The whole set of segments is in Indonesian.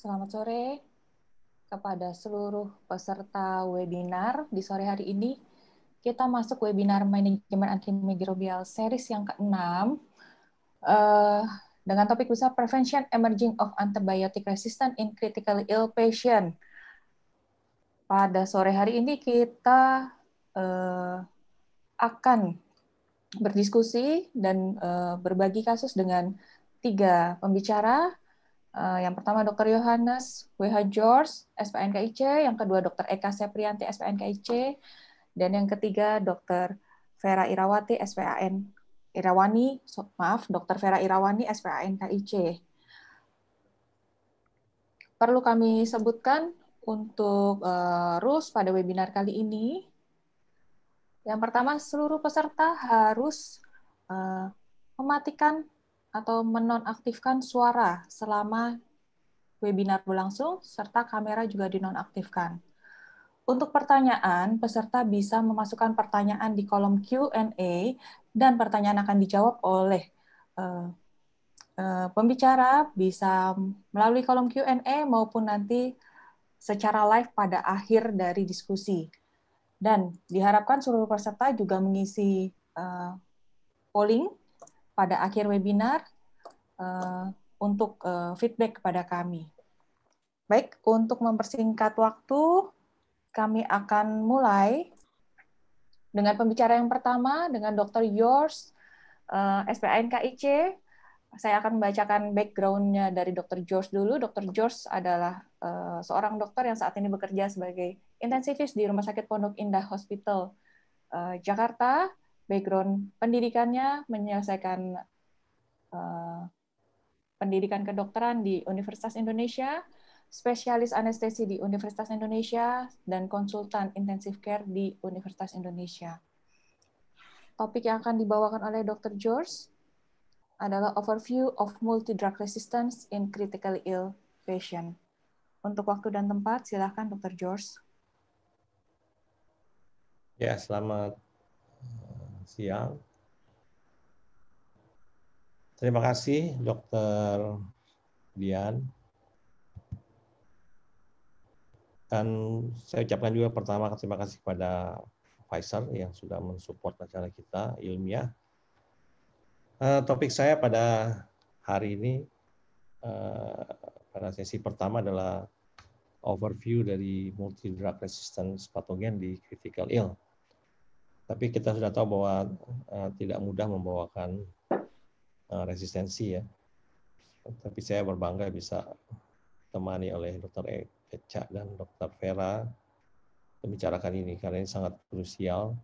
Selamat sore kepada seluruh peserta webinar di sore hari ini. Kita masuk webinar manajemen antimikrobial series yang ke-6 eh, dengan topik besar Prevention Emerging of Antibiotic Resistance in Critically Ill Patient. Pada sore hari ini kita eh, akan berdiskusi dan eh, berbagi kasus dengan tiga pembicara Eh, yang pertama Dr. Yohanes WH George, SPNKIC. Yang kedua Dr. Eka Seprianti, SPNKIC. Dan yang ketiga Dr. Vera Irawati, SPAN Irawani, so, maaf, Dr. Vera Irawani, SPAN KIC. Perlu kami sebutkan untuk uh, rules pada webinar kali ini. Yang pertama, seluruh peserta harus uh, mematikan atau menonaktifkan suara selama webinar berlangsung, serta kamera juga dinonaktifkan. Untuk pertanyaan, peserta bisa memasukkan pertanyaan di kolom Q&A dan pertanyaan akan dijawab oleh uh, uh, pembicara bisa melalui kolom Q&A maupun nanti secara live pada akhir dari diskusi. Dan diharapkan seluruh peserta juga mengisi uh, polling pada akhir webinar uh, untuk uh, feedback kepada kami. Baik, untuk mempersingkat waktu, kami akan mulai dengan pembicara yang pertama dengan Dr. Yours, uh, eh, KIC. Saya akan membacakan background-nya dari Dr. George dulu. Dr. George adalah uh, seorang dokter yang saat ini bekerja sebagai intensivis di Rumah Sakit Pondok Indah Hospital uh, Jakarta background pendidikannya, menyelesaikan uh, pendidikan kedokteran di Universitas Indonesia, spesialis anestesi di Universitas Indonesia, dan konsultan intensive care di Universitas Indonesia. Topik yang akan dibawakan oleh Dr. George adalah overview of multidrug resistance in critically ill patient. Untuk waktu dan tempat, silakan Dr. George. Ya, selamat siang. Terima kasih Dokter Dian. Dan saya ucapkan juga pertama terima kasih kepada Pfizer yang sudah mensupport acara kita ilmiah. Eh, topik saya pada hari ini eh, pada sesi pertama adalah overview dari multi drug resistance patogen di critical ill tapi kita sudah tahu bahwa uh, tidak mudah membawakan uh, resistensi ya. Tapi saya berbangga bisa temani oleh Dr. E, Eca dan Dr. Vera membicarakan ini karena ini sangat krusial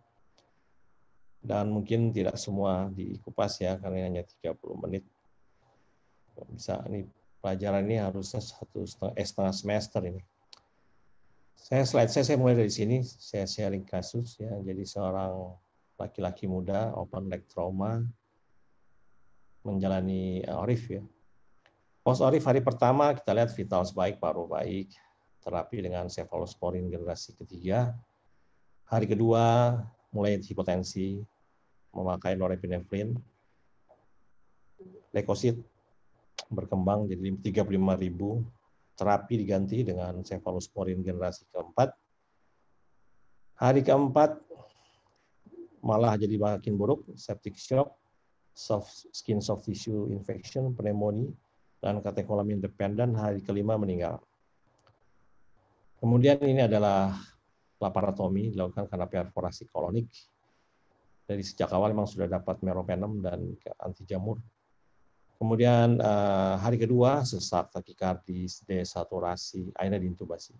dan mungkin tidak semua dikupas ya karena hanya 30 menit bisa ini pelajaran ini harusnya satu setengah, eh, setengah semester ini saya slide saya, saya mulai dari sini, saya sharing kasus ya. Jadi seorang laki-laki muda open leg trauma menjalani eh, ORIF ya. Post ORIF hari pertama kita lihat vital baik, paru baik, terapi dengan cephalosporin generasi ketiga. Hari kedua mulai hipotensi, memakai norepinephrine leukosit berkembang jadi 35 ribu terapi diganti dengan cefalosporin generasi keempat. Hari keempat malah jadi makin buruk, septic shock, soft skin soft tissue infection, pneumonia, dan katekolamin dependen hari kelima meninggal. Kemudian ini adalah laparotomi dilakukan karena perforasi kolonik. Dari sejak awal memang sudah dapat meropenem dan anti jamur Kemudian uh, hari kedua sesak takikardi desaturasi akhirnya diintubasi.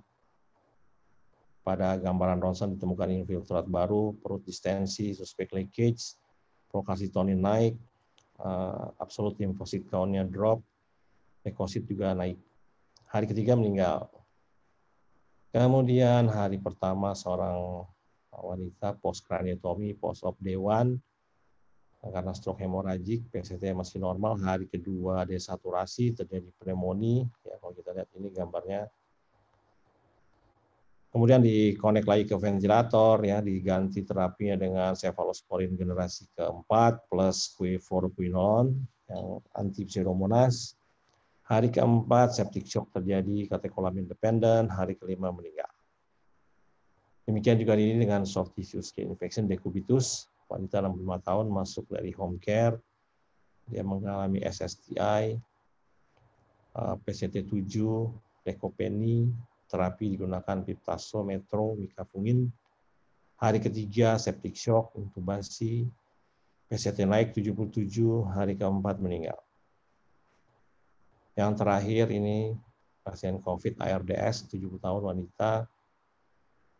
Pada gambaran ronsen ditemukan infiltrat baru, perut distensi, suspek leakage, toni naik, uh, absolut limfosit count drop, ekosit juga naik. Hari ketiga meninggal. Kemudian hari pertama seorang wanita post craniotomy, post op day one, karena stroke hemoragik, PCT masih normal, hari kedua desaturasi, terjadi pneumonia. Ya, kalau kita lihat ini gambarnya. Kemudian dikonek lagi ke ventilator, ya diganti terapinya dengan cephalosporin generasi keempat plus quinolone yang anti pseudomonas. Hari keempat septic shock terjadi, katekolamin independen. Hari kelima meninggal. Demikian juga ini dengan soft tissue skin infection decubitus wanita 65 tahun masuk dari home care, dia mengalami SSTI, eh, PCT7, lekopeni, terapi digunakan piptaso, metro, mikafungin, hari ketiga septic shock, intubasi, PCT naik 77, hari keempat meninggal. Yang terakhir ini pasien COVID ARDS 70 tahun wanita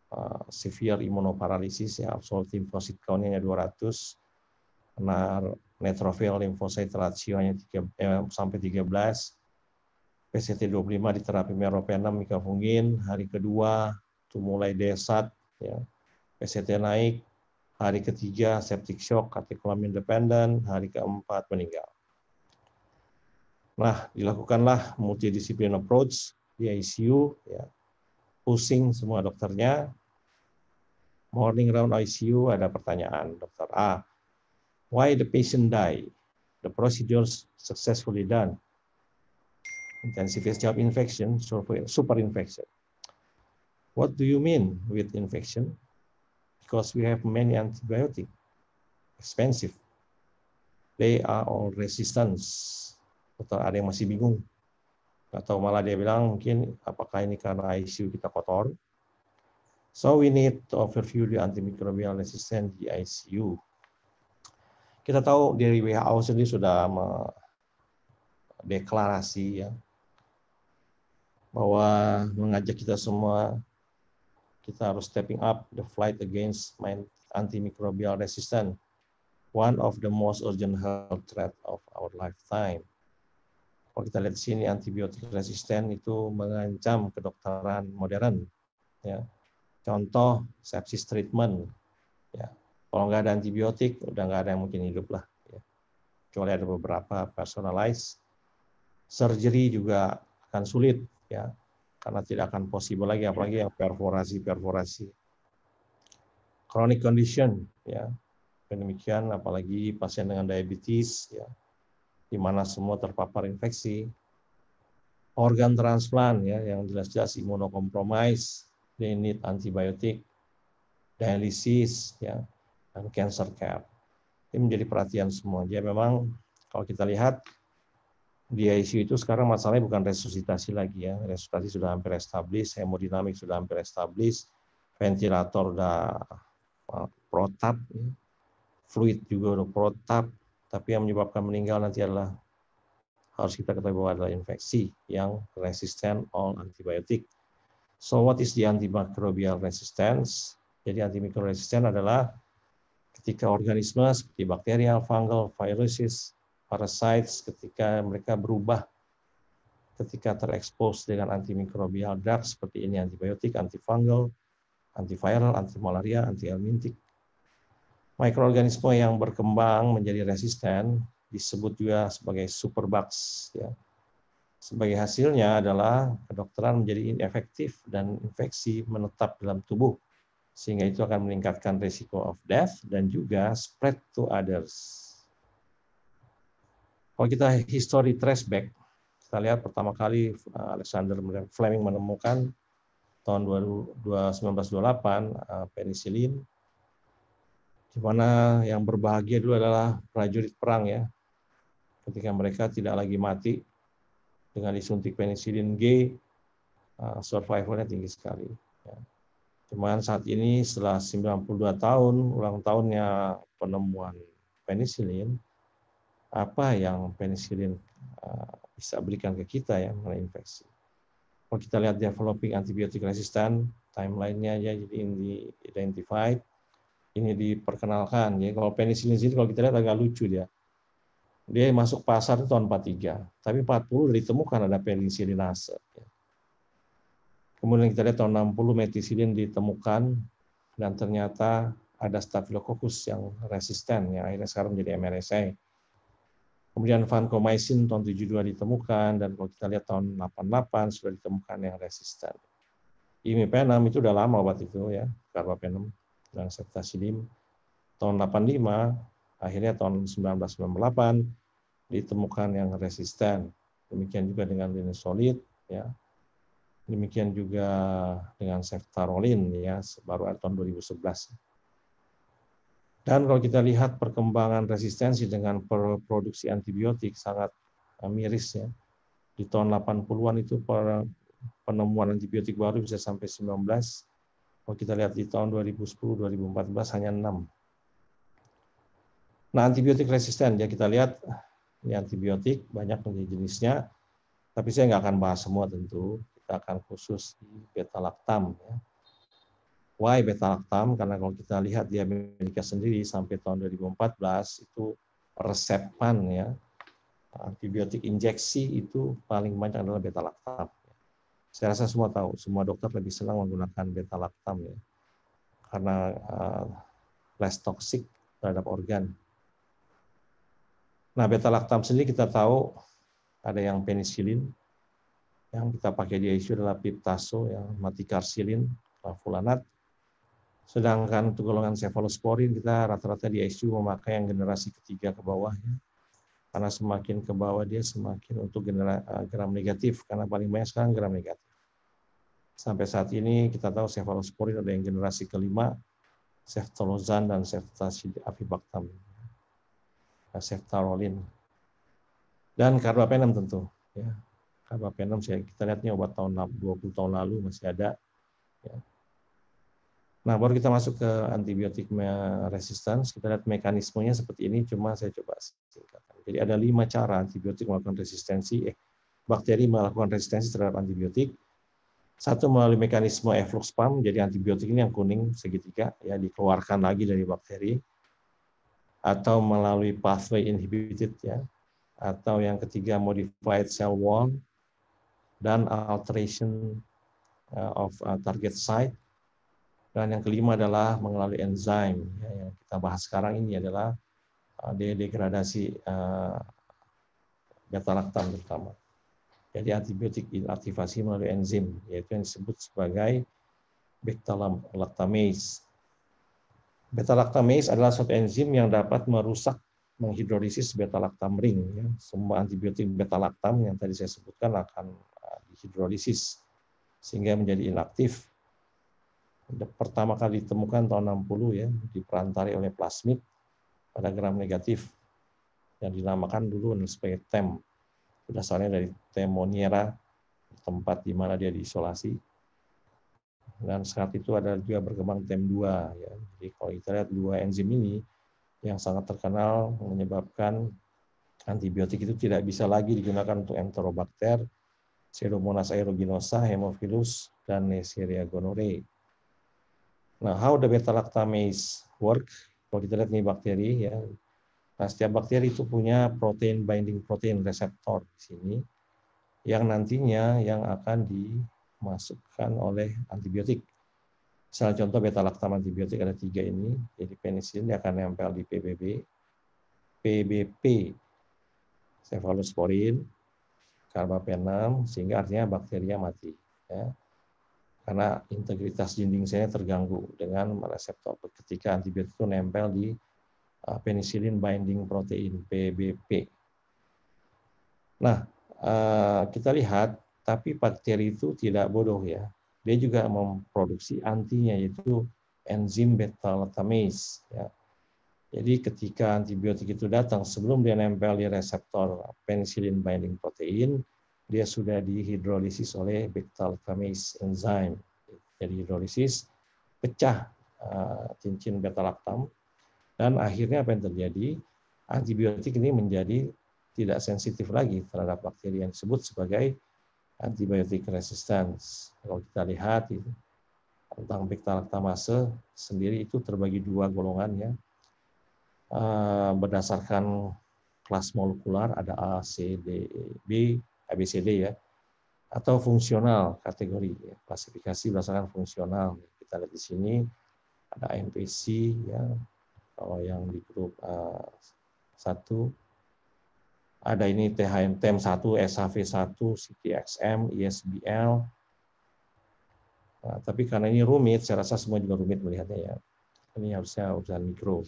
Eh, severe immunoparalysis ya absolute lymphocyte count-nya 200 karena neutrophil lymphocyte ratio-nya 3, eh, sampai 13 PCT 25 di terapi meropenem mikafungin hari kedua itu mulai desat ya PCT naik hari ketiga septic shock katekolam independen hari keempat meninggal Nah, dilakukanlah multidisiplin approach di ICU, ya, pusing semua dokternya, morning round ICU ada pertanyaan dokter A. Why the patient die? The procedure successfully done. Intensivist job infection, super infection. What do you mean with infection? Because we have many antibiotics, expensive. They are all resistance. Atau ada yang masih bingung. Atau malah dia bilang mungkin apakah ini karena ICU kita kotor So we need to overview the antimicrobial resistance di ICU. Kita tahu dari WHO sendiri sudah deklarasi ya bahwa mengajak kita semua kita harus stepping up the flight against antimicrobial resistance, one of the most urgent health threat of our lifetime. Kalau kita lihat di sini antibiotik resisten itu mengancam kedokteran modern ya Contoh sepsis treatment. Ya. Kalau nggak ada antibiotik, udah nggak ada yang mungkin hidup lah. Ya. Kecuali ada beberapa personalized. Surgery juga akan sulit ya karena tidak akan possible lagi apalagi yang perforasi perforasi chronic condition ya demikian apalagi pasien dengan diabetes ya di mana semua terpapar infeksi organ transplant ya yang jelas-jelas imunokompromis they need antibiotic, dialisis, ya, dan cancer care. Ini menjadi perhatian semua. Jadi ya, memang kalau kita lihat di ICU itu sekarang masalahnya bukan resusitasi lagi ya. Resusitasi sudah hampir established, hemodinamik sudah hampir established, ventilator udah eh, protap, ya. fluid juga udah protap, tapi yang menyebabkan meninggal nanti adalah harus kita ketahui bahwa adalah infeksi yang resisten all antibiotik So what is the antimicrobial resistance? Jadi antimikrobial resistance adalah ketika organisme seperti bakterial, fungal, viruses, parasites ketika mereka berubah ketika terekspos dengan antimikrobial drug seperti ini antibiotik, antifungal, antiviral, antimalaria, antihelmintik. Mikroorganisme yang berkembang menjadi resisten disebut juga sebagai superbugs ya. Sebagai hasilnya adalah kedokteran menjadi inefektif dan infeksi menetap dalam tubuh, sehingga itu akan meningkatkan risiko of death dan juga spread to others. Kalau kita history trace back, kita lihat pertama kali eh, Alexander Fleming menemukan tahun 1928 eh, penisilin, di mana yang berbahagia dulu adalah prajurit perang ya, ketika mereka tidak lagi mati dengan disuntik penicillin G uh, survivalnya tinggi sekali. Cuma ya. Cuman saat ini setelah 92 tahun ulang tahunnya penemuan penicillin, apa yang penicillin uh, bisa berikan ke kita ya mengenai infeksi? Kalau kita lihat developing antibiotik resistant, timelinenya ya jadi ini identified, ini diperkenalkan. Ya kalau penicillin sini kalau kita lihat agak lucu dia. Ya dia masuk pasar itu tahun 43, tapi 40 ditemukan ada penisilinase. Ya. Kemudian kita lihat tahun 60 metisilin ditemukan dan ternyata ada staphylococcus yang resisten yang akhirnya sekarang menjadi MRSA. Kemudian vancomycin tahun 72 ditemukan dan kalau kita lihat tahun 88 sudah ditemukan yang resisten. Imipenem itu udah lama obat itu ya, karbapenem dan septacidim. Tahun 85 Akhirnya tahun 1998 ditemukan yang resisten. Demikian juga dengan linisolid, ya. Demikian juga dengan ceftarolin, ya, baru tahun 2011. Dan kalau kita lihat perkembangan resistensi dengan produksi antibiotik sangat eh, miris ya. Di tahun 80-an itu penemuan antibiotik baru bisa sampai 19. Kalau kita lihat di tahun 2010-2014 hanya 6. Nah, antibiotik resisten ya kita lihat ini antibiotik banyak jenisnya, tapi saya nggak akan bahas semua tentu. Kita akan khusus di beta laktam. Ya. Why beta laktam? Karena kalau kita lihat di Amerika sendiri sampai tahun 2014 itu resepan ya antibiotik injeksi itu paling banyak adalah beta laktam. Saya rasa semua tahu, semua dokter lebih senang menggunakan beta laktam ya, karena uh, less toxic terhadap organ Nah, beta-laktam sendiri kita tahu ada yang penisilin, yang kita pakai di ICU adalah piptaso, yang mati karsilin, flavulanat. Sedangkan untuk golongan cefalosporin kita rata-rata di ICU memakai yang generasi ketiga ke bawah ya. Karena semakin ke bawah dia semakin untuk eh, gram negatif karena paling banyak sekarang gram negatif. Sampai saat ini kita tahu cephalosporin ada yang generasi kelima, ceftolozan dan ceftazid avibactam. Seftarolin. Dan karbapenem tentu. Ya. Karbapenem saya kita lihatnya obat tahun 20 tahun lalu masih ada. Ya. Nah baru kita masuk ke antibiotik resistance. Kita lihat mekanismenya seperti ini. Cuma saya coba singkatkan. Jadi ada lima cara antibiotik melakukan resistensi. Eh, bakteri melakukan resistensi terhadap antibiotik. Satu melalui mekanisme efflux pump, jadi antibiotik ini yang kuning segitiga ya dikeluarkan lagi dari bakteri atau melalui pathway inhibited ya atau yang ketiga modified cell wall dan alteration eh, of eh, target site dan yang kelima adalah melalui enzim ya, yang kita bahas sekarang ini adalah eh, degradasi beta laktam terutama jadi antibiotik inaktivasi melalui enzim yaitu yang disebut sebagai beta lactamase beta lactamase adalah suatu enzim yang dapat merusak menghidrolisis beta-laktam ring. Ya. Semua antibiotik beta-laktam yang tadi saya sebutkan akan eh, dihidrolisis sehingga menjadi inaktif. Pertama kali ditemukan tahun 60 ya, diperantari oleh plasmid pada gram negatif yang dinamakan dulu sebagai TEM. Berdasarnya dari Temoniera, tempat di mana dia diisolasi dan saat itu ada juga berkembang TEM2. Ya. Jadi kalau kita lihat dua enzim ini yang sangat terkenal menyebabkan antibiotik itu tidak bisa lagi digunakan untuk enterobakter, Pseudomonas aeruginosa, hemophilus, dan Neisseria gonorrhoeae. Nah, how the beta-lactamase work? Kalau kita lihat nih bakteri ya. Nah, setiap bakteri itu punya protein binding protein reseptor di sini yang nantinya yang akan di dimasukkan oleh antibiotik. Misalnya contoh beta-laktam antibiotik ada tiga ini, jadi penisilin akan nempel di PBB, PBP, cefalosporin, karbapenam, sehingga artinya bakteria mati. Ya. Karena integritas dinding selnya terganggu dengan reseptor ketika antibiotik itu nempel di uh, penicillin binding protein, PBP. Nah, uh, kita lihat tapi bakteri itu tidak bodoh ya. Dia juga memproduksi antinya yaitu enzim beta lactamase ya. Jadi ketika antibiotik itu datang sebelum dia nempel di reseptor penicillin binding protein, dia sudah dihidrolisis oleh beta lactamase enzim. Jadi hidrolisis pecah eh, cincin beta lactam dan akhirnya apa yang terjadi? Antibiotik ini menjadi tidak sensitif lagi terhadap bakteri yang disebut sebagai antibiotik resistance. Kalau kita lihat itu, tentang beta lactamase sendiri itu terbagi dua golongan ya. Eh, berdasarkan kelas molekular ada A, C, D, e, B, ABCD ya. Atau fungsional kategori ya. Klasifikasi berdasarkan fungsional. Kita lihat di sini ada NPC ya. Kalau yang di grup eh, satu. 1 ada ini THM TEM1, SHV1, CTXM, ISBL. E nah, tapi karena ini rumit, saya rasa semua juga rumit melihatnya ya. Ini harusnya urusan mikro.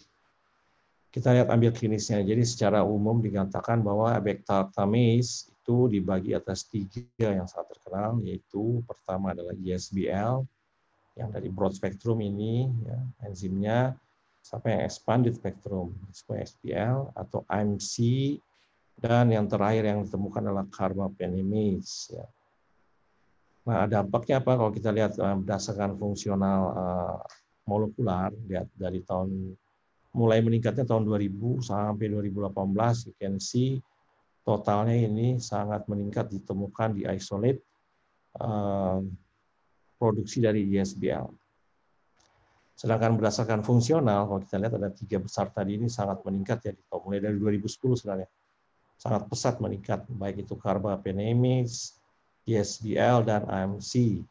Kita lihat ambil klinisnya. Jadi secara umum dikatakan bahwa abectectomies itu dibagi atas tiga yang sangat terkenal, yaitu pertama adalah ISBL, e yang dari broad spectrum ini, ya, enzimnya, sampai yang expanded spectrum, SPL atau IMC, dan yang terakhir yang ditemukan adalah karma penemis. Ya. Nah, dampaknya apa kalau kita lihat eh, berdasarkan fungsional eh, molekular lihat dari tahun mulai meningkatnya tahun 2000 sampai 2018 you can see totalnya ini sangat meningkat ditemukan di isolate eh, produksi dari ISBL. Sedangkan berdasarkan fungsional kalau kita lihat ada tiga besar tadi ini sangat meningkat ya mulai dari 2010 sebenarnya sangat pesat meningkat, baik itu carbapenemis, ISBL, dan AMC.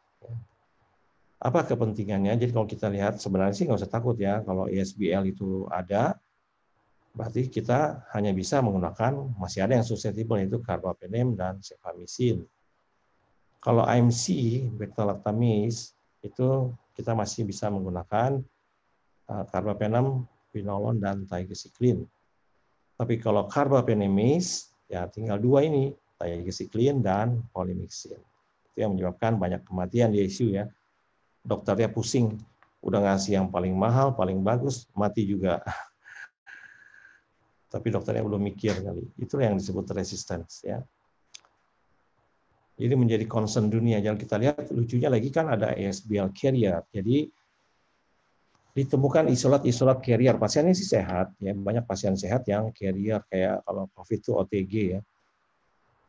Apa kepentingannya? Jadi kalau kita lihat, sebenarnya sih nggak usah takut ya, kalau ISBL itu ada, berarti kita hanya bisa menggunakan, masih ada yang susceptible, yaitu carbapenem dan cefamisin. Kalau AMC, beta-lactamis, itu kita masih bisa menggunakan carbapenem, eh, pinolon, dan tigecycline tapi kalau carbapenemis, ya tinggal dua ini, tiagesiklin dan polimixin. Itu yang menyebabkan banyak kematian di ICU ya. Dokternya pusing, udah ngasih yang paling mahal, paling bagus, mati juga. Tapi dokternya belum mikir kali. Itulah yang disebut resistance ya. Jadi menjadi concern dunia. Jangan kita lihat lucunya lagi kan ada ASBL carrier. Jadi ditemukan isolat-isolat carrier. Pasiennya sih sehat, ya banyak pasien sehat yang carrier kayak kalau COVID itu OTG ya.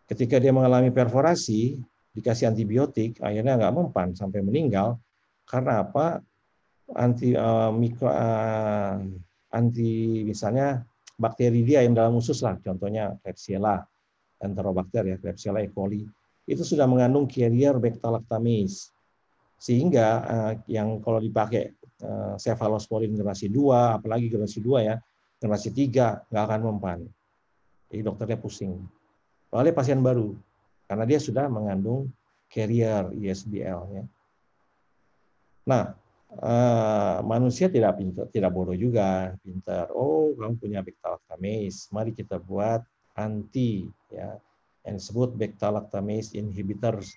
Ketika dia mengalami perforasi, dikasih antibiotik, akhirnya nggak mempan sampai meninggal. Karena apa? Anti uh, mikro uh, anti misalnya bakteri dia yang dalam usus lah, contohnya Klebsiella, Enterobacter ya, Klebsiella E. coli, itu sudah mengandung carrier beta lactamase. Sehingga uh, yang kalau dipakai Eh, cephalosporin generasi 2, apalagi generasi 2 ya, generasi 3 nggak akan mempan. Jadi dokternya pusing. Soalnya pasien baru, karena dia sudah mengandung carrier ISBL. E ya. Nah, eh, manusia tidak pintar, tidak bodoh juga, pintar. Oh, kamu punya beta mari kita buat anti, ya, yang disebut beta inhibitors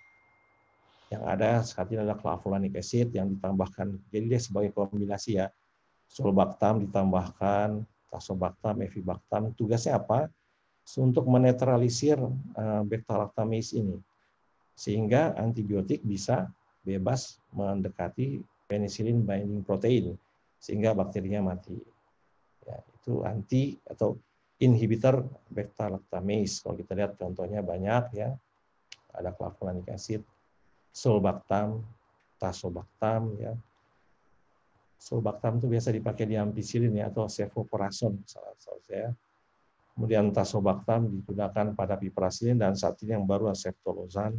yang ada saat ini ada flavonic acid yang ditambahkan. Jadi dia sebagai kombinasi ya. Sulbactam ditambahkan tasobactam, mevibactam. Tugasnya apa? Untuk menetralisir eh, beta lactamase ini. Sehingga antibiotik bisa bebas mendekati penicillin binding protein sehingga bakterinya mati. Ya, itu anti atau inhibitor beta lactamase Kalau kita lihat contohnya banyak ya. Ada flavonic acid, sobaktam, tasobaktam ya. Sobaktam itu biasa dipakai di ampicillin ya atau cefoporason salah satu saya. Kemudian tasobaktam digunakan pada piperacillin dan saat ini yang baru aseptolozan.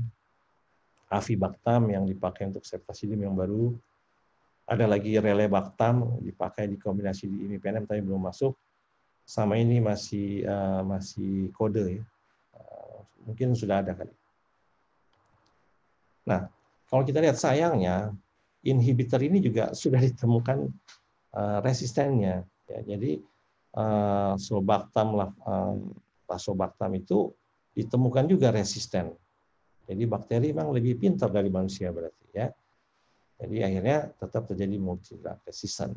Avibaktam yang dipakai untuk ceftazidin yang baru. Ada lagi relebaktam dipakai di kombinasi di imipenem tapi belum masuk. Sama ini masih uh, masih kode ya. Uh, mungkin sudah ada kali Nah, kalau kita lihat sayangnya inhibitor ini juga sudah ditemukan eh, resistennya. Ya, jadi uh, sobaktam uh, itu ditemukan juga resisten. Jadi bakteri memang lebih pintar dari manusia berarti ya. Jadi akhirnya tetap terjadi multi resisten.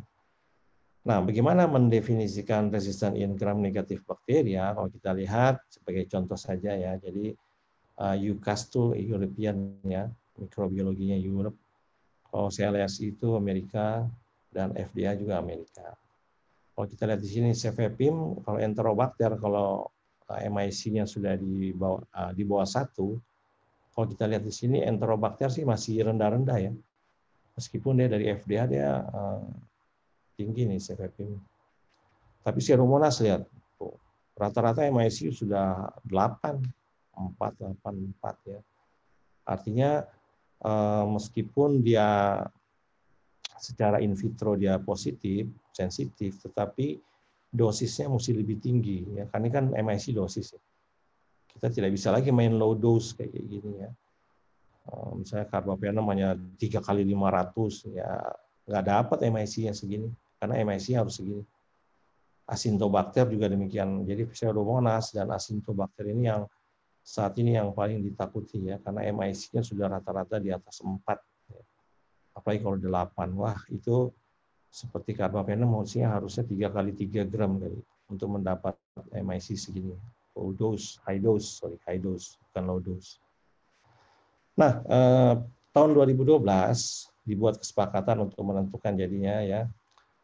Nah, bagaimana mendefinisikan resisten in gram negatif bakteria? Kalau kita lihat sebagai contoh saja ya. Jadi uh, UCAS itu eh, European ya, mikrobiologinya Europe. Kalau CLS itu Amerika dan FDA juga Amerika. Kalau kita lihat di sini CVPIM, kalau Enterobacter, kalau uh, MIC-nya sudah di bawah, uh, di bawah satu, kalau kita lihat di sini Enterobacter sih masih rendah-rendah ya. Meskipun dia dari FDA dia uh, tinggi nih CVPIM. Tapi Serumonas lihat, rata-rata MIC sudah 8, 484 ya. Artinya eh, meskipun dia secara in vitro dia positif, sensitif, tetapi dosisnya mesti lebih tinggi ya. Karena ini kan MIC dosis. Ya. Kita tidak bisa lagi main low dose kayak gini ya. Eh, misalnya karbapenem hanya tiga kali 500 ya nggak dapat mic yang segini karena MIC harus segini. asintobakter juga demikian. Jadi Pseudomonas dan asintobakter ini yang saat ini yang paling ditakuti ya karena MIC-nya kan sudah rata-rata di atas 4. Ya. Apalagi kalau 8. Wah, itu seperti karbapenem maksudnya harusnya tiga kali 3 gram kali untuk mendapat MIC segini. Low dose, high dose, sorry, high dose, bukan low dose. Nah, eh, tahun 2012 dibuat kesepakatan untuk menentukan jadinya ya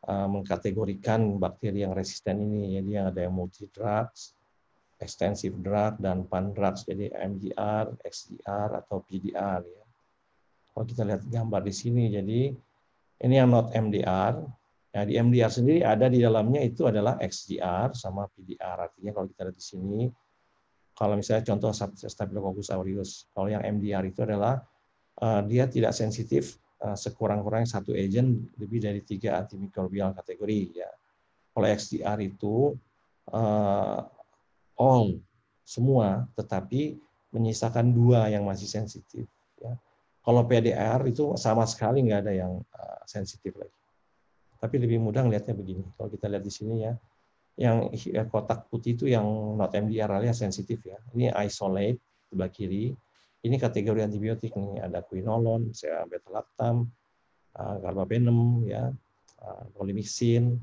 eh, mengkategorikan bakteri yang resisten ini. Jadi yang ada yang multi drugs, extensive drug dan pan drugs jadi MDR XDR atau PDR ya. Kalau kita lihat gambar di sini jadi ini yang not MDR. Ya nah, di MDR sendiri ada di dalamnya itu adalah XDR sama PDR. Artinya kalau kita lihat di sini kalau misalnya contoh Staphylococcus aureus, kalau yang MDR itu adalah uh, dia tidak sensitif uh, sekurang-kurangnya satu agent lebih dari tiga antimikrobial kategori ya. Kalau XDR itu eh, all semua, tetapi menyisakan dua yang masih sensitif. Ya. Kalau PDR itu sama sekali nggak ada yang uh, sensitif lagi. Tapi lebih mudah melihatnya begini. Kalau kita lihat di sini ya, yang eh, kotak putih itu yang not MDR alias sensitif ya. Ini isolate sebelah kiri. Ini kategori antibiotik nih ada quinolon, beta lactam, uh, eh, carbapenem ya, polimixin,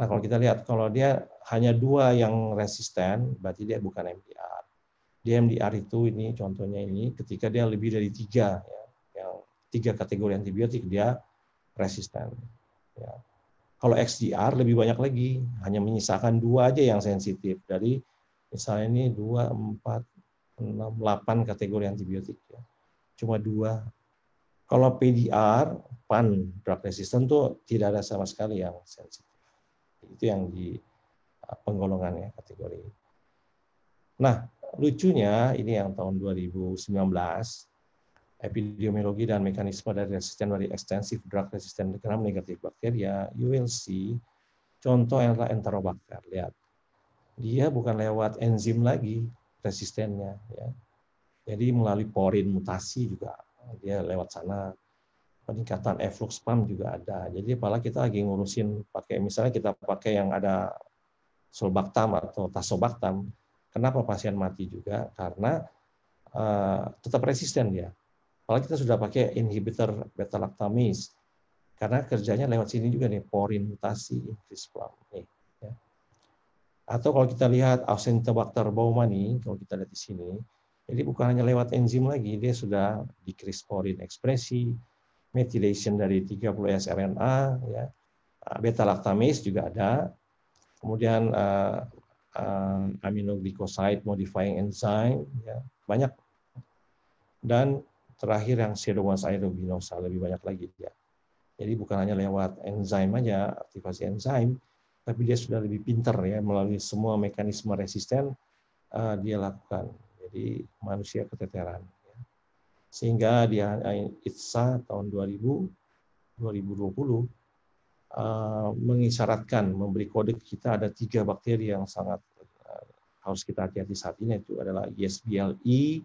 Nah, kalau oh. kita lihat, kalau dia hanya dua yang resisten, berarti dia bukan MDR. MDR itu ini contohnya ini ketika dia lebih dari tiga ya, yang tiga kategori antibiotik dia resisten. Ya. Kalau XDR lebih banyak lagi, hanya menyisakan dua aja yang sensitif dari misalnya ini dua empat enam delapan kategori antibiotik ya. Cuma dua. Kalau PDR pan drug resistant tuh tidak ada sama sekali yang sensitif. Itu yang di uh, penggolongannya kategori. Nah, lucunya ini yang tahun 2019 epidemiologi dan mekanisme dari resisten dari ekstensif drug resistant gram negatif bakteria, you will see contoh adalah enterobacter. Lihat, dia bukan lewat enzim lagi resistennya, ya. Jadi melalui porin mutasi juga dia lewat sana peningkatan efflux pump juga ada. Jadi pala kita lagi ngurusin pakai misalnya kita pakai yang ada sulbaktam atau tasobactam, kenapa pasien mati juga? Karena uh, tetap resisten dia. Pala kita sudah pakai inhibitor beta lactamase karena kerjanya lewat sini juga nih porin mutasi increase plum nih. Ya. Atau kalau kita lihat Ausenterobacter baumani, kalau kita lihat di sini, jadi bukan hanya lewat enzim lagi, dia sudah decrease porin ekspresi, methylation dari 30 RNA, ya, ah, beta lactamase juga ada, kemudian uh, uh, aminoglycoside modifying enzyme, ya, banyak, dan terakhir yang seromas aerobinosa lebih banyak lagi ya. Jadi bukan hanya lewat enzim aja aktivasi enzim, tapi dia sudah lebih pintar ya melalui semua mekanisme resisten uh, dia lakukan. Jadi manusia keteteran sehingga di eh, ITSA tahun 2000 2020 eh, mengisyaratkan memberi kode kita ada tiga bakteri yang sangat eh, harus kita hati-hati saat ini itu adalah ESBLE e,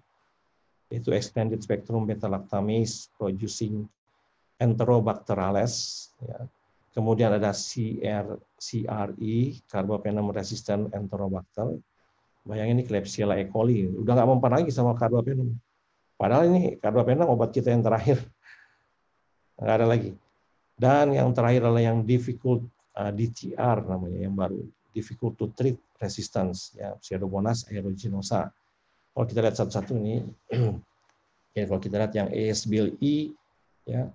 yaitu extended spectrum beta-lactamase producing enterobacterales ya. kemudian ada CR, CRE carbapenem resistant enterobacter bayangin ini Klebsiella e coli udah nggak mempan lagi sama carbapenem Padahal ini karena obat kita yang terakhir. Nggak ada lagi. Dan yang terakhir adalah yang difficult uh, eh, DTR namanya yang baru difficult to treat resistance ya Pseudomonas aeruginosa. Kalau kita lihat satu-satu ini ya kalau kita lihat yang ASBLE ya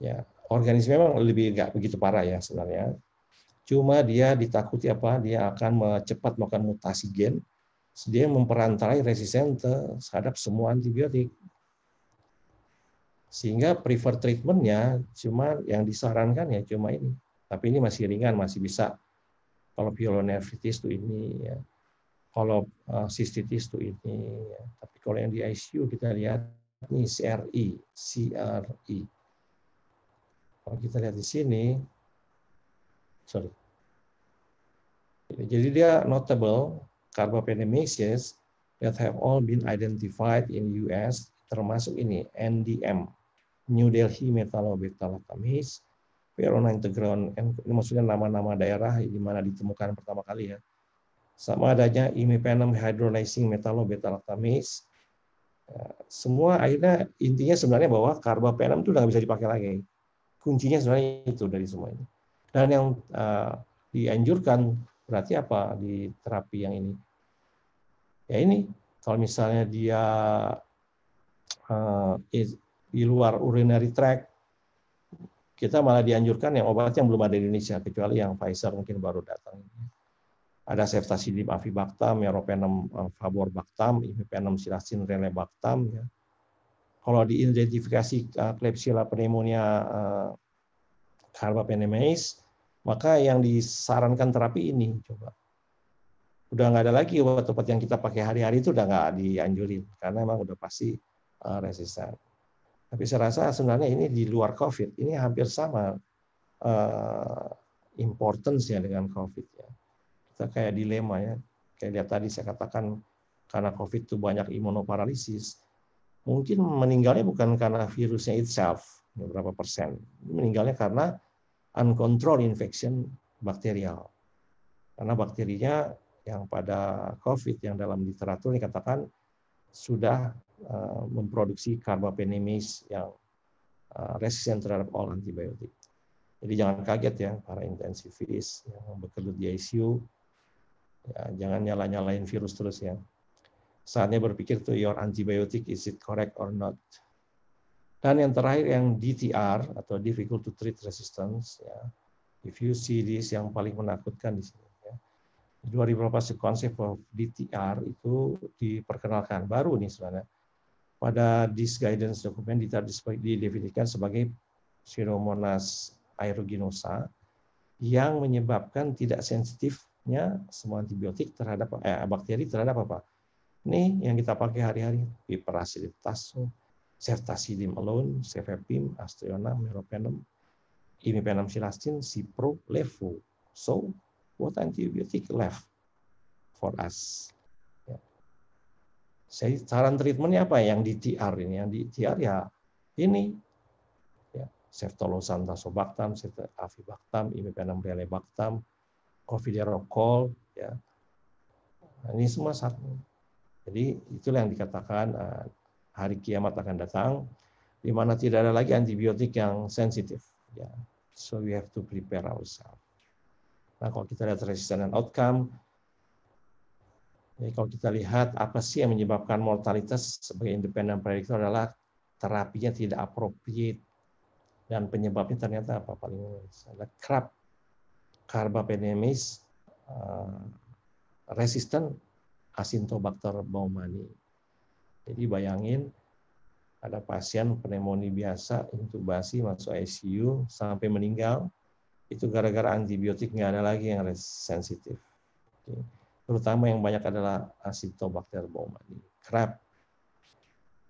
ya organisme memang lebih nggak begitu parah ya sebenarnya. Cuma dia ditakuti apa? Dia akan cepat melakukan mutasi gen dia memperantarai resisten terhadap semua antibiotik. Sehingga prefer treatmentnya cuma yang disarankan ya cuma ini. Tapi ini masih ringan, masih bisa. Kalau pyelonephritis itu ini, ya. kalau sistitis eh, cystitis tuh ini. Ya. Tapi kalau yang di ICU kita lihat ini CRI, CRI. Kalau kita lihat di sini, sorry. Jadi dia notable penemesis that have all been identified in US termasuk ini NDM New Delhi metalobeta-lactamase Verona integron ini maksudnya nama-nama daerah di mana ditemukan pertama kali ya sama adanya imipenem hydrolyzing metalobeta-lactamase semua akhirnya intinya sebenarnya bahwa karbapenem itu udah nggak bisa dipakai lagi kuncinya sebenarnya itu dari semua ini dan yang uh, dianjurkan berarti apa di terapi yang ini ya ini kalau misalnya dia uh, di luar urinary tract kita malah dianjurkan yang obat yang belum ada di Indonesia kecuali yang Pfizer mungkin baru datang ada ceftazidim avibactam, meropenem eh, favorbactam, imipenem silasin relebactam ya. Kalau diidentifikasi uh, Klebsiella pneumonia uh, maka yang disarankan terapi ini coba udah nggak ada lagi obat-obat yang kita pakai hari-hari itu udah nggak dianjurin karena memang udah pasti eh, resisten. Tapi saya rasa sebenarnya ini di luar COVID ini hampir sama uh, eh, importance ya dengan COVID ya. Kita kayak dilema ya. Kayak lihat tadi saya katakan karena COVID itu banyak imunoparalisis, mungkin meninggalnya bukan karena virusnya itself beberapa persen, meninggalnya karena uncontrolled infection bakterial. Karena bakterinya yang pada COVID yang dalam literatur dikatakan sudah uh, memproduksi karbapenemis yang uh, resisten terhadap all antibiotik. Jadi jangan kaget ya para intensivis yang bekerja di ICU, ya, jangan nyala-nyalain virus terus ya. Saatnya berpikir tuh your antibiotic is it correct or not. Dan yang terakhir yang DTR atau difficult to treat resistance ya. If you see this yang paling menakutkan di sini 2018 konsep of DTR itu diperkenalkan baru nih sebenarnya. Pada this guidance document DTR didefinisikan sebagai Pseudomonas aeruginosa yang menyebabkan tidak sensitifnya semua antibiotik terhadap eh, bakteri terhadap apa? Ini yang kita pakai hari-hari, paracetamol, ceftazidim alone, cefepim, astriona, meropenem, imipenem silastin, cipro, levo. So, what antibiotic left for us. Saya saran treatmentnya apa yang di TR ini? Yang di TR ya ini. Ya. Ceftolosan tasobactam, avibactam, imipenem relebactam, coviderocol, ya. Nah, ini semua satu. Jadi itulah yang dikatakan eh, hari kiamat akan datang, di mana tidak ada lagi antibiotik yang sensitif. Ya. So we have to prepare ourselves. Nah, kalau kita lihat resistance dan outcome, jadi kalau kita lihat apa sih yang menyebabkan mortalitas sebagai independen prediktor adalah terapinya tidak appropriate dan penyebabnya ternyata apa paling ada krab carbapenemis uh, eh, resisten asintobacter baumani. Jadi bayangin ada pasien pneumonia biasa intubasi masuk ICU sampai meninggal itu gara-gara antibiotik nggak ada lagi yang sensitif. Terutama yang banyak adalah asitobakter baumannii, crab.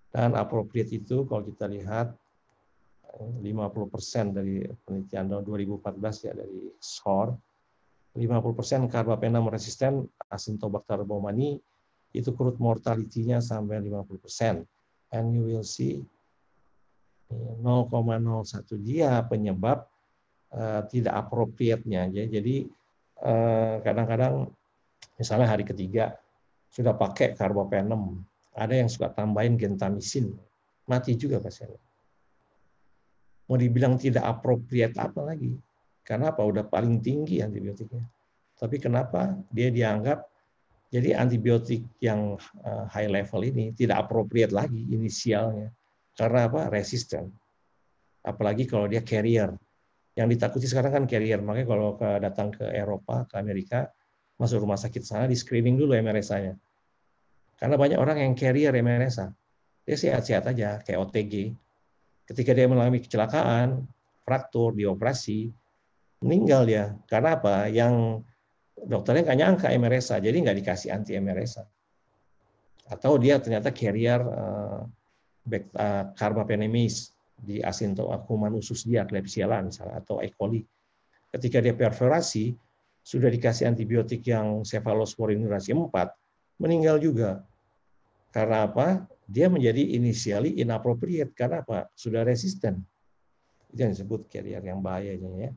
Dan appropriate itu kalau kita lihat 50% eh, dari penelitian tahun 2014 ya dari SCORE, 50% karbapenem resisten Acinetobacter baumannii itu crude mortalitinya sampai 50%. And you will see 0,01 eh, dia penyebab Eh, tidak appropriate-nya. Ya, jadi eh, kadang-kadang misalnya hari ketiga sudah pakai karbapenem, ada yang suka tambahin gentamisin, mati juga pasien. Mau dibilang tidak appropriate apa lagi? Karena apa? Udah paling tinggi antibiotiknya. Tapi kenapa dia dianggap jadi antibiotik yang eh, high level ini tidak appropriate lagi inisialnya. Karena apa? Resisten. Apalagi kalau dia carrier yang ditakuti sekarang kan carrier. Makanya kalau ke, datang ke Eropa, ke Amerika, masuk rumah sakit sana di screening dulu MRSA-nya. Karena banyak orang yang carrier MRSA. Dia sehat-sehat aja, kayak OTG. Ketika dia mengalami kecelakaan, fraktur, dioperasi, meninggal dia. Karena apa? Yang dokternya nggak nyangka MRSA, jadi nggak dikasih anti MRSA. Atau dia ternyata carrier uh, back, uh, di asintoakuma usus dia, klebsiella misalnya, atau E. coli. Ketika dia perforasi, sudah dikasih antibiotik yang cephalosporin durasi 4, meninggal juga. Karena apa? Dia menjadi initially inappropriate. Karena apa? Sudah resisten. Itu yang disebut carrier yang bahaya. Ya.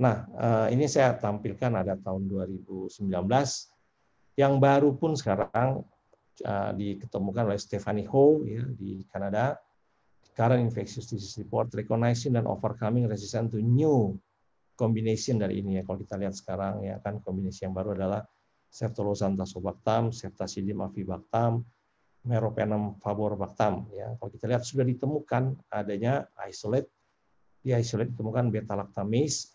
Nah, eh, ini saya tampilkan ada tahun 2019. Yang baru pun sekarang eh, diketemukan oleh Stephanie Ho ya, di Kanada current infectious disease report, recognizing dan overcoming resistance to new combination dari ini ya. Kalau kita lihat sekarang ya kan kombinasi yang baru adalah tasobactam, Ceftazidim avibactam, Meropenem faborbactam ya. Kalau kita lihat sudah ditemukan adanya isolate di isolate ditemukan beta lactamase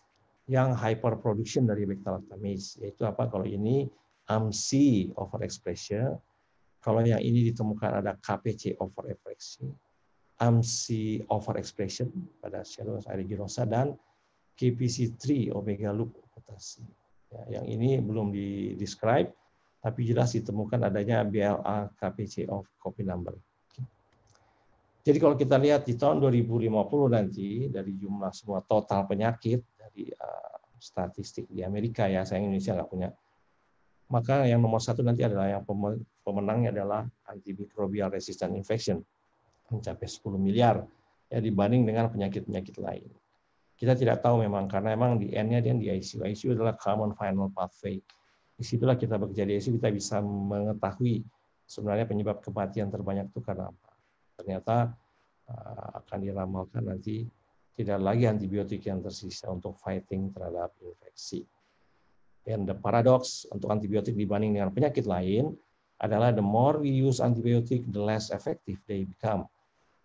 yang hyperproduction dari beta lactamase yaitu apa kalau ini AMC overexpression kalau yang ini ditemukan ada KPC overexpression over overexpression pada Shallowest aeruginosa dan KPC3 omega loop mutasi. Ya, yang ini belum di describe tapi jelas ditemukan adanya BLA KPC of copy number. Jadi kalau kita lihat di tahun 2050 nanti dari jumlah semua total penyakit dari uh, statistik di Amerika ya, saya Indonesia nggak punya. Maka yang nomor satu nanti adalah yang pemenangnya adalah antimicrobial resistant infection mencapai 10 miliar ya dibanding dengan penyakit-penyakit lain. Kita tidak tahu memang karena memang di N-nya dan di ICU. ICU adalah common final pathway. Di situlah kita bekerja di ICU kita bisa mengetahui sebenarnya penyebab kematian terbanyak itu karena apa. Ternyata eh, akan diramalkan nanti tidak lagi antibiotik yang tersisa untuk fighting terhadap infeksi. And the paradox untuk antibiotik dibanding dengan penyakit lain adalah the more we use antibiotic, the less effective they become.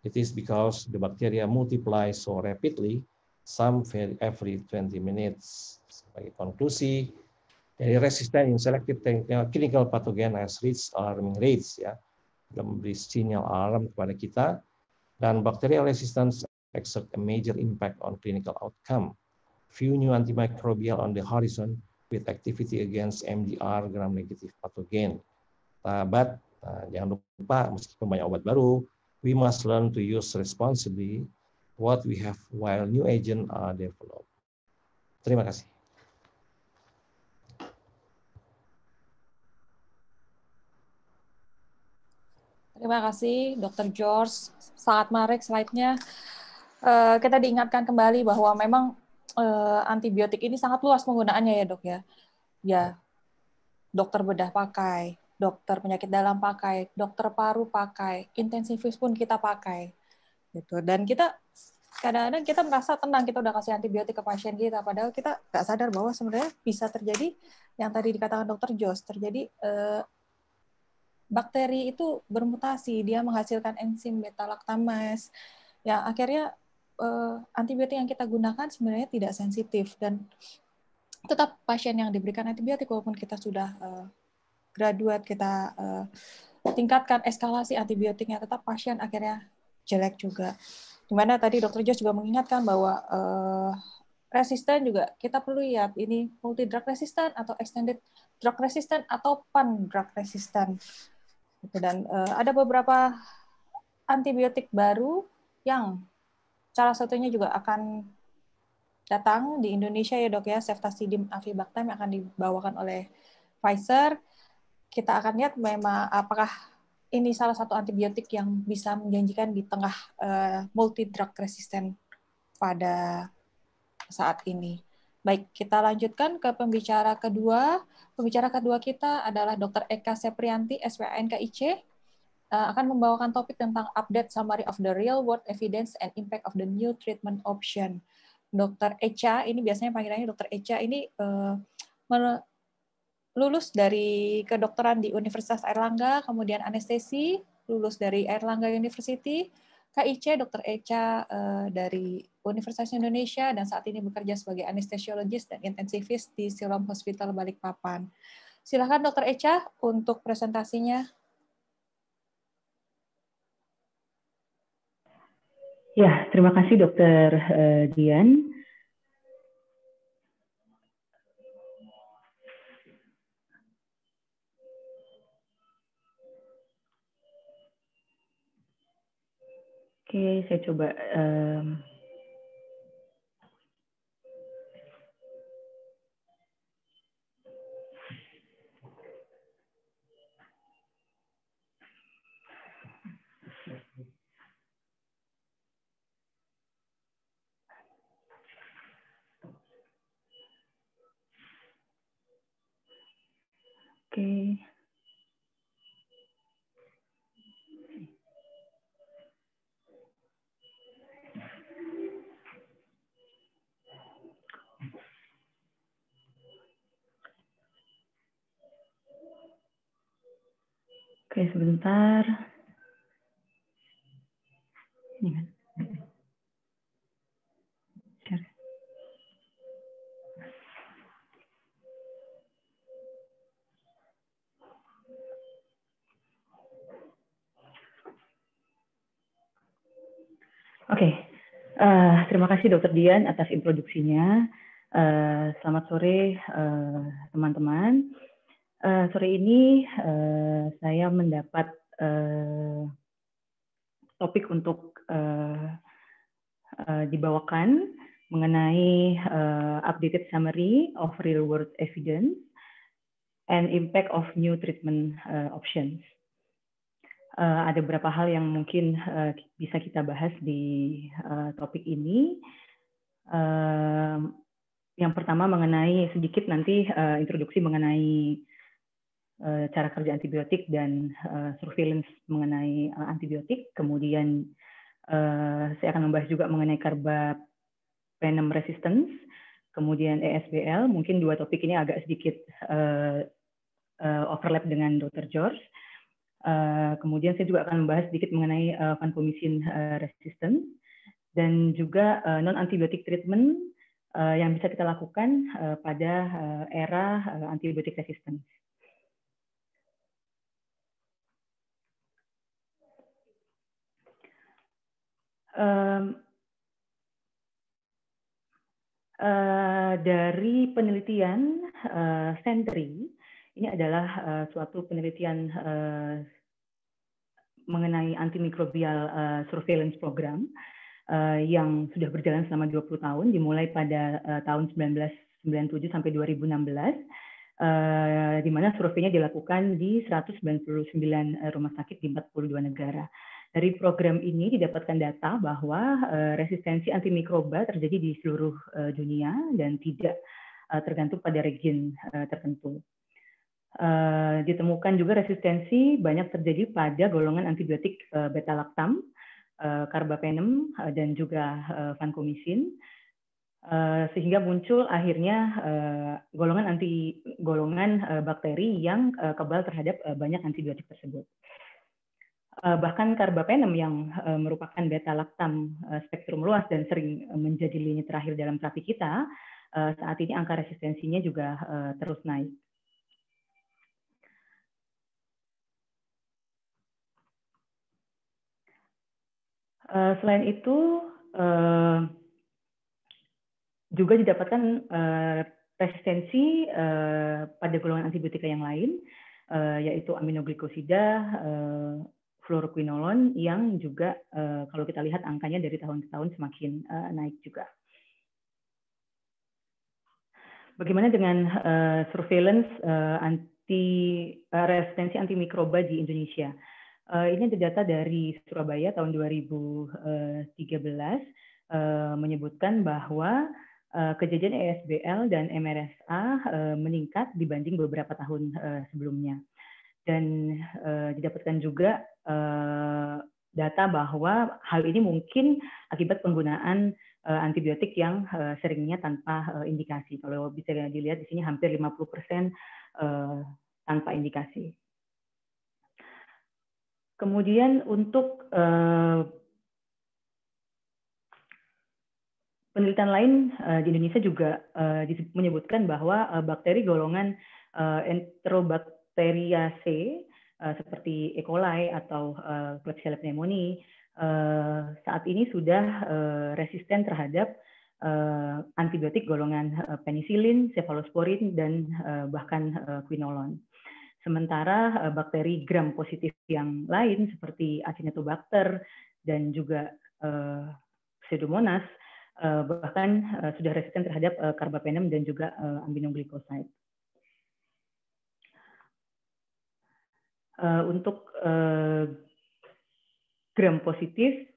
It is because the bacteria multiply so rapidly, some every 20 minutes. Sebagai konklusi, dari resisten in selective eh, clinical pathogen has reached alarming rates. Ya. Memberi sinyal alarm kepada kita. Dan bacterial resistance exert a major impact on clinical outcome. Few new antimicrobial on the horizon with activity against MDR gram-negative pathogen. Uh, but uh, jangan lupa meskipun banyak obat baru, we must learn to use responsibly what we have while new agent are developed. Terima kasih. Terima kasih, Dr. George. Sangat menarik slide-nya. Uh, kita diingatkan kembali bahwa memang uh, antibiotik ini sangat luas penggunaannya ya, dok ya. Ya, dokter bedah pakai, dokter penyakit dalam pakai, dokter paru pakai, intensivis pun kita pakai. Gitu. Dan kita kadang-kadang kita merasa tenang kita udah kasih antibiotik ke pasien kita padahal kita nggak sadar bahwa sebenarnya bisa terjadi yang tadi dikatakan dokter Jos terjadi eh, bakteri itu bermutasi dia menghasilkan enzim beta laktamase ya akhirnya eh, antibiotik yang kita gunakan sebenarnya tidak sensitif dan tetap pasien yang diberikan antibiotik walaupun kita sudah eh, graduate kita uh, tingkatkan eskalasi antibiotiknya tetap pasien akhirnya jelek juga. Dimana tadi dokter Jos juga mengingatkan bahwa uh, resisten juga kita perlu lihat ini multi drug resistant atau extended drug resistant atau pan drug resistant. Gitu, dan uh, ada beberapa antibiotik baru yang salah satunya juga akan datang di Indonesia ya dok ya, ceftazidime avibactam yang akan dibawakan oleh Pfizer kita akan lihat memang apakah ini salah satu antibiotik yang bisa menjanjikan di tengah uh, eh, multi drug resisten pada saat ini. Baik, kita lanjutkan ke pembicara kedua. Pembicara kedua kita adalah Dr. Eka Seprianti, KIC, uh, eh, akan membawakan topik tentang update summary of the real world evidence and impact of the new treatment option. Dr. Eca, ini biasanya panggilannya Dr. Eca ini uh, lulus dari kedokteran di Universitas Airlangga, kemudian anestesi, lulus dari Airlangga University, KIC Dr. Eca eh, dari Universitas Indonesia dan saat ini bekerja sebagai anestesiologis dan intensivis di Siloam Hospital Balikpapan. Silakan Dr. Eca untuk presentasinya. Ya, terima kasih Dr. Eh, Dian. Oke, okay, saya coba. Um, Oke. Okay. Oke, sebentar. Ini kan. Oke, okay. uh, eh, terima kasih Dokter Dian atas introduksinya. Uh, selamat sore eh, teman-teman. teman -teman uh, sore ini uh, saya mendapat uh, topik untuk uh, uh, dibawakan mengenai uh, updated summary of real world evidence and impact of new treatment uh, options. Uh, ada beberapa hal yang mungkin uh, bisa kita bahas di uh, topik ini. Uh, yang pertama mengenai sedikit nanti uh, introduksi mengenai Eh, cara kerja antibiotik dan eh, surveillance mengenai eh, antibiotik. Kemudian saya akan membahas juga mengenai carbapenem resistance, kemudian ESBL. Mungkin dua topik ini agak sedikit overlap dengan Dr. George. Kemudian saya juga akan membahas sedikit mengenai vancomycin resistance dan juga non antibiotik treatment yang bisa kita lakukan pada era antibiotik resistance. uh, dari penelitian uh, Sentry ini adalah uh, suatu penelitian uh, mengenai antimikrobial uh, surveillance program uh, yang sudah berjalan selama 20 tahun dimulai pada uh, tahun 1997 sampai 2016 uh, di mana surveinya dilakukan di 199 rumah sakit di 42 negara. Dari program ini didapatkan data bahwa eh, resistensi antimikroba terjadi di seluruh eh, dunia dan tidak eh, tergantung pada region tertentu. Ditemukan juga resistensi banyak terjadi pada golongan antibiotik beta-laktam, karbapenem, dan juga vancomycin sehingga muncul akhirnya golongan anti golongan bakteri yang kebal terhadap banyak antibiotik tersebut. Eh, bahkan karbapenem yang eh, merupakan beta laktam eh, spektrum luas dan sering menjadi lini terakhir dalam terapi kita, saat ini angka resistensinya juga terus naik. Selain itu, juga didapatkan resistensi pada golongan antibiotika yang lain, yaitu aminoglikosida, fluoroquinolon yang juga eh, kalau kita lihat angkanya dari tahun ke tahun semakin eh, naik juga. Bagaimana dengan eh, surveillance anti resistensi antimikroba di Indonesia? ini ada data dari Surabaya tahun 2013 menyebutkan bahwa kejadian ESBL dan MRSA meningkat dibanding beberapa tahun sebelumnya dan didapatkan juga Eh, data bahwa hal ini mungkin akibat penggunaan eh, antibiotik yang eh, seringnya tanpa indikasi. Kalau bisa dilihat di sini hampir 50% tanpa indikasi. Kemudian untuk penelitian lain di Indonesia juga menyebutkan bahwa bakteri golongan Enterobacteriaceae Eh, seperti E. coli atau uh, Klebsiella pneumoniae uh, saat ini sudah uh, resisten terhadap uh, antibiotik golongan uh, penisilin, cephalosporin dan uh, bahkan uh, quinolon. Sementara uh, bakteri gram positif yang lain seperti Acinetobacter dan juga uh, Pseudomonas bahkan sudah resisten terhadap karbapenem dan juga uh, uh, untuk uh, gram positif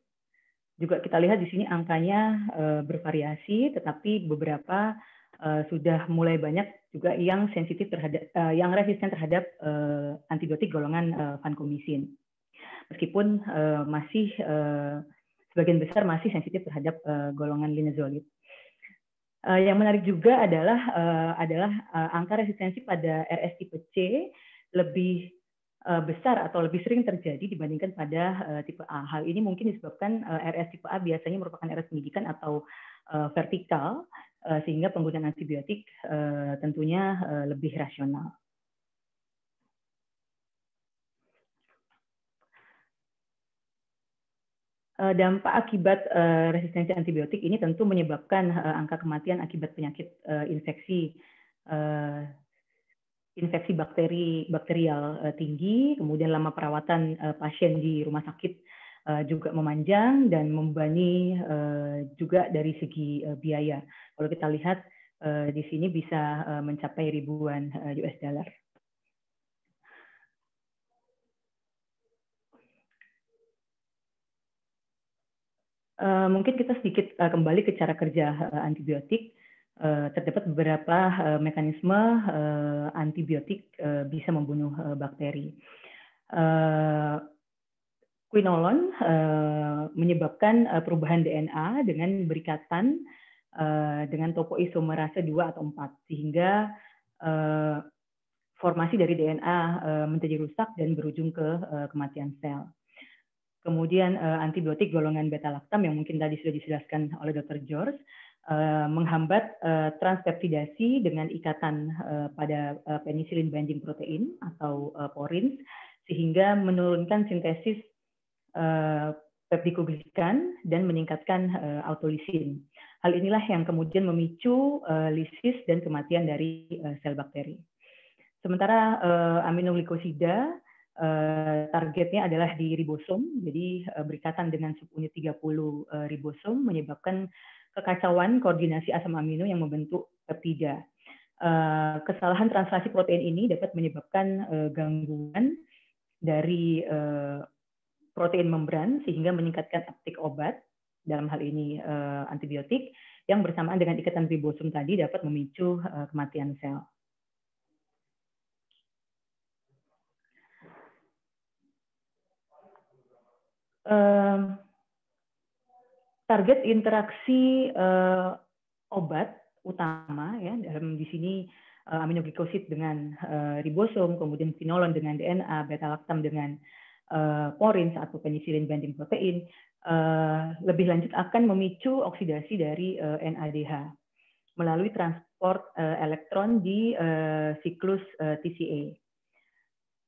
juga kita lihat di sini angkanya uh, bervariasi, tetapi beberapa uh, sudah mulai banyak juga yang sensitif terhadap, uh, yang resisten terhadap uh, antibiotik golongan uh, vancomycin. Meskipun uh, masih uh, sebagian besar masih sensitif terhadap uh, golongan linezolid. Uh, yang menarik juga adalah uh, adalah uh, angka resistensi pada RS tipe C lebih Eh, besar atau lebih sering terjadi dibandingkan pada eh, tipe A. Hal ini mungkin disebabkan eh, RS tipe A biasanya merupakan RS pendidikan atau vertikal, sehingga penggunaan antibiotik tentunya lebih rasional. dampak akibat resistensi antibiotik ini tentu menyebabkan angka kematian akibat penyakit infeksi infeksi bakteri bakterial uh, tinggi, kemudian lama perawatan uh, pasien di rumah sakit uh, juga memanjang dan membebani uh, juga dari segi uh, biaya. Kalau kita lihat uh, di sini bisa uh, mencapai ribuan uh, US dollar. Uh, mungkin kita sedikit uh, kembali ke cara kerja uh, antibiotik. Eh, terdapat beberapa uh, mekanisme uh, antibiotik uh, bisa membunuh uh, bakteri. Uh, quinolon uh, menyebabkan uh, perubahan DNA dengan berikatan uh, dengan topoisomerase 2 atau 4 sehingga uh, formasi dari DNA uh, menjadi rusak dan berujung ke uh, kematian sel. Kemudian antibiotik golongan beta-laktam yang mungkin tadi sudah dijelaskan oleh Dr. George Eh, menghambat uh, eh, transpeptidasi dengan ikatan uh, pada uh, penicillin binding protein atau uh, porins sehingga menurunkan sintesis uh, peptidoglikan dan meningkatkan uh, autolisin. Hal inilah yang kemudian memicu uh, lisis dan kematian dari uh, sel bakteri. Sementara uh, aminoglikosida uh, targetnya adalah di ribosom, jadi uh, berikatan dengan subunit 30 uh, ribosom menyebabkan kekacauan koordinasi asam amino yang membentuk peptida. Eh, kesalahan translasi protein ini dapat menyebabkan eh, gangguan dari eh, protein membran sehingga meningkatkan uptake obat dalam hal ini antibiotik yang bersamaan dengan ikatan ribosom tadi dapat memicu kematian sel. Um, target interaksi uh, obat utama ya dalam di sini uh, eh, aminoglikosid dengan uh, eh, ribosom, kemudian finolon dengan DNA, beta-laktam dengan uh, porins atau penisilin binding protein uh, lebih lanjut akan memicu oksidasi dari uh, NADH melalui transport uh, elektron di uh, siklus uh, TCA.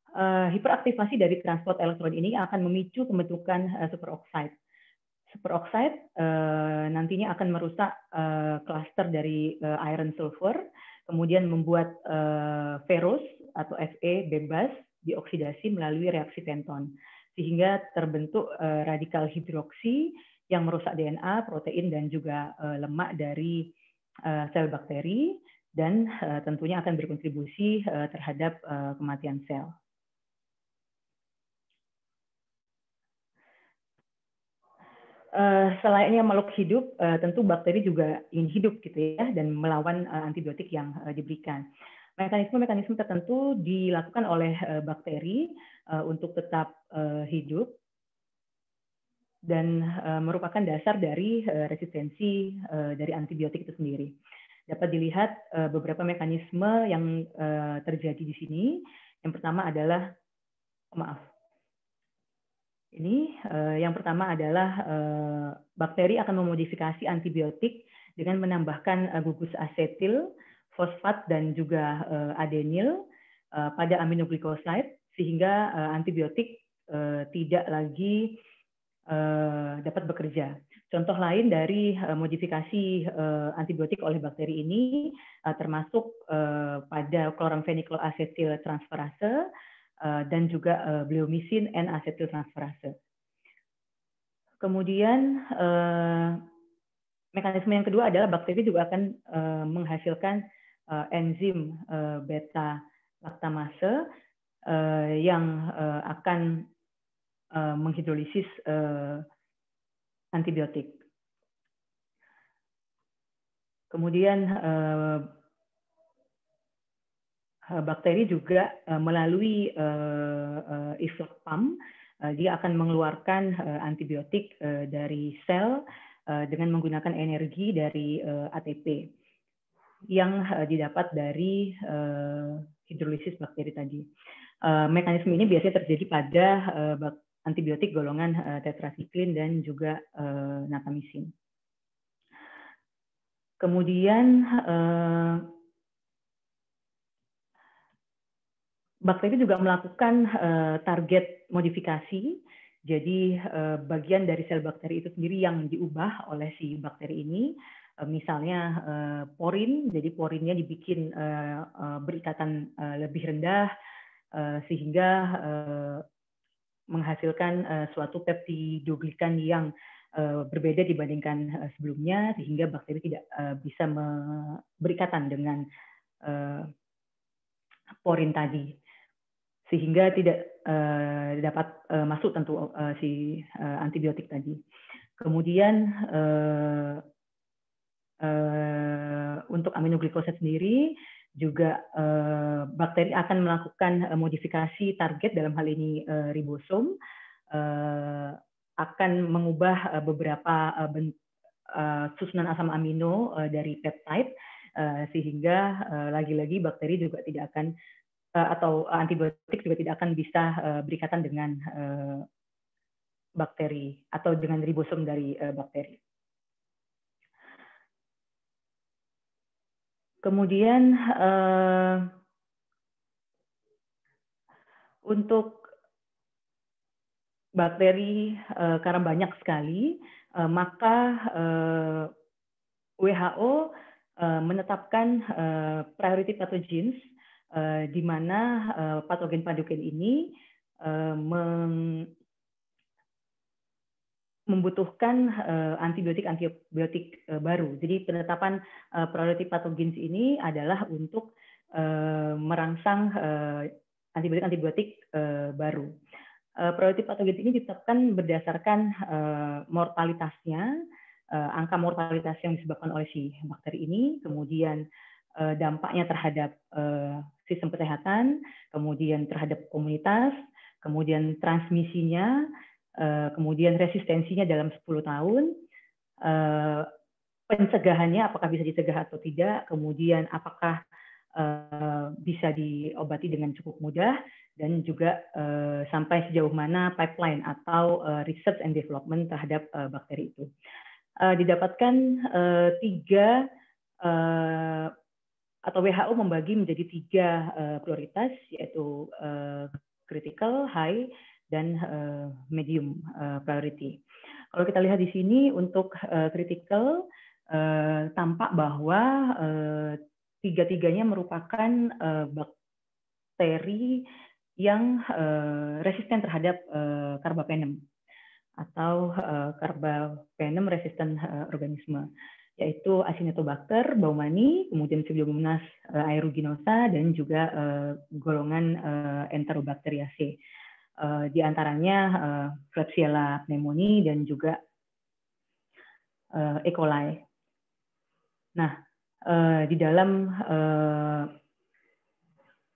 Uh, hiperaktivasi dari transport elektron ini akan memicu pembentukan uh, superoxide superoxide uh, eh, nantinya akan merusak uh, dari uh, iron sulfur, kemudian membuat uh, ferrous atau Fe bebas dioksidasi melalui reaksi penton, sehingga terbentuk uh, radikal hidroksi yang merusak DNA, protein, dan juga uh, lemak dari uh, sel bakteri, dan uh, tentunya akan berkontribusi uh, terhadap uh, kematian sel. Uh, eh, yang makhluk hidup, uh, tentu bakteri juga ingin hidup gitu ya dan melawan uh, antibiotik yang uh, diberikan. Mekanisme-mekanisme tertentu dilakukan oleh uh, bakteri uh, untuk tetap uh, hidup dan uh, merupakan dasar dari uh, resistensi uh, dari antibiotik itu sendiri. Dapat dilihat uh, beberapa mekanisme yang uh, terjadi di sini. Yang pertama adalah maaf ini uh, yang pertama adalah uh, bakteri akan memodifikasi antibiotik dengan menambahkan uh, gugus asetil, fosfat dan juga uh, adenil uh, pada aminoglikosid sehingga uh, antibiotik uh, tidak lagi uh, dapat bekerja. Contoh lain dari uh, modifikasi uh, antibiotik oleh bakteri ini uh, termasuk uh, pada acetyl transferase Eh, dan juga eh, bleomisin and acetiltransferase. Kemudian eh, mekanisme yang kedua adalah bakteri juga akan menghasilkan enzim beta laktamase yang akan menghidrolisis antibiotik. Kemudian Eh, bakteri juga eh, melalui eh, efflux pump dia akan mengeluarkan antibiotik dari sel dengan menggunakan energi dari ATP yang didapat dari hidrolisis bakteri tadi. Mekanisme ini biasanya terjadi pada antibiotik golongan tetrasiklin dan juga natamisin. Kemudian Bakteri juga melakukan uh, target modifikasi. Jadi uh, bagian dari sel bakteri itu sendiri yang diubah oleh si bakteri ini. Uh, misalnya uh, porin, jadi porinnya dibikin uh, uh, berikatan uh, lebih rendah uh, sehingga uh, menghasilkan uh, suatu peptidoglikan yang berbeda dibandingkan sebelumnya sehingga bakteri tidak bisa berikatan dengan porin tadi sehingga tidak uh, dapat uh, masuk tentu uh, si uh, antibiotik tadi. Kemudian uh, uh, untuk aminoglikosa sendiri juga uh, bakteri akan melakukan uh, modifikasi target dalam hal ini uh, ribosom uh, akan mengubah uh, beberapa uh, bent, uh, susunan asam amino uh, dari peptide uh, sehingga lagi-lagi bakteri juga tidak akan Eh, atau antibiotik juga tidak akan bisa eh, berikatan dengan eh, bakteri atau dengan ribosom dari bakteri. Kemudian untuk bakteri karena banyak sekali, maka WHO menetapkan priority pathogens Eh, di mana uh, patogen patogen ini uh, meng membutuhkan uh, antibiotik antibiotik uh, baru. Jadi penetapan uh, priority patogens ini adalah untuk uh, merangsang uh, antibiotik antibiotik uh, baru. Uh, priority patogen ini ditetapkan berdasarkan uh, mortalitasnya, uh, angka mortalitas yang disebabkan oleh si bakteri ini, kemudian Eh, dampaknya terhadap eh, sistem kesehatan, kemudian terhadap komunitas, kemudian transmisinya, eh, kemudian resistensinya dalam 10 tahun, pencegahannya apakah bisa dicegah atau tidak, kemudian apakah bisa diobati dengan cukup mudah, dan juga sampai sejauh mana pipeline atau research and development terhadap bakteri itu. Didapatkan tiga atau WHO membagi menjadi tiga uh, prioritas yaitu uh, critical, high, dan uh, medium uh, priority. Kalau kita lihat di sini untuk uh, critical uh, tampak bahwa uh, tiga-tiganya merupakan uh, bakteri yang uh, resisten terhadap uh, karbapenem atau uh, karbapenem resisten uh, organisme yaitu Acinetobacter, Baumani, kemudian Pseudomonas eh, aeruginosa, dan juga uh, golongan uh, eh, Enterobacteriaceae. Uh, di antaranya uh, Klebsiella pneumoniae dan juga uh, E. coli. Nah, uh, di dalam uh,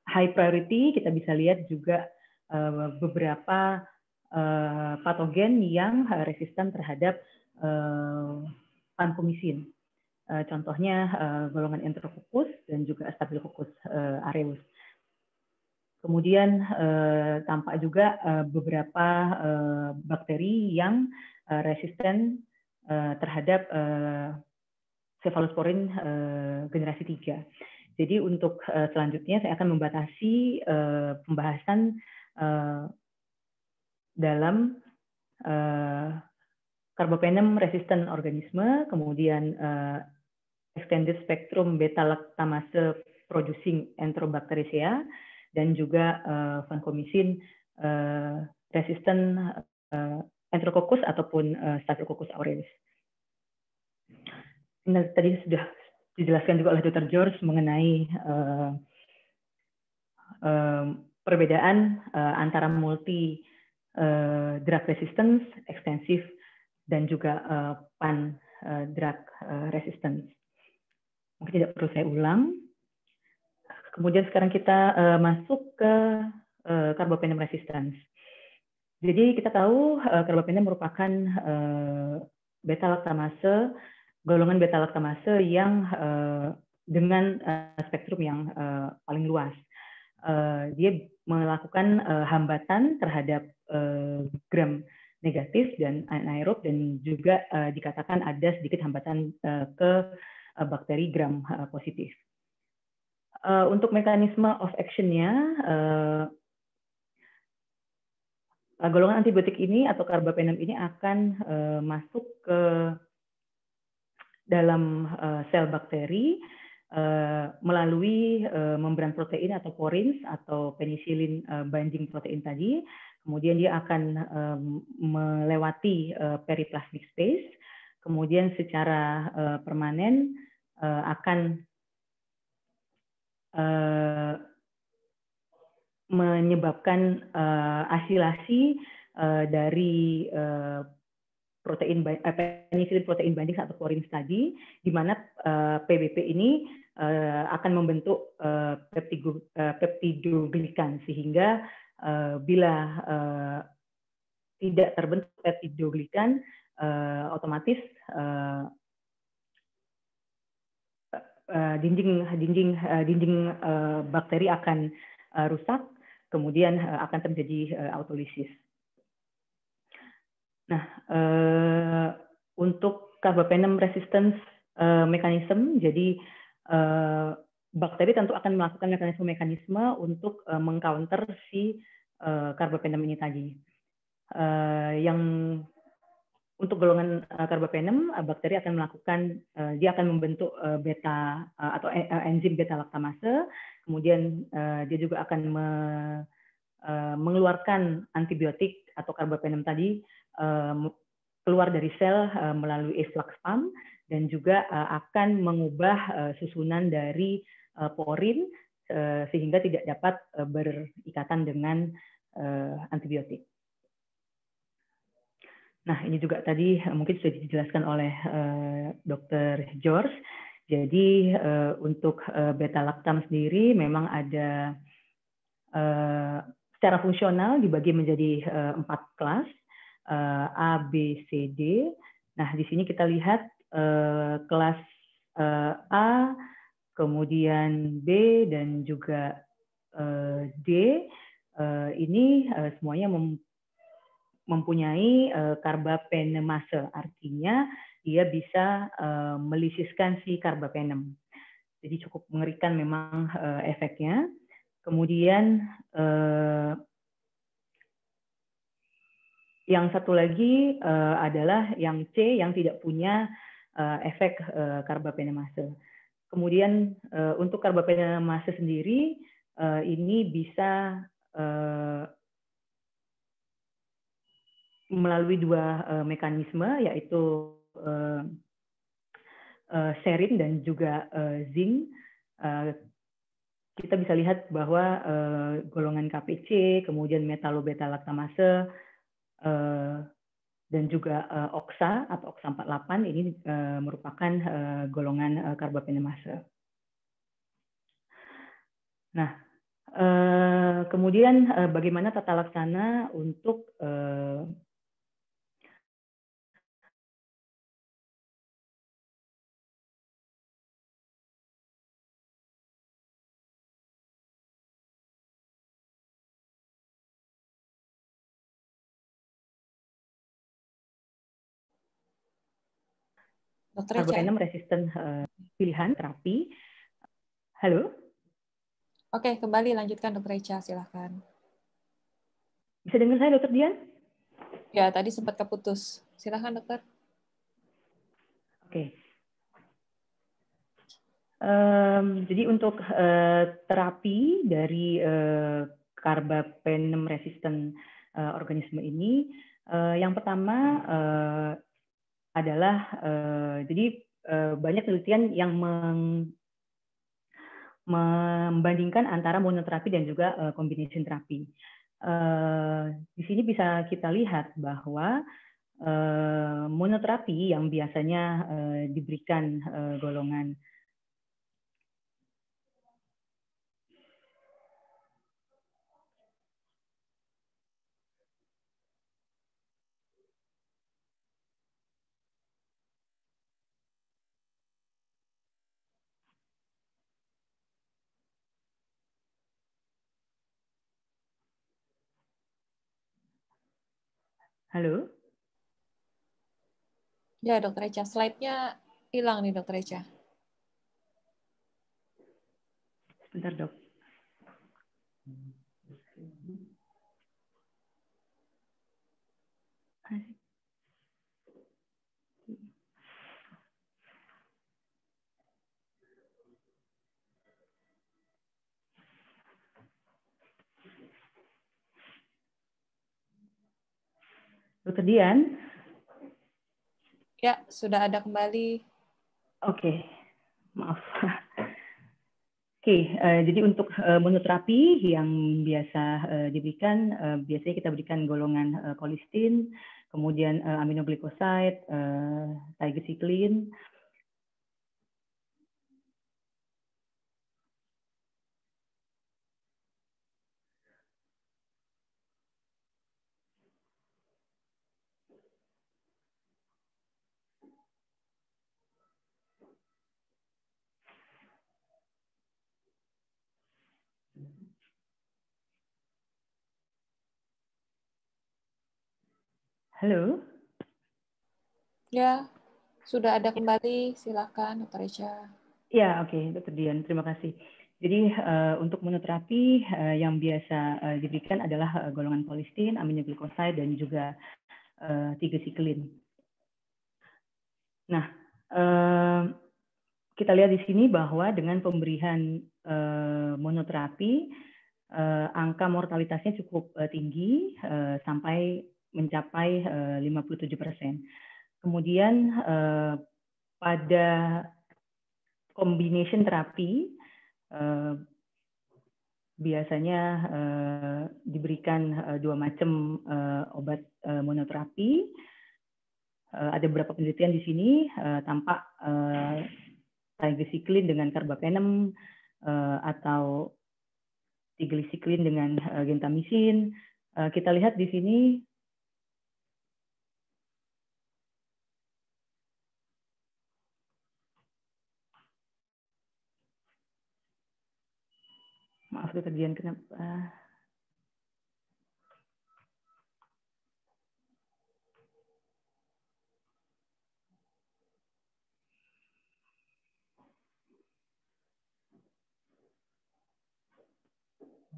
high priority kita bisa lihat juga uh, beberapa uh, patogen yang resisten terhadap uh, vancomisin. Uh, eh, contohnya uh, golongan enterococcus dan juga staphylococcus uh, aureus. Kemudian tampak juga beberapa bakteri yang resisten terhadap uh, cefalosporin generasi 3. Jadi untuk selanjutnya saya akan membatasi pembahasan dalam karbapenem resisten organisme, kemudian uh, extended spectrum beta lactamase producing enterobacteria dan juga uh, vancomycin uh, eh, resisten uh, enterococcus ataupun uh, staphylococcus aureus. Nah, tadi sudah dijelaskan juga oleh Dr. George mengenai uh, uh, perbedaan uh, antara multi uh, drug resistance, extensive dan juga eh, pan eh, drug uh, resistance. Mungkin tidak perlu saya ulang. Kemudian sekarang kita masuk ke uh, carbapenem resistance. Jadi kita tahu uh, carbapenem merupakan beta laktamase golongan beta laktamase yang dengan uh, spektrum yang paling luas. dia melakukan hambatan terhadap gram negatif dan anaerob dan juga uh, dikatakan ada sedikit hambatan uh, ke uh, bakteri gram uh, positif. Uh, untuk mekanisme of action-nya, uh, golongan antibiotik ini atau karbapenem ini akan uh, masuk ke dalam uh, sel bakteri uh, melalui uh, membran protein atau porins atau penicillin uh, binding protein tadi Kemudian dia akan eh, melewati eh, periplastik periplastic space, kemudian secara eh, permanen akan menyebabkan asilasi dari protein penicillin protein binding atau porin tadi, di mana PBP ini akan membentuk peptidoglikan sehingga Eh, bila uh, tidak terbentuk peptidoglikan uh, eh, otomatis uh, dinding dinding dinding bakteri akan rusak, kemudian akan terjadi autolisis. Nah, untuk carbapenem resistance uh, mechanism, jadi bakteri tentu akan melakukan mekanisme-mekanisme untuk uh, mengcounter si uh, eh, karbapenem ini tadi. Uh, yang untuk golongan uh, karbapenem, uh, bakteri akan melakukan uh, dia akan membentuk uh, beta uh, atau uh, enzim beta laktamase, kemudian uh, dia juga akan me, uh, mengeluarkan antibiotik atau karbapenem tadi uh, keluar dari sel uh, melalui efflux pump dan juga akan mengubah susunan dari Eh, porin eh, sehingga tidak dapat eh, berikatan dengan antibiotik. Nah, ini juga tadi mungkin sudah dijelaskan oleh Dr. George. Jadi untuk beta laktam sendiri memang ada secara fungsional dibagi menjadi empat kelas A, B, C, D. Nah, di sini kita lihat kelas A kemudian B dan juga eh, D eh, ini eh, semuanya mempunyai uh, karbapenemase, artinya dia bisa melisiskan si karbapenem. Jadi cukup mengerikan memang efeknya. Kemudian yang satu lagi adalah yang C yang tidak punya efek uh, karbapenemase. Kemudian uh, untuk karbapenem masa sendiri uh, ini bisa uh, melalui dua uh, mekanisme yaitu uh, uh, serin dan juga uh, zinc. Uh, kita bisa lihat bahwa uh, golongan KPC, kemudian metalobeta-laktamase, uh, dan juga uh, eh, OXA atau oksa 48 ini uh, merupakan uh, golongan uh, karbapenemase. Nah, uh, kemudian uh, bagaimana tata laksana untuk uh, Dokter Carbapenem resisten uh, pilihan terapi. Halo? Oke, kembali lanjutkan Dokter Echa, silahkan. Bisa dengar saya Dokter Dian? Ya, tadi sempat keputus. Silahkan Dokter. Oke. Um, jadi untuk uh, terapi dari uh, karbapenem resisten uh, organisme ini, uh, yang pertama uh, adalah uh, jadi uh, banyak penelitian yang meng, membandingkan antara monoterapi dan juga uh, combination terapi. Uh, di sini bisa kita lihat bahwa uh, monoterapi yang biasanya uh, diberikan uh, golongan Halo? Ya, Dokter Echa, Slide-nya hilang nih, Dokter Echa. Sebentar, Dok. Dian? Ya, sudah ada kembali. Oke, okay. maaf. Oke, okay, uh, eh, jadi untuk uh, monoterapi yang biasa uh, diberikan, uh, biasanya kita berikan golongan uh, kolistin, kemudian uh, aminoglikoside, uh, tigecycline, Halo. Ya, sudah ada kembali. Silakan, Dokter Reza. Ya, oke, okay, Dokter Dian. Terima kasih. Jadi uh, untuk monoterapi uh, yang biasa uh, diberikan adalah uh, golongan polistin, aminoglikoside, dan juga uh, siklin. Nah, uh, kita lihat di sini bahwa dengan pemberian uh, monoterapi, uh, angka mortalitasnya cukup uh, tinggi uh, sampai mencapai 57 eh, persen. Kemudian eh, pada combination terapi eh, biasanya diberikan dua macam obat monoterapi. Ada beberapa penelitian di sini tampak triglyciclin dengan karbapenem atau triglyciclin dengan gentamisin. Kita lihat di sini kejadian kenapa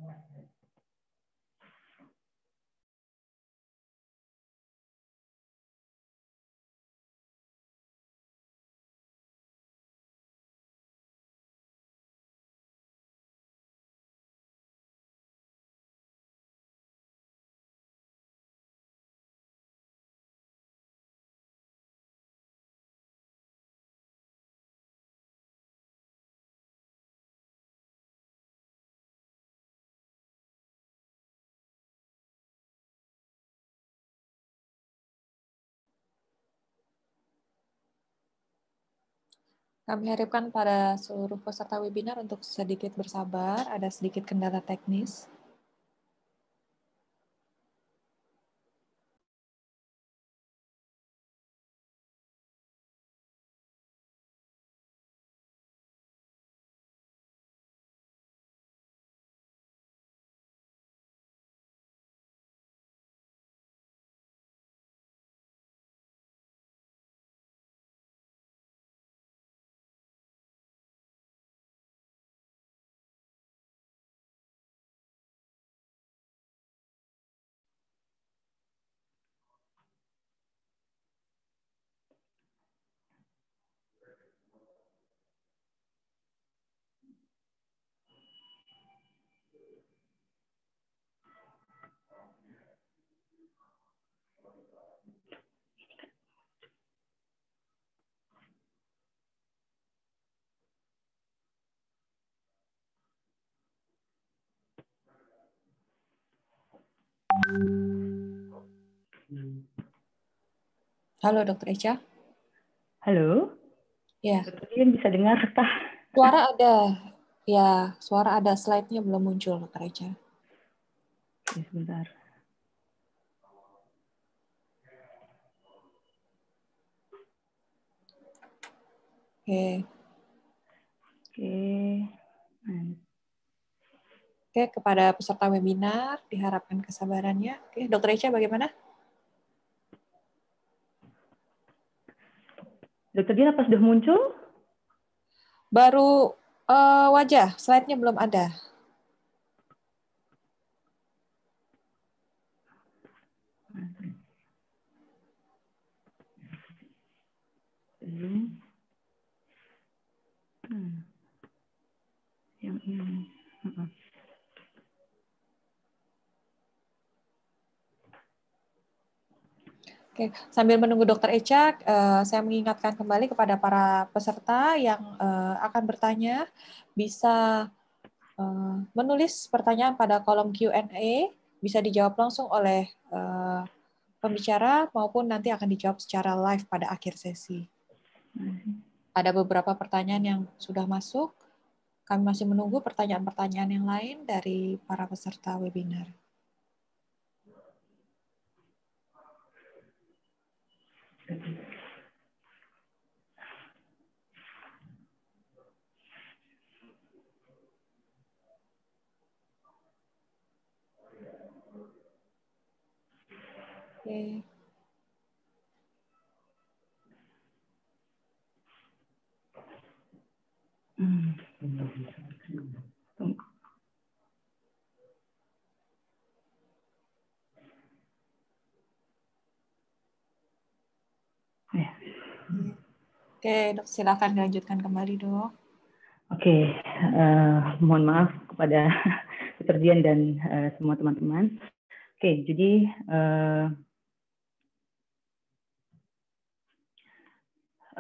Thank you. Kami harapkan pada seluruh peserta webinar untuk sedikit bersabar, ada sedikit kendala teknis. Halo Dokter Echa. Halo. Ya. Kalian bisa dengar Pak. Suara ada. Ya, suara ada. Slide-nya belum muncul Dokter Echa. Ya, sebentar. Oke. Oke. Nah. Oke, kepada peserta webinar diharapkan kesabarannya. Oke, Dokter Echa bagaimana? Dokter Dira pas sudah muncul? Baru uh, wajah, slide-nya belum ada. Hmm. Yang ini. Oke, sambil menunggu Dokter Eca, uh, eh, saya mengingatkan kembali kepada para peserta yang uh, akan bertanya bisa uh, menulis pertanyaan pada kolom Q&A, bisa dijawab langsung oleh uh, pembicara maupun nanti akan dijawab secara live pada akhir sesi. Ada beberapa pertanyaan yang sudah masuk. Kami masih menunggu pertanyaan-pertanyaan yang lain dari para peserta webinar. Okay. Mm -hmm. Oke, dok silakan dilanjutkan kembali dok. Oke, uh, mohon maaf kepada pekerjaan dan uh, semua teman-teman. Oke, jadi uh,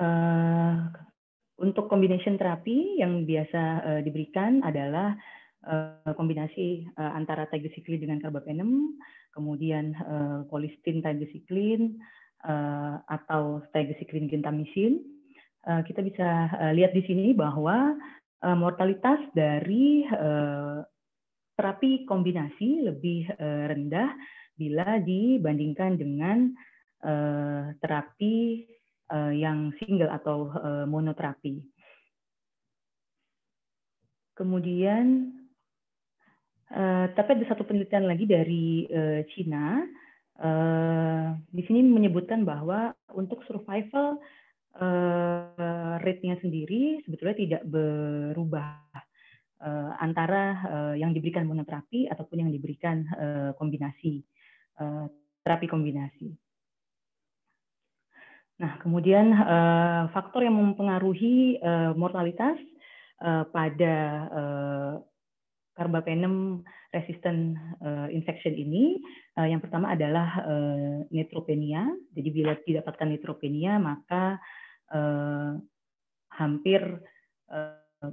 uh, untuk combination terapi yang biasa uh, diberikan adalah uh, kombinasi uh, antara tigecycline dengan carbapenem, kemudian uh, colistin tigecycline uh, atau tigecycline gentamicin. Eh, kita bisa eh, lihat di sini bahwa eh, mortalitas dari terapi kombinasi lebih rendah bila dibandingkan dengan terapi yang single atau monoterapi. Kemudian, tapi ada satu penelitian lagi dari Cina. Di sini menyebutkan bahwa untuk survival uh, rate-nya sendiri sebetulnya tidak berubah uh, antara uh, yang diberikan monoterapi ataupun yang diberikan uh, kombinasi uh, terapi kombinasi. Nah, kemudian uh, faktor yang mempengaruhi uh, mortalitas uh, pada uh, karbapenem resistant uh, infection ini uh, yang pertama adalah uh, neutropenia. Jadi bila didapatkan neutropenia maka eh, hampir eh,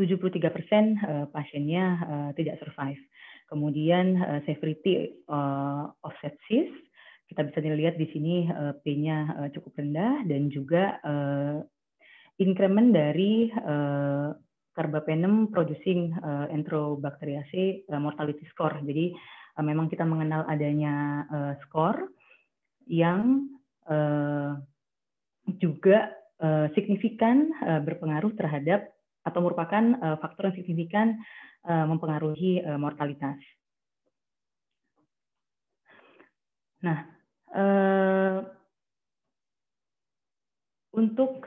73 eh, pasiennya eh, tidak survive. Kemudian eh, severity eh, of sepsis kita bisa dilihat di sini eh, P-nya eh, cukup rendah dan juga eh, increment dari eh, carbapenem producing uh, eh, enterobacteriaceae uh, mortality score. Jadi uh, memang kita mengenal adanya uh, skor yang uh, juga eh, signifikan eh, berpengaruh terhadap atau merupakan eh, faktor yang signifikan mempengaruhi mortalitas. Nah, untuk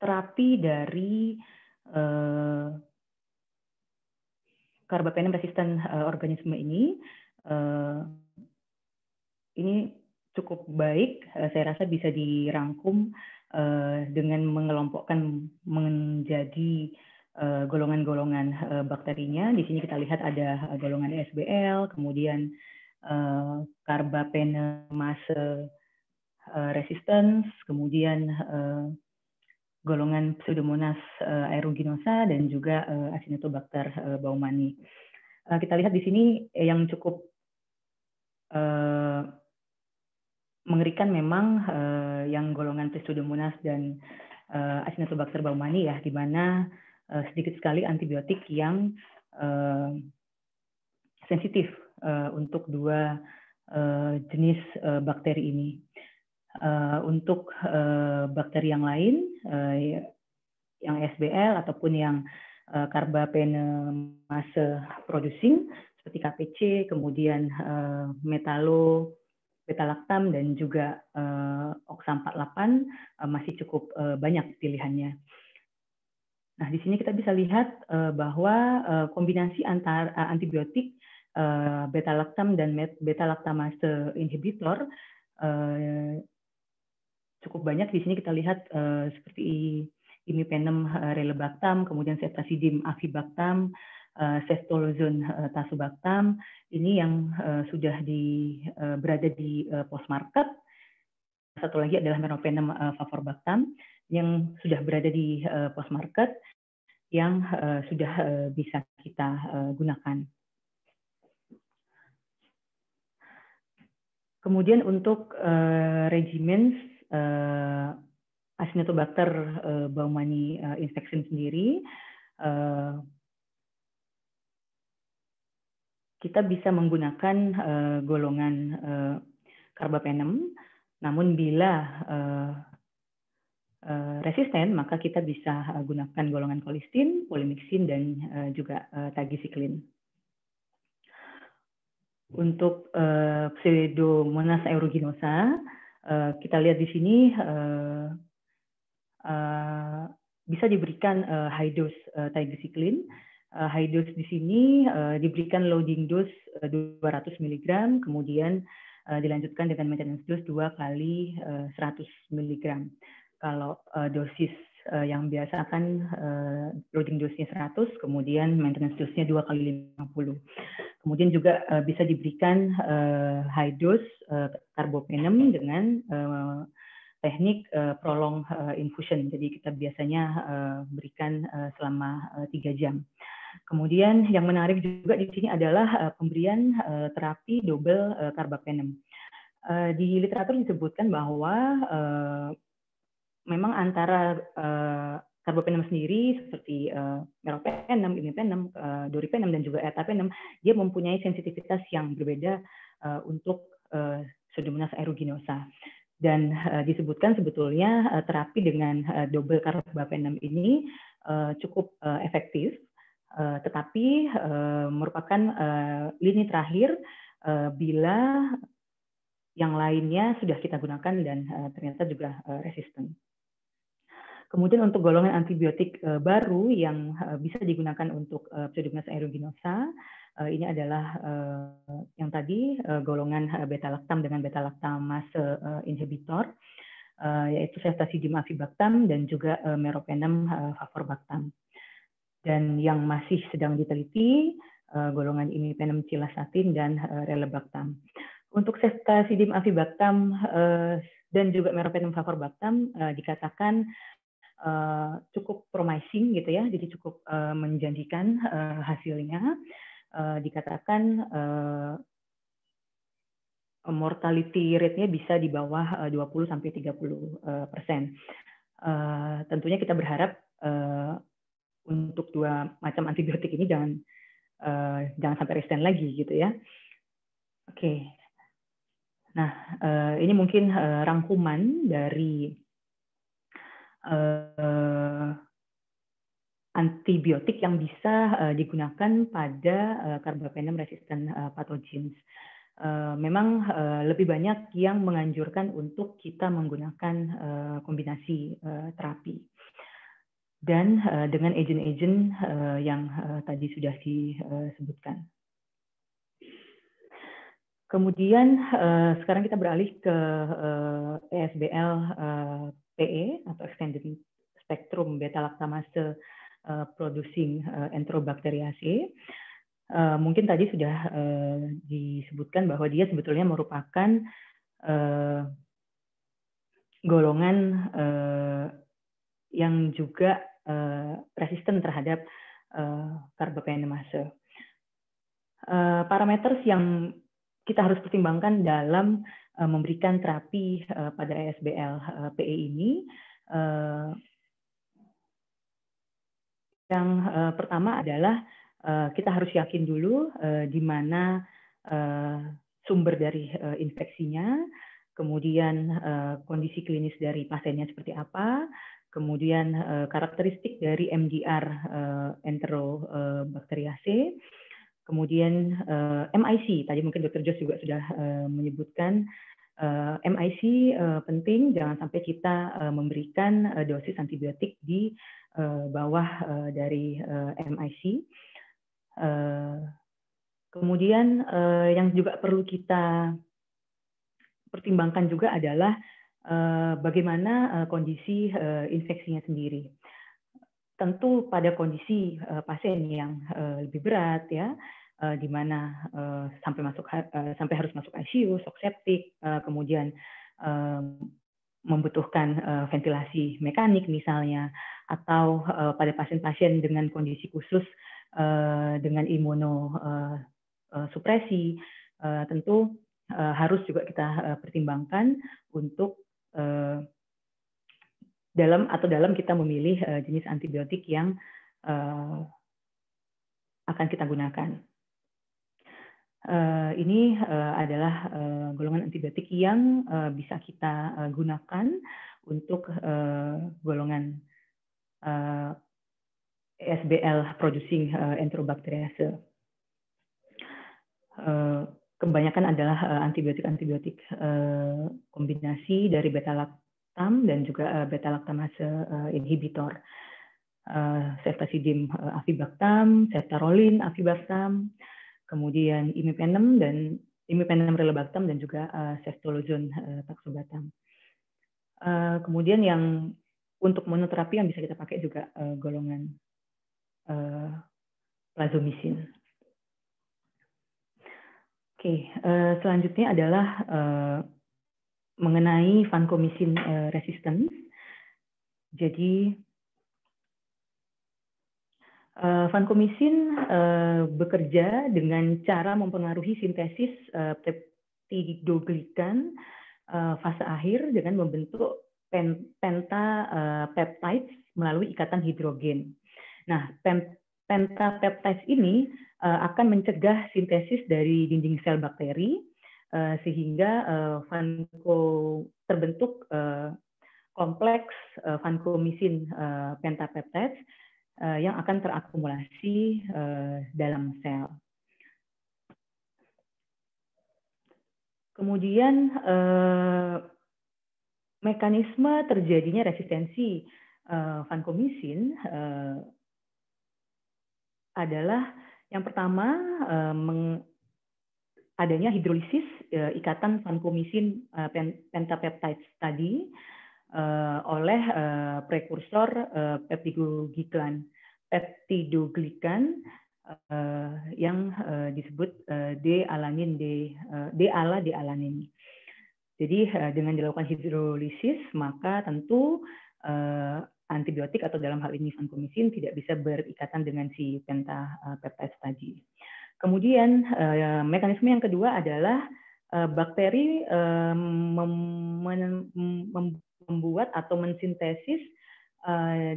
terapi dari uh, karbapenem resisten organisme ini, ini cukup baik, eh, saya rasa bisa dirangkum eh, dengan mengelompokkan menjadi eh, golongan-golongan bakterinya. Di sini kita lihat ada golongan SBL, kemudian karbapenemase resistance, kemudian golongan Pseudomonas aeruginosa dan juga Acinetobacter baumani. Kita lihat di sini yang cukup mengerikan memang uh, yang golongan Pseudomonas dan uh, Acinetobacter baumani ya, di mana uh, sedikit sekali antibiotik yang uh, sensitif uh, untuk dua uh, jenis uh, bakteri ini. Uh, untuk uh, bakteri yang lain, uh, yang SBL ataupun yang uh, carbapenemase producing seperti KPC, kemudian uh, metalo beta-laktam dan juga uh, 48 uh, masih cukup uh, banyak pilihannya. Nah, di sini kita bisa lihat uh, bahwa uh, kombinasi antar uh, antibiotik uh, beta-laktam dan beta-laktamase inhibitor uh, cukup banyak di sini kita lihat uh, seperti imipenem relebactam, kemudian ceftazidim, avibactam, Seftolozon eh, eh, Tasubaktam ini yang eh, sudah di, berada di post market. Satu lagi adalah Meropenem Favorbaktam yang sudah berada di post market yang sudah bisa kita gunakan. Kemudian untuk uh, regimen uh, uh, baumani uh, infection sendiri, kita bisa menggunakan uh, golongan uh, eh, karbapenem. Namun bila uh, uh, resisten, maka kita bisa gunakan golongan kolistin, polimiksin, dan uh, juga uh, tagisiklin. Untuk uh, pseudomonas aeruginosa, uh, kita lihat di sini uh, uh, bisa diberikan uh, high dose uh, tagisiklin uh, high dose di sini uh, diberikan loading dose uh, 200 mg, kemudian uh, dilanjutkan dengan maintenance dose dua kali uh, 100 mg. Kalau uh, dosis uh, yang biasa kan uh, loading dosisnya 100, kemudian maintenance dosisnya dua kali 50. Kemudian juga uh, bisa diberikan uh, high dose uh, carbapenem dengan uh, teknik uh, prolong uh, infusion. Jadi kita biasanya uh, berikan uh, selama uh, jam. Uh, Kemudian yang menarik juga di sini adalah eh, pemberian eh, terapi double Uh, Di literatur disebutkan bahwa memang antara carbapenem sendiri seperti meropenem, imipenem, doripenem dan juga etapenem dia mempunyai sensitivitas yang berbeda untuk Pseudomonas aeruginosa dan uh, disebutkan sebetulnya uh, terapi dengan uh, double carbapenem ini uh, cukup uh, efektif Eh, tetapi eh, merupakan eh, lini terakhir bila yang lainnya sudah kita gunakan dan ternyata juga resisten. Kemudian untuk golongan antibiotik baru yang bisa digunakan untuk uh, Pseudomonas aeruginosa, ini adalah yang tadi golongan beta-laktam dengan beta-laktamase inhibitor, uh, yaitu ceftazidime avibactam dan juga uh, meropenem uh, favorbactam dan yang masih sedang diteliti uh, golongan imipenem cilasatin dan uh, eh, tam. Untuk sidim avibactam uh, eh, dan juga meropenem favorbactam uh, dikatakan uh, cukup promising gitu ya, jadi cukup uh, menjanjikan uh, hasilnya. Uh, dikatakan uh, mortality rate-nya bisa di bawah uh, 20 sampai 30 persen. tentunya kita berharap untuk dua macam antibiotik ini jangan uh, jangan sampai resisten lagi gitu ya. Oke. Okay. Nah, uh, ini mungkin uh, rangkuman dari uh, antibiotik yang bisa uh, digunakan pada uh, carbapenem resistant uh, pathogens. memang lebih banyak yang menganjurkan untuk kita menggunakan kombinasi terapi dan uh, dengan agent-agent uh, yang uh, tadi sudah disebutkan. Kemudian uh, sekarang kita beralih ke uh, ESBL uh, PE atau Extended Spectrum Beta Lactamase uh, Producing uh, Enterobacteriaceae. Uh, mungkin tadi sudah uh, disebutkan bahwa dia sebetulnya merupakan uh, golongan uh, yang juga Eh, resisten terhadap uh, eh, karbapenemase. Uh, eh, yang kita harus pertimbangkan dalam memberikan terapi pada ESBL PE ini yang pertama adalah kita harus yakin dulu di mana sumber dari infeksinya, kemudian kondisi klinis dari pasiennya seperti apa, kemudian uh, karakteristik dari MDR uh, eh, eh, kemudian uh, MIC. Tadi mungkin Dr. Jos juga sudah uh, menyebutkan uh, MIC uh, penting, jangan sampai kita uh, memberikan uh, dosis antibiotik di uh, bawah uh, dari uh, MIC. Uh, kemudian uh, yang juga perlu kita pertimbangkan juga adalah Eh, bagaimana eh, kondisi eh, infeksinya sendiri. Tentu pada kondisi pasien yang lebih berat ya, di mana sampai masuk sampai harus masuk ICU, shock septic, kemudian membutuhkan ventilasi mekanik misalnya, atau pada pasien-pasien dengan kondisi khusus dengan imunosupresi, tentu harus juga kita pertimbangkan untuk Eh, dalam atau dalam kita memilih uh, jenis antibiotik yang uh, akan kita gunakan. Uh, ini uh, adalah uh, golongan antibiotik yang uh, bisa kita uh, gunakan untuk uh, golongan uh, SBL producing uh, enterobacteriase. Uh, kebanyakan adalah eh, antibiotik-antibiotik eh, kombinasi dari beta-laktam dan juga eh, beta-laktamase inhibitor. uh, avibactam, ceftaroline avibactam, kemudian imipenem dan imipenem relebactam dan juga ceftolozone taxobatam. Kemudian yang untuk monoterapi yang bisa kita pakai juga golongan plazomisin. Oke, uh, selanjutnya adalah uh, mengenai vancomycin uh, eh, resistance. Jadi uh, vancomycin uh, bekerja dengan cara mempengaruhi sintesis uh, peptidoglikan uh, fase akhir dengan membentuk pen, penta uh, peptides melalui ikatan hidrogen. Nah, pen, penta peptides ini Eh, akan mencegah sintesis dari dinding sel bakteri eh, sehingga eh, vanco terbentuk kompleks vancomycin pentapeptides yang akan terakumulasi dalam sel. Kemudian mekanisme terjadinya resistensi vancomycin adalah yang pertama, eh, adanya hidrolisis eh, ikatan vancomycin eh, pentapeptide tadi oleh prekursor peptidoglikan peptidoglikan yang disebut D-alanin D D-ala D-alanin. Jadi dengan dilakukan hidrolisis maka tentu antibiotik atau dalam hal ini vancomycin tidak bisa berikatan dengan si pentapeptide eh, tadi. Kemudian eh, mekanisme yang kedua adalah eh, bakteri membuat atau mensintesis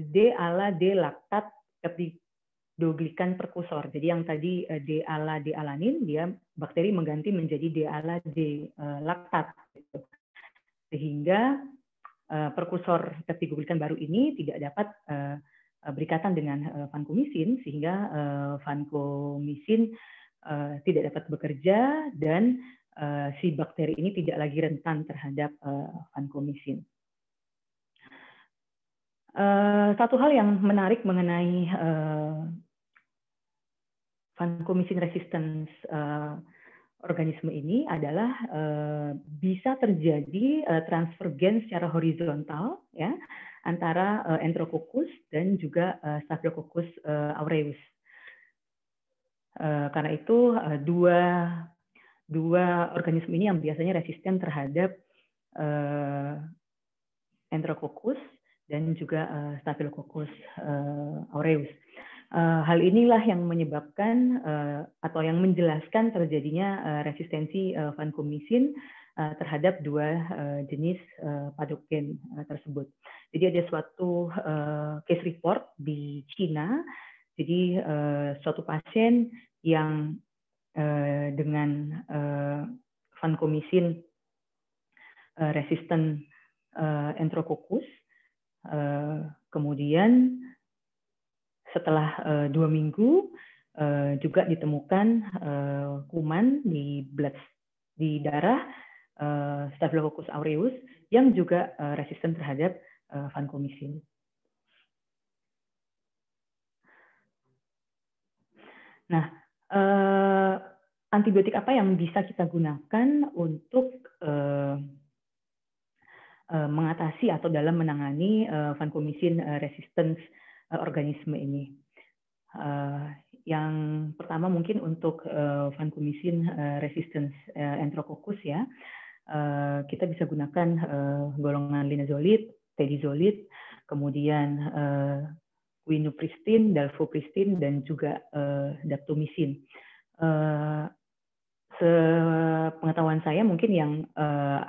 D ala D laktat ketidoglikan perkusor. Jadi yang tadi D ala D alanin dia bakteri mengganti menjadi D ala D laktat gitu. sehingga Eh, perkursor tertigulikan baru ini tidak dapat eh, berikatan dengan eh, vankomisin sehingga vankomisin tidak dapat bekerja dan si bakteri ini tidak lagi rentan terhadap vankomisin. Satu hal yang menarik mengenai vankomisin resistance organisme ini adalah e, bisa terjadi e, transfer gen secara horizontal ya antara e, Enterococcus dan juga e, Staphylococcus e, aureus. E, karena itu e, dua dua organisme ini yang biasanya resisten terhadap e, Enterococcus dan juga uh, Staphylococcus uh, aureus. Eh, hal inilah yang menyebabkan uh, atau yang menjelaskan terjadinya uh, resistensi uh, vancomycin uh, terhadap dua uh, jenis uh, uh, tersebut. Jadi ada suatu uh, case report di China. Jadi uh, suatu pasien yang uh, dengan uh, vankomisin uh, resisten uh, entrococcus, uh, kemudian setelah uh, dua minggu uh, juga ditemukan uh, kuman di blood di darah uh, Staphylococcus aureus yang juga uh, resisten terhadap uh, vancomycin. Nah, uh, antibiotik apa yang bisa kita gunakan untuk uh, mengatasi atau dalam menangani vancomycin resistance Eh, organisme ini. Uh, yang pertama mungkin untuk uh, eh, vancomycin uh, resistance uh, enterococcus ya, uh, kita bisa gunakan uh, golongan linazolid, tedizolid, kemudian uh, quinupristin, dalfopristin, dan juga uh, daptomycin. Uh, sepengetahuan saya mungkin yang uh,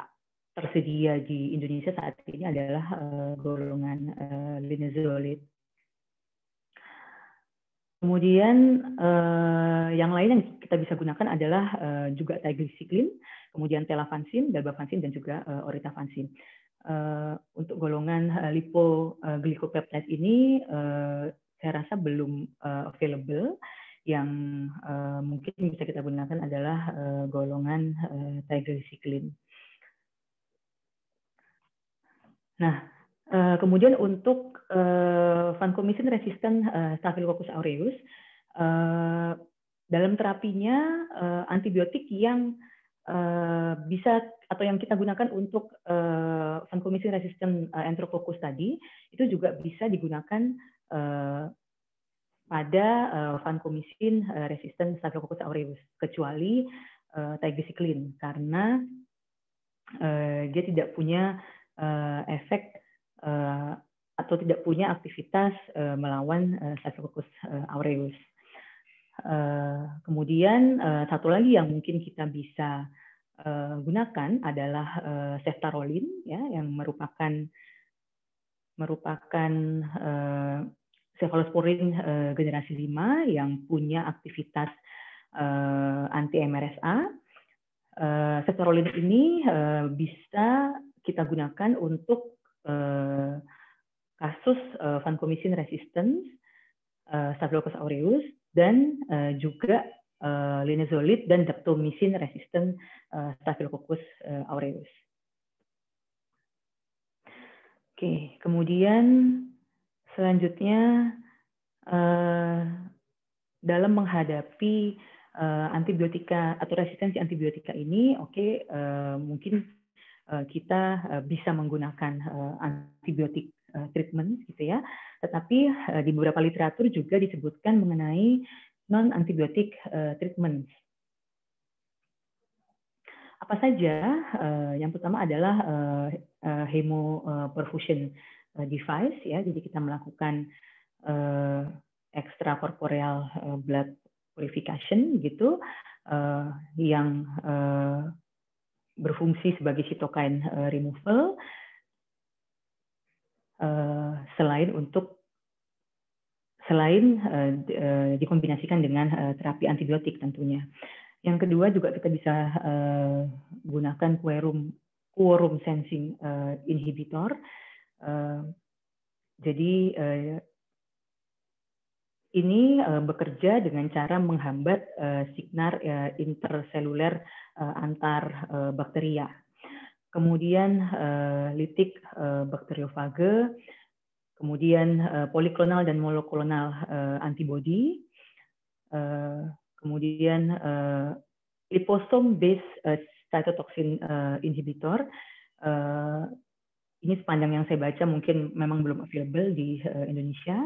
tersedia di Indonesia saat ini adalah uh, golongan uh, linazolid Kemudian uh, yang lain yang kita bisa gunakan adalah uh, juga triglycicline, kemudian telavansin, dalbavancin, dan juga uh, oritavancin. Uh, untuk golongan uh, lipoglikopeptide ini uh, saya rasa belum uh, available. Yang uh, mungkin bisa kita gunakan adalah uh, golongan uh, Nah, uh, kemudian untuk Eh, vancomycin resisten uh, Staphylococcus aureus uh, dalam terapinya uh, antibiotik yang uh, bisa atau yang kita gunakan untuk uh, vancomycin resistant uh, enterococcus tadi itu juga bisa digunakan uh, pada uh, vancomycin uh, resisten Staphylococcus aureus kecuali uh, tigecycline karena uh, dia tidak punya uh, efek atau tidak punya aktivitas uh, melawan uh, Staphylococcus eh, aureus. Uh, kemudian uh, satu lagi yang mungkin kita bisa uh, gunakan adalah uh, ceftaroline ya yang merupakan merupakan uh, cephalosporin uh, generasi 5 yang punya aktivitas uh, anti MRSA. Uh, ceftaroline ini uh, bisa kita gunakan untuk uh, kasus uh, eh, vancomycin resistance, uh, eh, Staphylococcus aureus, dan uh, juga uh, linezolid dan daptomycin resistant uh, Staphylococcus aureus. Oke, kemudian selanjutnya uh, dalam menghadapi uh, antibiotika atau resistensi antibiotika ini, oke okay, uh, mungkin uh, kita uh, bisa menggunakan uh, antibiotik uh, eh, treatment gitu ya. Tetapi uh, di beberapa literatur juga disebutkan mengenai non antibiotik uh, eh, treatment. Apa saja? Uh, yang pertama adalah uh, uh, hemoperfusion uh, device ya. Jadi kita melakukan uh, extracorporeal blood purification gitu uh, yang uh, berfungsi sebagai sitokain uh, removal Eh, selain untuk selain eh, eh, dikombinasikan dengan terapi antibiotik tentunya. Yang kedua juga kita bisa gunakan quorum quorum sensing inhibitor. jadi ini bekerja dengan cara menghambat uh, signal uh, interseluler antar bakteria kemudian uh, litik uh, bakteriofage, kemudian uh, poliklonal dan monoklonal uh, antibody, uh, kemudian uh, liposome based uh, cytotoxin uh, inhibitor. Uh, ini sepanjang yang saya baca mungkin memang belum available di uh, Indonesia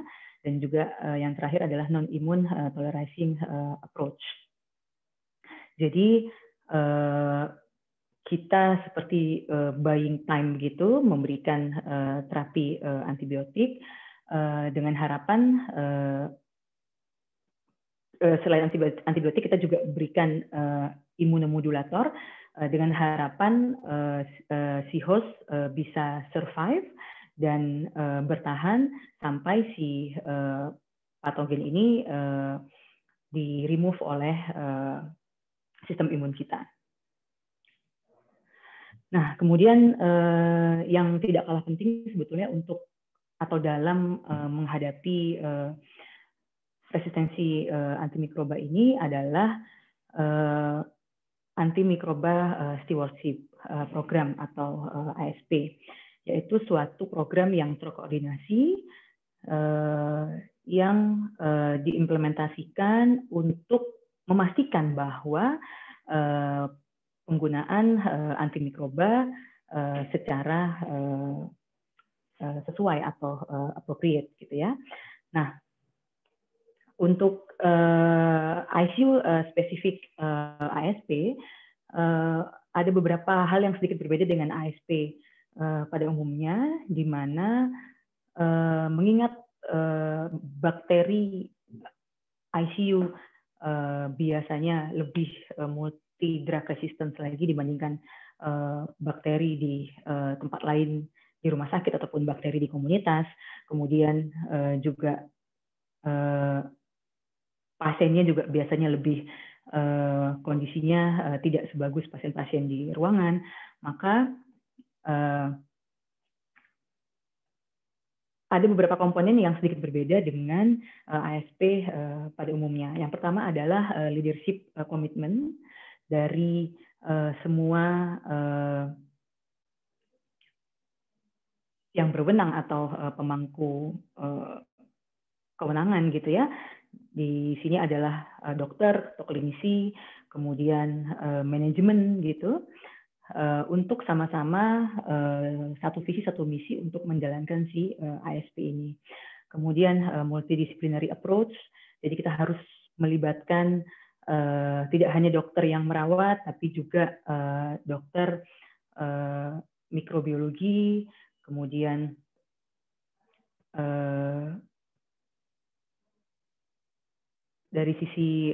dan juga uh, yang terakhir adalah non immune uh, tolerizing uh, approach. Jadi uh, kita seperti uh, buying time gitu memberikan uh, terapi uh, antibiotik uh, dengan harapan uh, uh, selain antibiotik kita juga berikan uh, imunomodulator uh, dengan harapan uh, uh, si host uh, bisa survive dan uh, bertahan sampai si uh, patogen ini uh, di remove oleh uh, sistem imun kita. Nah, kemudian eh, yang tidak kalah penting sebetulnya untuk atau dalam eh, menghadapi eh, resistensi eh, antimikroba ini adalah eh, antimikroba eh, stewardship eh, program atau eh, ASP, yaitu suatu program yang terkoordinasi eh, yang eh, diimplementasikan untuk memastikan bahwa eh, penggunaan uh, antimikroba uh, secara uh, sesuai atau uh, appropriate gitu ya. Nah, untuk uh, ICU uh, spesifik uh, ASP uh, ada beberapa hal yang sedikit berbeda dengan ASP uh, pada umumnya di mana uh, mengingat uh, bakteri ICU uh, biasanya lebih uh, multi anti drug resistance lagi dibandingkan eh, bakteri di eh, tempat lain di rumah sakit ataupun bakteri di komunitas. Kemudian eh, juga pasiennya juga biasanya lebih kondisinya tidak sebagus pasien-pasien di ruangan. Maka ada beberapa komponen yang sedikit berbeda dengan uh, ASP pada umumnya. Yang pertama adalah leadership uh, commitment dari uh, semua uh, yang berwenang atau uh, pemangku uh, kewenangan gitu ya. Di sini adalah uh, dokter, atau klinisi, kemudian uh, manajemen gitu. Uh, untuk sama-sama uh, satu visi satu misi untuk menjalankan si uh, ASP ini. Kemudian uh, multidisciplinary approach, jadi kita harus melibatkan Eh, tidak hanya dokter yang merawat, tapi juga eh, dokter eh, mikrobiologi, kemudian dari sisi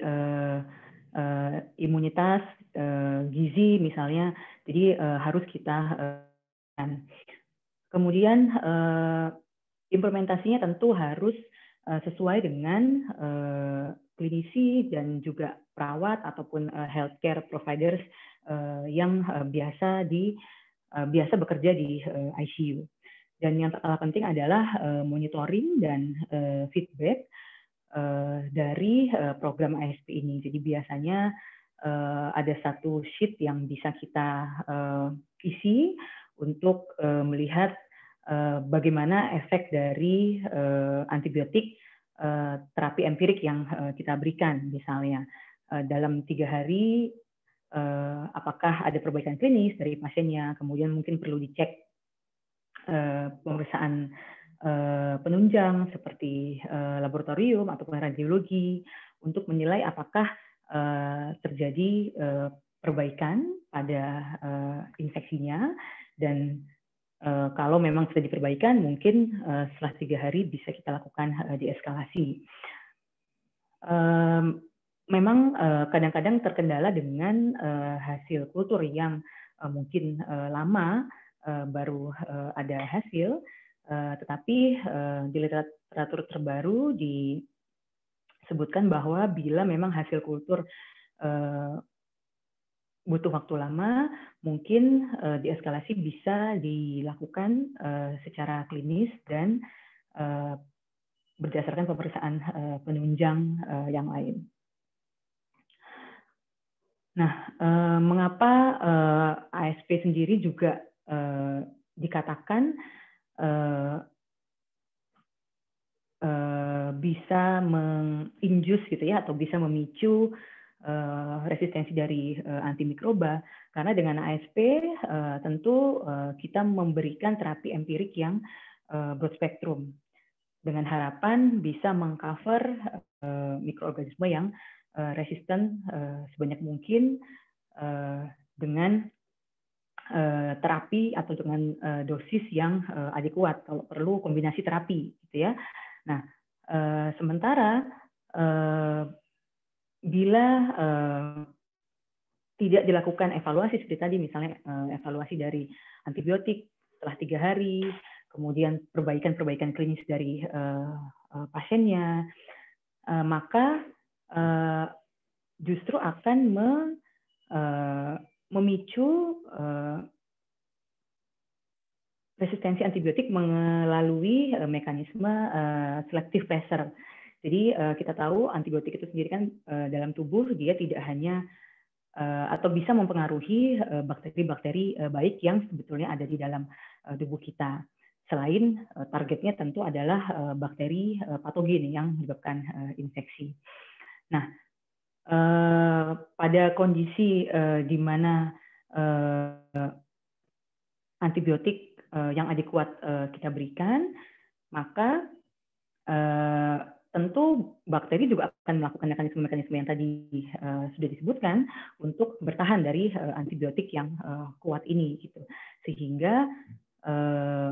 imunitas, gizi misalnya, jadi harus kita uh, kemudian implementasinya tentu harus sesuai dengan klinisi dan juga perawat ataupun uh, healthcare providers uh, yang uh, biasa di uh, biasa bekerja di uh, ICU. Dan yang terlalu penting adalah uh, monitoring dan uh, feedback uh, dari uh, program ASP ini. Jadi biasanya uh, ada satu sheet yang bisa kita uh, isi untuk uh, melihat uh, bagaimana efek dari uh, antibiotik Eh, terapi empirik yang eh, kita berikan misalnya eh, dalam tiga hari apakah ada perbaikan klinis dari pasiennya kemudian mungkin perlu dicek pemeriksaan penunjang seperti laboratorium atau radiologi untuk menilai apakah terjadi perbaikan pada infeksinya dan Eh, kalau memang sudah diperbaikan, mungkin uh, setelah tiga hari bisa kita lakukan uh, eh, eskalasi. Um, memang kadang-kadang terkendala dengan hasil kultur yang mungkin lama baru ada hasil, tetapi di literatur terbaru disebutkan bahwa bila memang hasil kultur butuh waktu lama, mungkin uh, dieskalasi bisa dilakukan uh, secara klinis dan uh, berdasarkan pemeriksaan uh, penunjang uh, yang lain. Nah, uh, mengapa uh, ASP sendiri juga uh, dikatakan uh, uh, bisa menginjus gitu ya atau bisa memicu Eh, resistensi dari eh, antimikroba karena dengan ASP eh, tentu kita memberikan terapi empirik yang broad spectrum dengan harapan bisa mengcover mikroorganisme yang resisten sebanyak mungkin dengan terapi atau dengan dosis yang adekuat kalau perlu kombinasi terapi gitu ya. Nah, sementara bila uh, tidak dilakukan evaluasi seperti tadi misalnya uh, evaluasi dari antibiotik setelah tiga hari, kemudian perbaikan-perbaikan klinis dari uh, uh, pasiennya, uh, maka uh, justru akan me, uh, memicu uh, resistensi antibiotik melalui uh, mekanisme uh, selective pressure jadi uh, kita tahu antibiotik itu sendiri kan uh, dalam tubuh dia tidak hanya uh, atau bisa mempengaruhi bakteri-bakteri uh, uh, baik yang sebetulnya ada di dalam uh, tubuh kita. Selain uh, targetnya tentu adalah uh, bakteri uh, patogen yang menyebabkan uh, infeksi. Nah, uh, pada kondisi uh, di mana uh, antibiotik uh, yang adekuat uh, kita berikan, maka uh, tentu bakteri juga akan melakukan mekanisme-mekanisme yang tadi uh, sudah disebutkan untuk bertahan dari uh, antibiotik yang uh, kuat ini gitu. Sehingga uh,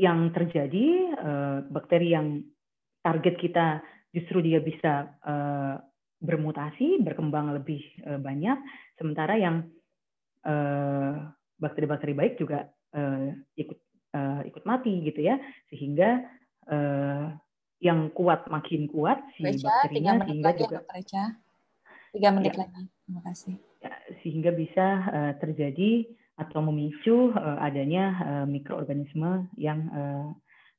yang terjadi uh, bakteri yang target kita justru dia bisa uh, bermutasi, berkembang lebih uh, banyak sementara yang bakteri bakteri-bakteri baik juga uh, ikut uh, ikut mati gitu ya. Sehingga uh, yang kuat makin kuat si Reca, bakterinya sehingga ya, juga Reca. tiga menit ya, lagi terima kasih ya, sehingga bisa uh, terjadi atau memicu uh, adanya uh, mikroorganisme yang uh,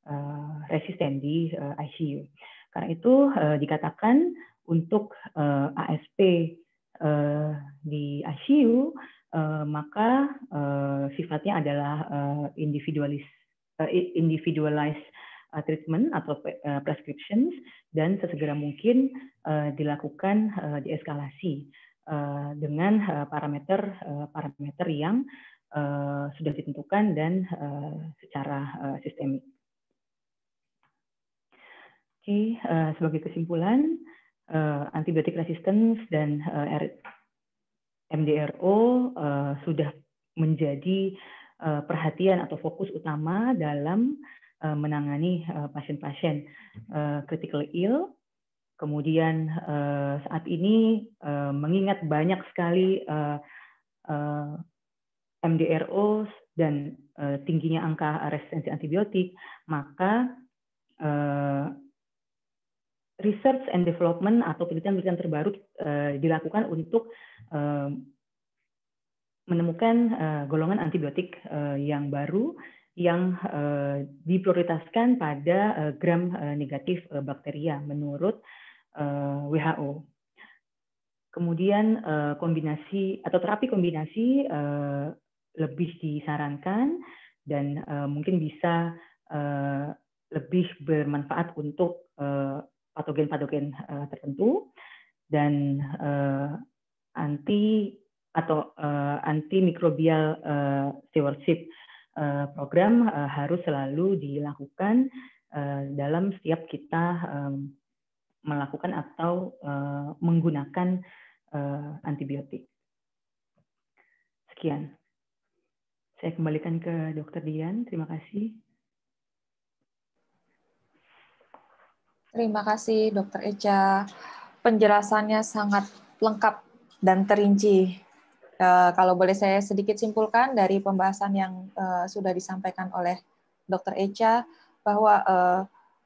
uh, resisten di uh, ICU karena itu uh, dikatakan untuk uh, ASP uh, di ICU uh, maka uh, sifatnya adalah uh, individualis uh, individualized uh, treatment atau uh, prescriptions dan sesegera mungkin uh, dilakukan uh, dieskalasi uh, dengan parameter parameter uh, parameter yang uh, sudah ditentukan dan uh, secara uh, sistemik. Oke, uh, sebagai kesimpulan, uh, antibiotik resistance dan uh, MDRO uh, sudah menjadi uh, perhatian atau fokus utama dalam Eh, menangani eh, pasien-pasien hmm. eh, critical ill. Kemudian saat ini mengingat banyak sekali MDRO dan tingginya angka resistensi antibiotik, maka research and development atau penelitian-penelitian terbaru dilakukan untuk menemukan golongan antibiotik yang baru yang eh, diprioritaskan pada eh, gram eh, negatif bakteria menurut WHO. Kemudian kombinasi atau terapi kombinasi lebih disarankan dan mungkin bisa lebih bermanfaat untuk patogen-patogen tertentu dan anti atau uh, antimikrobial stewardship Eh, program eh, harus selalu dilakukan eh, dalam setiap kita melakukan atau menggunakan antibiotik. Sekian. Saya kembalikan ke Dokter Dian. Terima kasih. Terima kasih, Dokter Eca. Penjelasannya sangat lengkap dan terinci. Eh, kalau boleh saya sedikit simpulkan dari pembahasan yang uh, sudah disampaikan oleh Dr. Echa bahwa uh,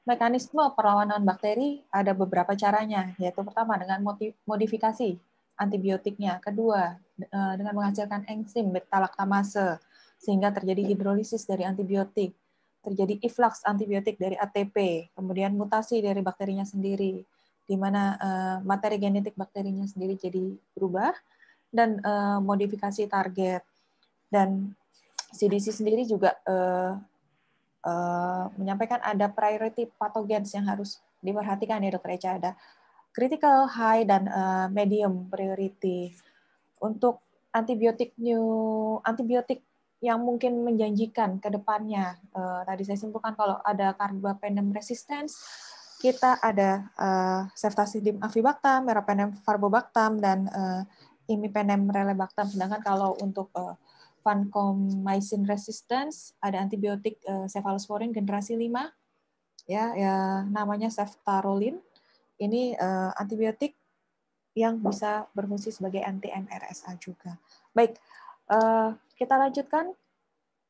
mekanisme perlawanan bakteri ada beberapa caranya, yaitu pertama dengan modifikasi antibiotiknya, kedua uh, dengan menghasilkan enzim beta sehingga terjadi hidrolisis dari antibiotik, terjadi efflux antibiotik dari ATP, kemudian mutasi dari bakterinya sendiri, di mana uh, materi genetik bakterinya sendiri jadi berubah, dan uh, modifikasi target. Dan CDC sendiri juga uh, uh, menyampaikan ada priority patogens yang harus diperhatikan ya dokter Eca ada critical, high dan uh, medium priority. Untuk antibiotik new antibiotik yang mungkin menjanjikan ke depannya. Uh, tadi saya simpulkan kalau ada carbapenem resistance, kita ada uh, ceftazidim avibactam, meropenem farbobactam dan uh, imipenem relebactam. Sedangkan kalau untuk uh, vancomycin resistance ada antibiotik uh, eh, cephalosporin generasi 5 ya, ya namanya ceftaroline. Ini uh, antibiotik yang bisa berfungsi sebagai anti MRSA juga. Baik, uh, kita lanjutkan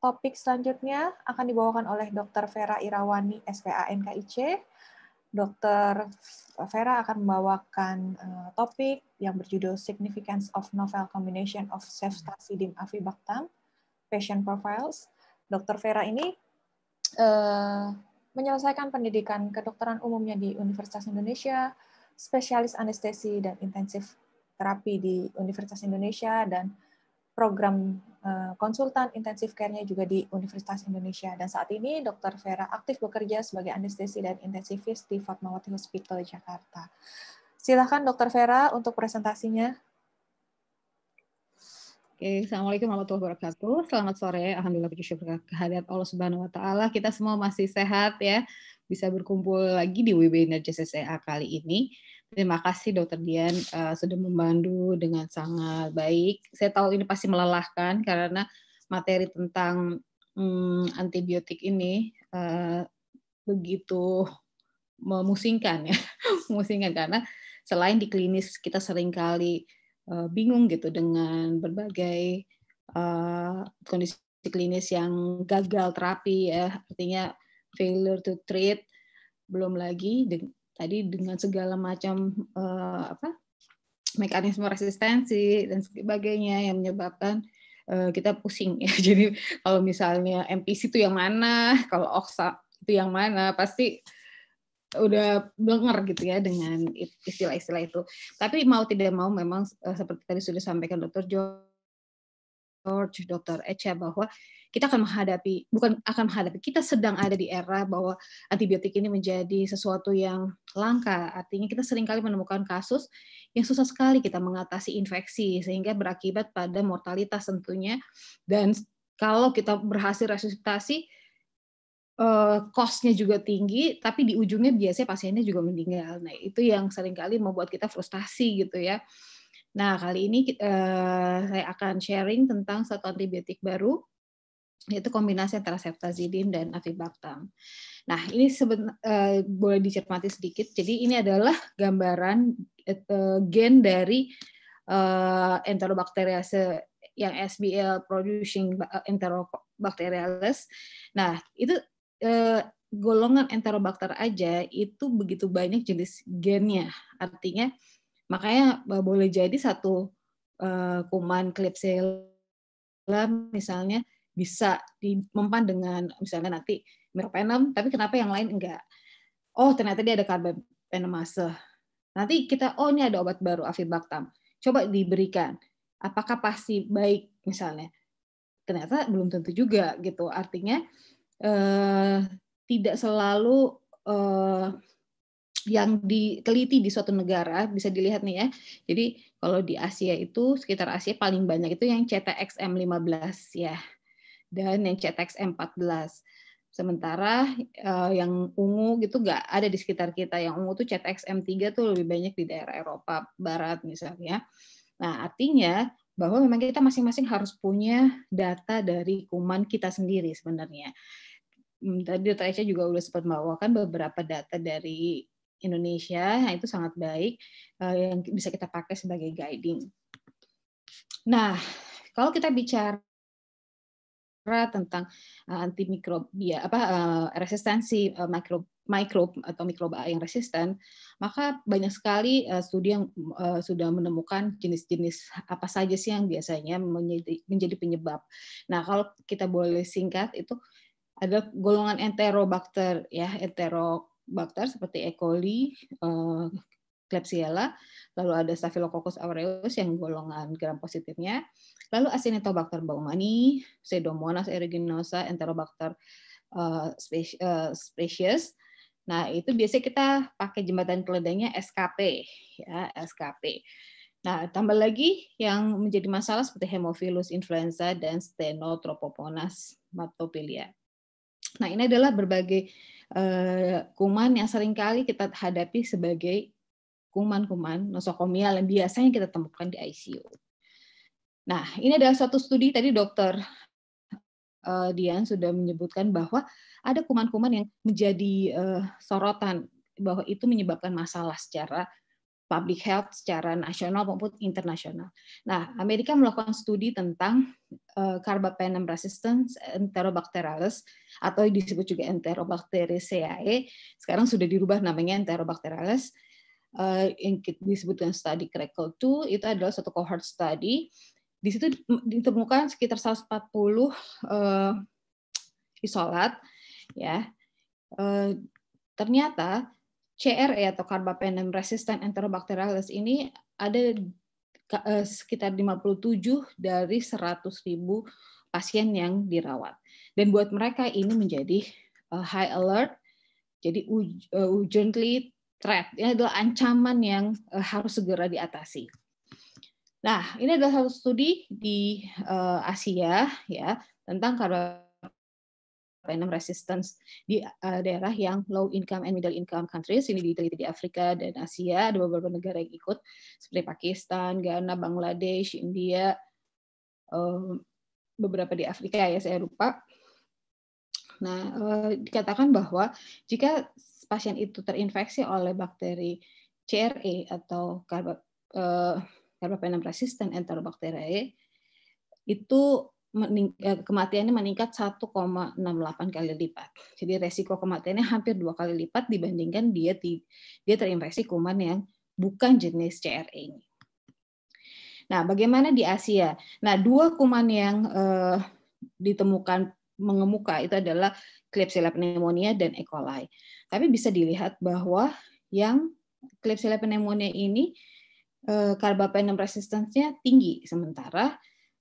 topik selanjutnya akan dibawakan oleh Dr. Vera Irawani SPA NKIC Dr. Vera akan membawakan uh, topik yang berjudul Significance of Novel Combination of Ceftazidime Avibactam Patient Profiles. Dr. Vera ini uh, menyelesaikan pendidikan kedokteran umumnya di Universitas Indonesia, spesialis anestesi dan intensif terapi di Universitas Indonesia dan program eh, konsultan intensif care-nya juga di Universitas Indonesia. Dan saat ini Dr. Vera aktif bekerja sebagai anestesi dan intensivis di Fatmawati Hospital Jakarta. Silahkan Dr. Vera untuk presentasinya. Oke, Assalamualaikum warahmatullahi wabarakatuh. Selamat sore. Alhamdulillah puji syukur kehadirat Allah Subhanahu wa taala. Kita semua masih sehat ya. Bisa berkumpul lagi di webinar JCCA kali ini. Terima kasih Dokter Dian uh, sudah membantu dengan sangat baik. Saya tahu ini pasti melelahkan karena materi tentang um, antibiotik ini uh, begitu memusingkan ya, memusingkan karena selain di klinis kita seringkali uh, bingung gitu dengan berbagai uh, kondisi klinis yang gagal terapi ya, artinya failure to treat belum lagi tadi dengan segala macam uh, apa mekanisme resistensi dan sebagainya yang menyebabkan uh, kita pusing ya. Jadi kalau misalnya MPC itu yang mana, kalau OXA itu yang mana, pasti udah blenger gitu ya dengan istilah-istilah itu. Tapi mau tidak mau memang eh, seperti tadi sudah sampaikan dokter Jo George, Dr. Echa bahwa kita akan menghadapi bukan akan menghadapi kita sedang ada di era bahwa antibiotik ini menjadi sesuatu yang langka artinya kita seringkali menemukan kasus yang susah sekali kita mengatasi infeksi sehingga berakibat pada mortalitas tentunya dan kalau kita berhasil resusitasi kosnya eh, juga tinggi tapi di ujungnya biasanya pasiennya juga meninggal nah itu yang seringkali membuat kita frustasi gitu ya Nah, kali ini uh, saya akan sharing tentang satu antibiotik baru yaitu kombinasi antara ceftazidin dan avibactam. Nah, ini seben, uh, boleh dicermati sedikit. Jadi ini adalah gambaran uh, gen dari uh, enterobacteriase yang SBL producing enterobacterialis. Nah, itu uh, golongan enterobacter aja itu begitu banyak jenis gennya. Artinya Makanya eh, boleh jadi satu uh, kuman klipsela misalnya bisa dimempan dengan misalnya nanti meropenem, tapi kenapa yang lain enggak? Oh, ternyata dia ada karbapenemase. Nanti kita, oh ini ada obat baru, avibactam. Coba diberikan. Apakah pasti baik misalnya? Ternyata belum tentu juga gitu. Artinya eh, tidak selalu eh, yang diteliti di suatu negara bisa dilihat nih ya. Jadi kalau di Asia itu sekitar Asia paling banyak itu yang CTXM 15 ya. Dan yang CTXM 14. Sementara uh, yang ungu gitu nggak ada di sekitar kita. Yang ungu tuh CTXM3 tuh lebih banyak di daerah Eropa Barat misalnya. Nah artinya bahwa memang kita masing-masing harus punya data dari kuman kita sendiri sebenarnya. Hmm, tadi Dr. Echa juga sudah sempat membawakan beberapa data dari Indonesia, yang nah, itu sangat baik eh, yang bisa kita pakai sebagai guiding. Nah, kalau kita bicara tentang eh, antimikrobia apa eh, resistensi mikro mikrob atau mikroba yang resisten, maka banyak sekali studi yang sudah menemukan jenis-jenis apa saja sih yang biasanya menjadi, penyebab. Nah, kalau kita boleh singkat itu ada golongan enterobakter ya, entero bakter seperti E. coli, eh, Klebsiella, lalu ada Staphylococcus aureus yang golongan gram positifnya, lalu Acinetobacter baumani, Pseudomonas aeruginosa, Enterobacter eh, eh, species. Nah, itu biasanya kita pakai jembatan keledainya SKP ya, SKP. Nah, tambah lagi yang menjadi masalah seperti Hemophilus influenza dan Stenotropoponas matopilia. Nah, ini adalah berbagai Eh, kuman yang seringkali kita hadapi sebagai kuman-kuman nosokomial yang biasanya kita temukan di ICU. Nah, ini adalah satu studi tadi dokter eh, Dian sudah menyebutkan bahwa ada kuman-kuman yang menjadi eh, sorotan bahwa itu menyebabkan masalah secara public health secara nasional maupun internasional. Nah, Amerika melakukan studi tentang uh, carbapenem resistance enterobacterales atau disebut juga enterobacteriaceae. Sekarang sudah dirubah namanya enterobacterales. Uh, eh, yang dengan study Crackle 2 itu adalah satu cohort study. Di situ ditemukan sekitar 140 uh, eh, isolat ya. Uh, ternyata CRE ya, atau Carbapenem Resistant Enterobacterialis ini ada eh, sekitar 57 dari 100.000 pasien yang dirawat. Dan buat mereka ini menjadi eh, high alert, jadi eh, urgently threat, ini adalah ancaman yang harus segera diatasi. Nah, ini adalah satu studi di Asia ya tentang karbapenem random resistance di uh, daerah yang low income and middle income countries ini diteliti di Afrika dan Asia ada beberapa negara yang ikut seperti Pakistan, Ghana, Bangladesh, India, um, beberapa di Afrika ya saya lupa. Nah uh, dikatakan bahwa jika pasien itu terinfeksi oleh bakteri CRE atau karbapenem uh, resistant Enterobacteriae itu Eh, kematiannya meningkat 1,68 kali lipat. Jadi resiko kematiannya hampir dua kali lipat dibandingkan dia dia terinfeksi kuman yang bukan jenis CRE ini. Nah, bagaimana di Asia? Nah, dua kuman yang eh, ditemukan mengemuka itu adalah Klebsiella pneumonia dan E. coli. Tapi bisa dilihat bahwa yang Klebsiella pneumonia ini carbapenem eh, karbapenem resistensinya tinggi sementara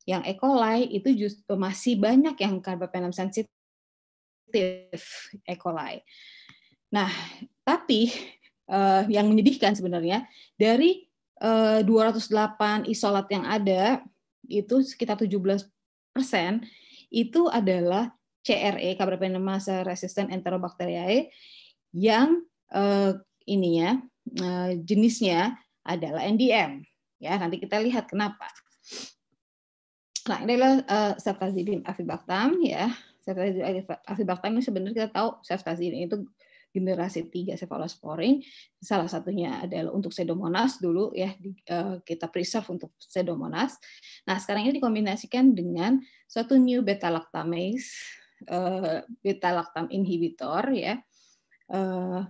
yang E. coli itu justru masih banyak yang karbapenem sensitif E. coli. Nah, tapi eh, yang menyedihkan sebenarnya dari eh, 208 isolat yang ada itu sekitar 17 persen itu adalah CRE karbapenem resistant Enterobacteriae yang eh, ininya eh, jenisnya adalah NDM ya nanti kita lihat kenapa Nah, ini adalah uh, eh, ceftazidin avibactam ya. Ceftazidin Afibaktam ini sebenarnya kita tahu ini itu generasi 3 cephalosporin. Salah satunya adalah untuk sedomonas dulu ya di, uh, kita preserve untuk sedomonas. Nah, sekarang ini dikombinasikan dengan suatu new beta lactamase uh, eh, beta lactam inhibitor ya. Uh,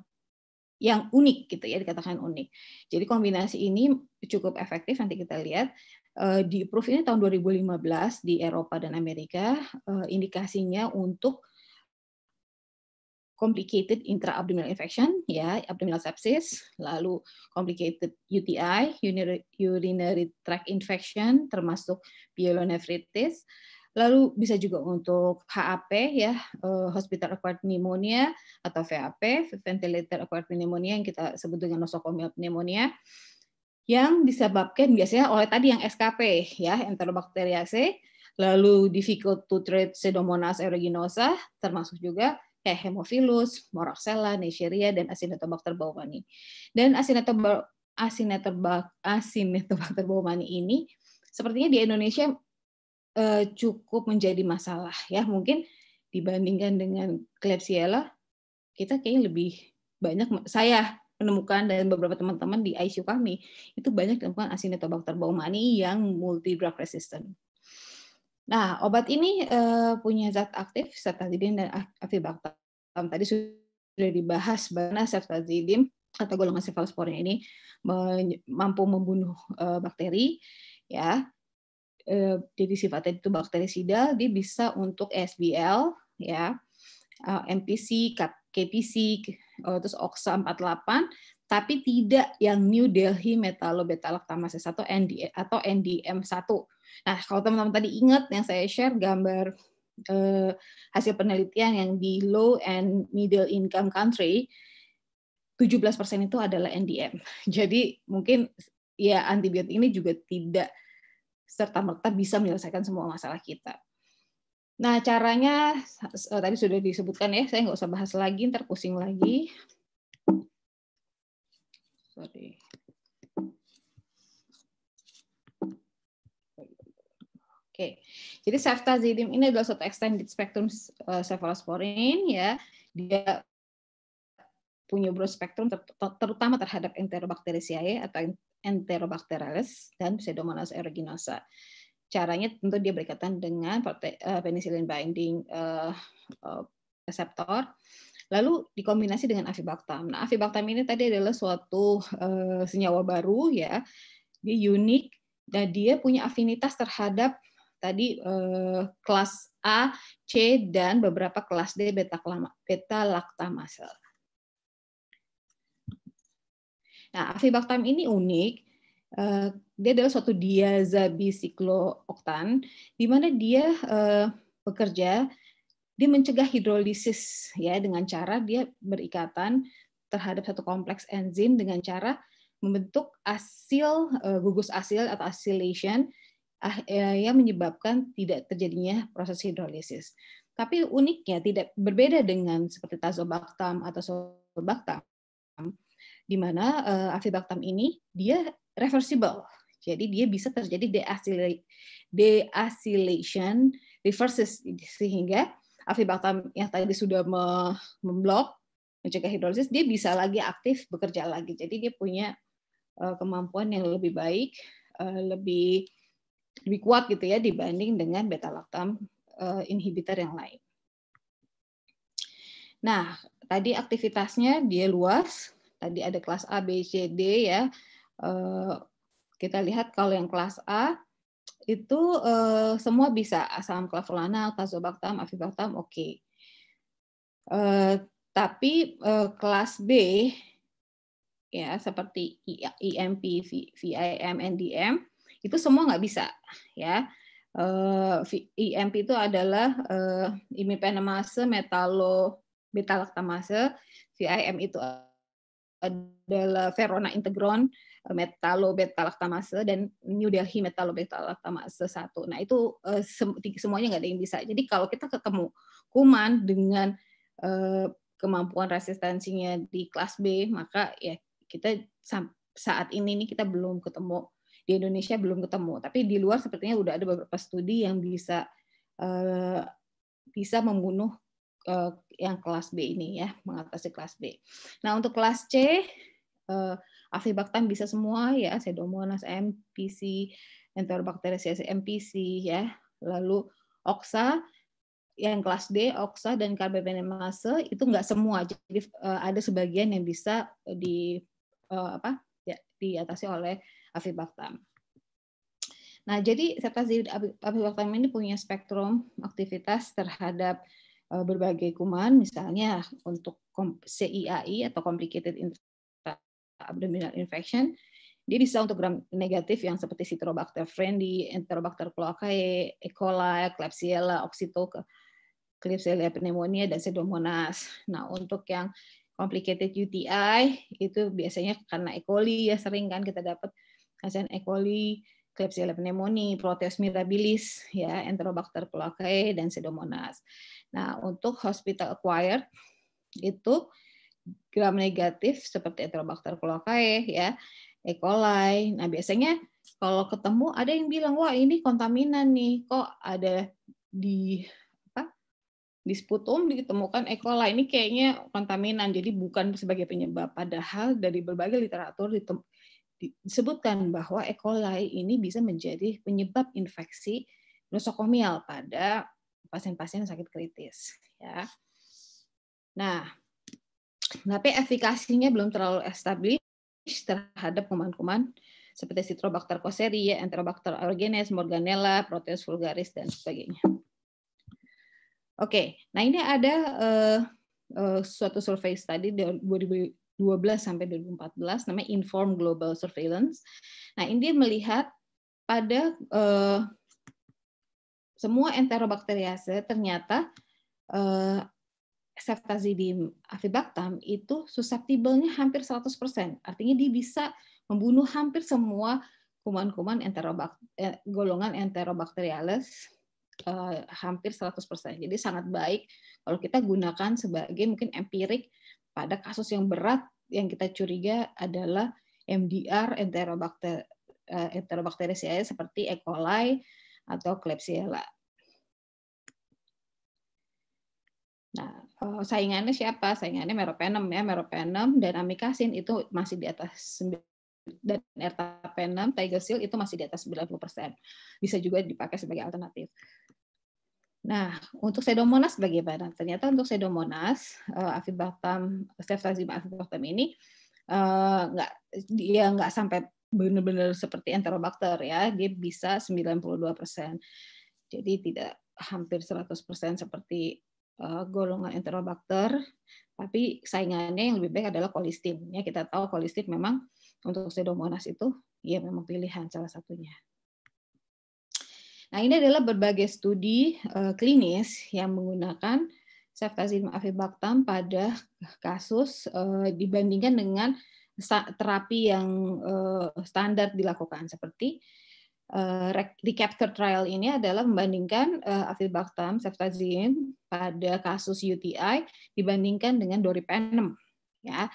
yang unik gitu ya dikatakan unik. Jadi kombinasi ini cukup efektif nanti kita lihat Eh, di approve ini tahun 2015 di Eropa dan Amerika eh, indikasinya untuk complicated intra-abdominal infection, ya, abdominal sepsis, lalu complicated UTI, urinary tract infection, termasuk pyelonephritis, lalu bisa juga untuk HAP, ya, eh, hospital acquired pneumonia atau VAP, ventilator acquired pneumonia yang kita sebut dengan nosocomial pneumonia, yang disebabkan biasanya oleh tadi yang SKP ya Enterobacteriaceae, lalu difficult to treat Pseudomonas aeruginosa termasuk juga kayak Haemophilus, Moraxella, Neisseria dan Acinetobacter baumannii. Dan Acinetobacter Acinetobacter baumannii ini sepertinya di Indonesia eh, cukup menjadi masalah ya. Mungkin dibandingkan dengan Klebsiella kita kayaknya lebih banyak saya menemukan dan beberapa teman-teman di ICU kami itu banyak ditemukan Acinetobacter baumani yang multi drug resistant. Nah, obat ini uh, punya zat aktif sertazidin dan avibactam. Tadi sudah dibahas bagaimana sertazidin atau golongan cephalosporin ini mampu membunuh uh, bakteri ya. Uh, jadi sifatnya itu bakterisida, dia bisa untuk SBL ya, uh, MPC, KPC, uh, terus OXA 48 tapi tidak yang New Delhi metalobeta 1 ND atau NDM1. Nah, kalau teman-teman tadi ingat yang saya share gambar eh, hasil penelitian yang di low and middle income country 17% itu adalah NDM. Jadi mungkin ya antibiotik ini juga tidak serta merta bisa menyelesaikan semua masalah kita. Nah, caranya oh, tadi sudah disebutkan ya, saya nggak usah bahas lagi, ntar pusing lagi. Sorry. Oke, okay. jadi ceftazidim ini adalah suatu extended spectrum eh, cephalosporin ya. Dia punya broad spectrum ter terutama terhadap Enterobacteriaceae ya, atau Enterobacterales dan Pseudomonas aeruginosa. Caranya tentu dia berkaitan dengan eh, penicillin binding eh, eh, reseptor. Lalu dikombinasi dengan avibactam. Nah, avibactam ini tadi adalah suatu senyawa baru ya. Dia unik dan dia punya afinitas terhadap tadi eh, kelas A, C dan beberapa kelas D beta beta lactamase. Nah, avibactam ini unik Eh, dia adalah suatu diazabisiklooktan, di mana dia uh, bekerja dia mencegah hidrolisis ya dengan cara dia berikatan terhadap satu kompleks enzim dengan cara membentuk asil uh, gugus asil atau acylation uh, yang menyebabkan tidak terjadinya proses hidrolisis. Tapi uniknya tidak berbeda dengan seperti tazobactam atau sobactam, di mana uh, afibactam ini dia reversible. Jadi dia bisa terjadi deacylation reverses sehingga avibactam yang tadi sudah memblok mencegah hidrolisis dia bisa lagi aktif bekerja lagi. Jadi dia punya eh, kemampuan yang lebih baik, eh, lebih lebih kuat gitu ya dibanding dengan beta lactam eh, inhibitor yang lain. Nah, tadi aktivitasnya dia luas. Tadi ada kelas A, B, C, D ya Eh, kita lihat kalau yang kelas A itu uh, semua bisa asam klavulana, tazobactam, avibactam, oke. Okay. Uh, eh, tapi uh, kelas B ya seperti IMP, VIM, NDM itu semua nggak bisa ya. IMP itu adalah imipenemase metalo beta lactamase, VIM itu adalah Verona Integron eh, metalo beta laktamase dan New Delhi metalo beta laktamase satu. Nah, itu eh, semuanya nggak ada yang bisa. Jadi kalau kita ketemu kuman dengan eh, kemampuan resistensinya di kelas B, maka ya kita saat ini nih kita belum ketemu di Indonesia belum ketemu. Tapi di luar sepertinya udah ada beberapa studi yang bisa bisa membunuh Eh, yang kelas B ini ya, mengatasi kelas B. Nah, untuk kelas C uh, bisa semua ya, Pseudomonas MPC, Enterobacteriaceae MPC ya. Lalu Oxa yang kelas D, oxa dan carbapenemase itu nggak semua. Jadi eh, ada sebagian yang bisa di apa? Ya, diatasi oleh avibactam. Nah, jadi septazid avibactam ini punya spektrum aktivitas terhadap Eh, berbagai kuman misalnya untuk CIAI atau complicated abdominal infection dia bisa untuk gram negatif yang seperti Citrobacter friendly, Enterobacter cloacae, E. coli, Klebsiella, Oxytoc, Klebsiella pneumonia dan Pseudomonas. Nah, untuk yang complicated UTI itu biasanya karena E. coli ya sering kan kita dapat kasihan E. coli, Klebsiella pneumoniae, Proteus mirabilis ya, Enterobacter cloacae dan Pseudomonas. Nah, untuk hospital acquired itu gram negatif seperti Enterobacter cloacae ya, E. coli. Nah, biasanya kalau ketemu ada yang bilang, "Wah, ini kontaminan nih. Kok ada di apa? Di sputum ditemukan E. coli. Ini kayaknya kontaminan. Jadi bukan sebagai penyebab." Padahal dari berbagai literatur disebutkan bahwa E. coli ini bisa menjadi penyebab infeksi nosokomial pada pasien-pasien sakit kritis ya. Nah, tapi efikasinya belum terlalu established terhadap kuman-kuman seperti Citrobacter cocceri, Enterobacter organes, Morganella, Proteus vulgaris dan sebagainya. Oke, nah ini ada uh, uh, suatu survei study dari 2012 sampai 2014 namanya Inform Global Surveillance. Nah, ini melihat pada uh, semua enterobakteriase ternyata eh, ceftazidim avibactam itu susceptibelnya hampir 100%. Artinya dia bisa membunuh hampir semua kuman-kuman enterobak eh, golongan enterobacteriales eh, hampir 100%. Jadi sangat baik kalau kita gunakan sebagai mungkin empirik pada kasus yang berat yang kita curiga adalah MDR enterobacter eh, seperti E. coli atau Klebsiella. Nah, eh, saingannya siapa? Saingannya meropenem ya, meropenem dan amikasin itu masih di atas 9, dan ertapenem, tigersil itu masih di atas 90%. Bisa juga dipakai sebagai alternatif. Nah, untuk sedomonas bagaimana? Ternyata untuk sedomonas, eh, avibactam, ceftazib avibactam ini eh, nggak dia nggak sampai benar-benar seperti enterobakter ya, dia bisa 92%. Jadi tidak hampir 100% seperti uh, golongan enterobakter, tapi saingannya yang lebih baik adalah kolistin. Ya, kita tahu kolistin memang untuk pseudomonas itu ya memang pilihan salah satunya. Nah, ini adalah berbagai studi uh, klinis yang menggunakan ceftazidime avibactam pada kasus uh, dibandingkan dengan terapi yang eh, standar dilakukan seperti eh, recapture trial ini adalah membandingkan eh, avibactam ceftazidime pada kasus UTI dibandingkan dengan doripenem ya.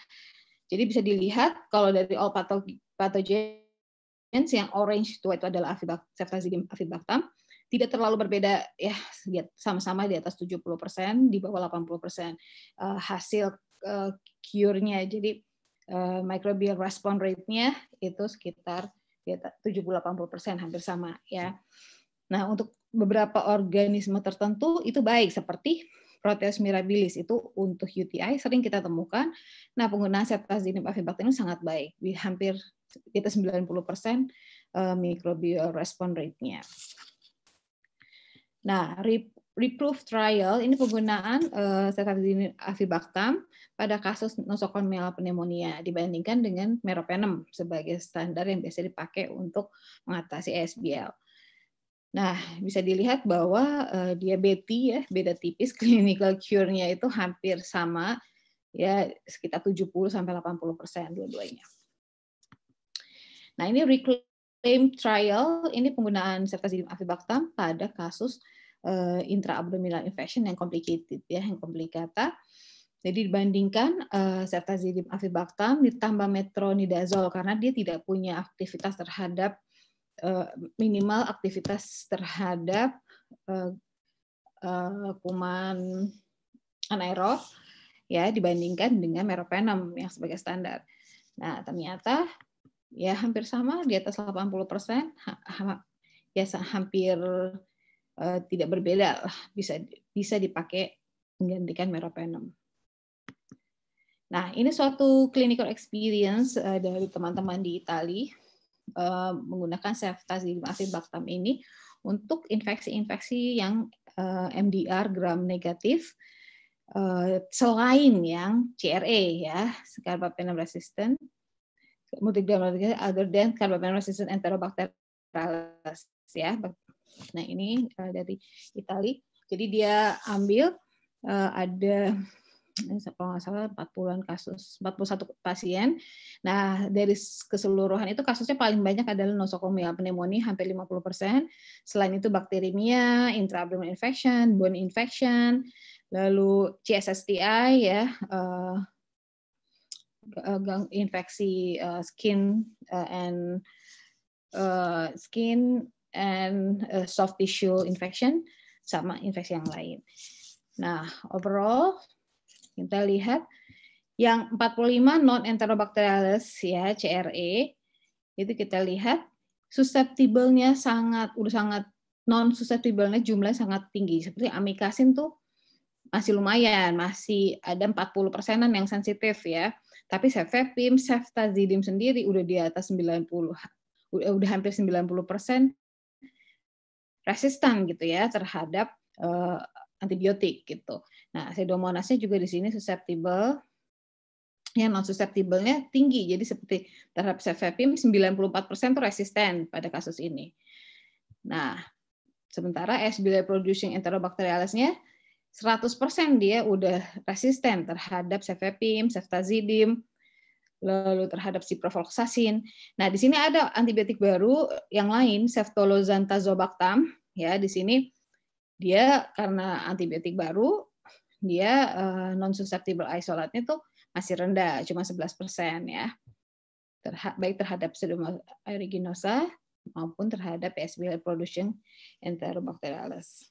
Jadi bisa dilihat kalau dari all pathogens yang orange tua itu adalah ceftazidime avibactam tidak terlalu berbeda ya sama-sama di atas 70% di bawah 80% hasil cure-nya. Jadi Eh, microbial response rate-nya itu sekitar 70-80% ya, hampir sama ya. Nah, untuk beberapa organisme tertentu itu baik seperti Proteus mirabilis itu untuk UTI sering kita temukan. Nah, penggunaan cetazidinib avibactam ini sangat baik, hampir kita 90% persen eh, microbial response rate-nya. Nah, reproof trial ini penggunaan uh, eh, avibactam pada kasus nosokomial pneumonia dibandingkan dengan meropenem sebagai standar yang biasa dipakai untuk mengatasi SBL. Nah, bisa dilihat bahwa uh, diabetes ya beda tipis clinical cure-nya itu hampir sama ya sekitar 70 sampai 80% dua-duanya. Nah, ini reclaim trial ini penggunaan sertazidin avibactam pada kasus uh, intraabdominal infection yang complicated ya, yang komplikata. Jadi dibandingkan uh, eh, ceftazidime avibactam ditambah metronidazol karena dia tidak punya aktivitas terhadap uh, minimal aktivitas terhadap uh, uh, kuman anaerob ya dibandingkan dengan meropenem yang sebagai standar. Nah, ternyata ya hampir sama di atas 80%, ha, ha, ya hampir Eh, tidak berbeda lah bisa bisa dipakai menggantikan meropenem. Nah, ini suatu clinical experience uh, dari teman-teman di Italia uh, eh, menggunakan ceftazidimavir baktam ini untuk infeksi-infeksi yang uh, MDR gram negatif uh, selain yang CRE ya, carbapenem resistant, multigram resistant other than carbapenem resistant enterobacterales ya, Nah ini uh, dari Itali. Jadi dia ambil uh, ada kalau nggak salah 40-an kasus, 41 pasien. Nah, dari keseluruhan itu kasusnya paling banyak adalah nosokomial pneumonia hampir 50 persen. Selain itu bakterimia, intra infection, bone infection, lalu CSSTI ya, uh, infeksi uh, skin uh, and uh, skin and a soft tissue infection sama infeksi yang lain. Nah, overall kita lihat yang 45 non enterobacterialis ya CRE itu kita lihat susceptible-nya sangat udah sangat non susceptible-nya jumlah sangat tinggi. Seperti amikasin tuh masih lumayan, masih ada 40 persenan yang sensitif ya. Tapi cefepim, ceftazidime sendiri udah di atas 90, udah hampir 90 persen resisten gitu ya terhadap uh, antibiotik gitu. Nah, pseudomonasnya juga di sini susceptible yang non susceptible-nya tinggi. Jadi seperti terhadap cefepim 94% resisten pada kasus ini. Nah, sementara S. bila producing nya 100% dia udah resisten terhadap cefepim, ceftazidim, lalu terhadap ciprofloxacin. Nah, di sini ada antibiotik baru yang lain, ceftolozantazobactam ya di sini dia karena antibiotik baru dia uh, eh, non susceptible isolatnya tuh masih rendah cuma 11% ya terha baik terhadap Pseudomonas aeruginosa maupun terhadap PSB ya, production enterobacterialis.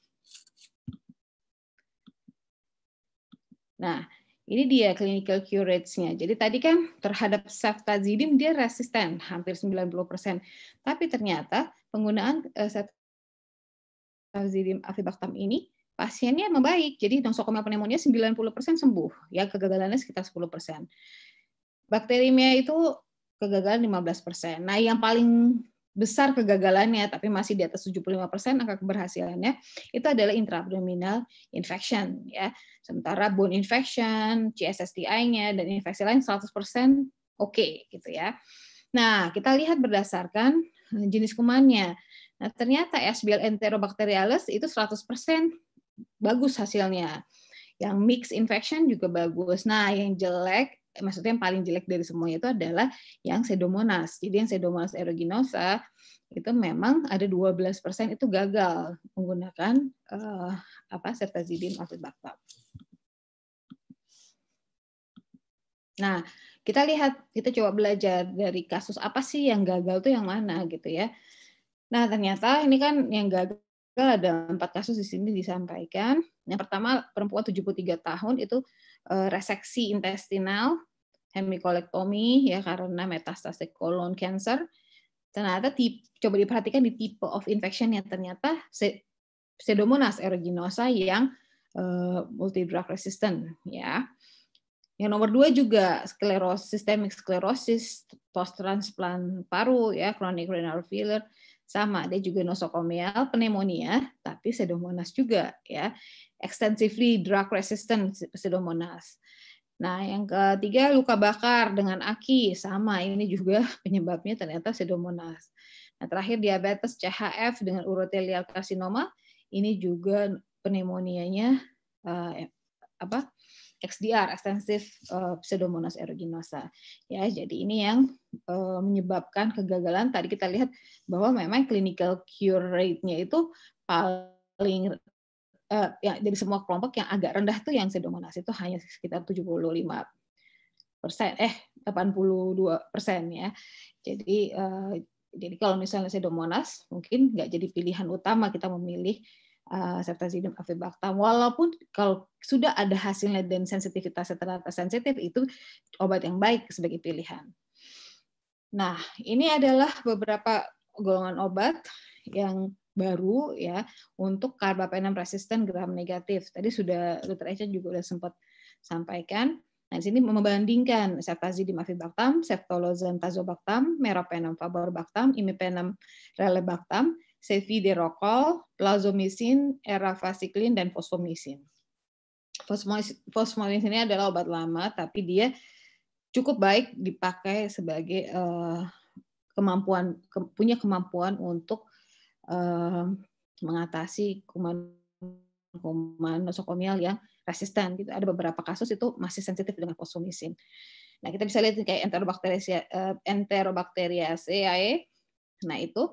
Nah, ini dia clinical cure rates-nya. Jadi tadi kan terhadap ceftazidim dia resisten hampir 90%. Tapi ternyata penggunaan eh, tazidin avibactam ini pasiennya membaik. Jadi nosokomial pneumonia 90% sembuh, ya kegagalannya sekitar 10%. Bakterimia itu kegagalan 15%. Nah, yang paling besar kegagalannya tapi masih di atas 75% angka keberhasilannya itu adalah intraabdominal infection ya. Sementara bone infection, CSSTI-nya dan infeksi lain 100% oke okay, gitu ya. Nah, kita lihat berdasarkan jenis kumannya. Nah, ternyata SBL enterobacterialis itu 100% bagus hasilnya. Yang mix infection juga bagus. Nah, yang jelek maksudnya yang paling jelek dari semuanya itu adalah yang pseudomonas. Jadi yang pseudomonas aeruginosa itu memang ada 12% itu gagal menggunakan uh, apa sertazidin bakpap. Nah, kita lihat kita coba belajar dari kasus apa sih yang gagal tuh yang mana gitu ya. Nah, ternyata ini kan yang gagal ada empat kasus di sini disampaikan. Yang pertama, perempuan 73 tahun itu eh, reseksi intestinal, hemikolektomi ya karena metastase colon cancer. Ternyata tipe, coba diperhatikan di tipe of infection yang ternyata Pseudomonas aeruginosa yang uh, eh, multi drug resistant ya. Yang nomor dua juga sklerosis, sistemik sklerosis, post transplant paru ya, chronic renal failure, sama, ada juga nosokomial pneumonia, tapi pseudomonas juga ya. Extensively drug resistant pseudomonas. Nah, yang ketiga luka bakar dengan aki, sama ini juga penyebabnya ternyata pseudomonas. Nah, terakhir diabetes CHF dengan urotelial karsinoma, ini juga pneumonia-nya eh, apa? XDR (ekstensif eh, Pseudomonas aeruginosa). Ya, jadi ini yang eh, menyebabkan kegagalan. Tadi kita lihat bahwa memang clinical cure rate-nya itu paling eh, ya dari semua kelompok yang agak rendah tuh yang pseudomonas itu hanya sekitar 75 persen eh 82 persen ya jadi jadi kalau misalnya pseudomonas mungkin nggak jadi pilihan utama kita memilih uh, eh, avibactam. Walaupun kalau sudah ada hasilnya dan sensitivitasnya ternyata sensitif itu obat yang baik sebagai pilihan. Nah, ini adalah beberapa golongan obat yang baru ya untuk karbapenem resisten gram negatif. Tadi sudah Dr. Echa juga sudah sempat sampaikan. Nah, di sini membandingkan Septazidim avibactam, ceftolozan tazobactam, meropenem faborbactam, imipenem relebactam Cefiderocol, lazomisin, eravacycline, dan fosfomisin. Fosfomisin ini adalah obat lama, tapi dia cukup baik dipakai sebagai eh, kemampuan punya kemampuan untuk eh, mengatasi kuman-kuman nosokomial yang resisten. Gitu. Ada beberapa kasus itu masih sensitif dengan fosfomisin. Nah, kita bisa lihat kayak Enterobacteria, eh, Enterobacteriaceae. Nah, itu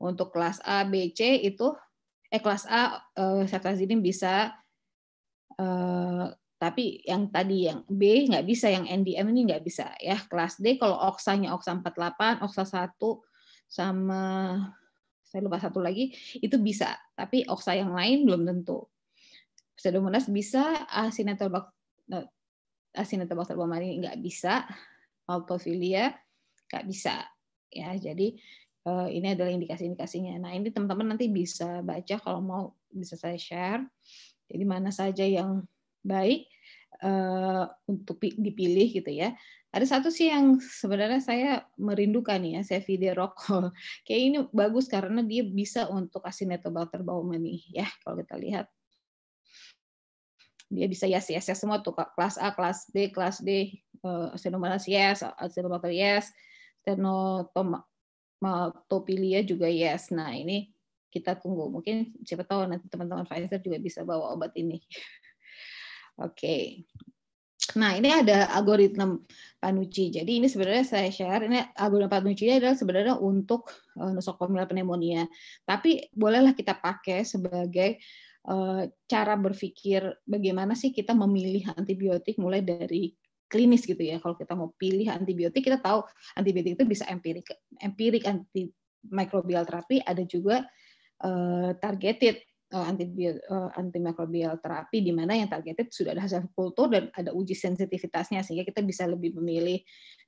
untuk kelas A, B, C itu eh kelas A kasih eh, ini bisa eh, tapi yang tadi yang B nggak bisa, yang NDM ini nggak bisa ya. Kelas D kalau oksanya oksa 48, oksa 1 sama saya lupa satu lagi itu bisa, tapi oksa yang lain belum tentu. Pseudomonas bisa, asinetobacter eh, asinetobacter nggak bisa, maltophilia nggak bisa. Ya, jadi Eh, ini adalah indikasi-indikasinya. Nah, ini teman-teman nanti bisa baca kalau mau bisa saya share. Jadi mana saja yang baik eh, untuk dipilih gitu ya. Ada satu sih yang sebenarnya saya merindukan ya, saya video Kayak ini bagus karena dia bisa untuk Acinetobacter mani ya kalau kita lihat. Dia bisa yes, yes, yes semua tuh kelas A, kelas B, kelas D, Acetomonas eh, yes, Acetomonas yes, Stenotom Maltopilia juga yes. Nah, ini kita tunggu. Mungkin siapa tahu nanti teman-teman Pfizer juga bisa bawa obat ini. Oke. okay. Nah, ini ada algoritma Panucci. Jadi ini sebenarnya saya share, ini algoritma Panucci adalah sebenarnya untuk uh, eh, nosokomial pneumonia. Tapi bolehlah kita pakai sebagai eh, cara berpikir bagaimana sih kita memilih antibiotik mulai dari klinis gitu ya. Kalau kita mau pilih antibiotik, kita tahu antibiotik itu bisa empirik, empirik anti microbial terapi ada juga uh, targeted uh, anti uh, terapi di mana yang targeted sudah ada hasil kultur dan ada uji sensitivitasnya sehingga kita bisa lebih memilih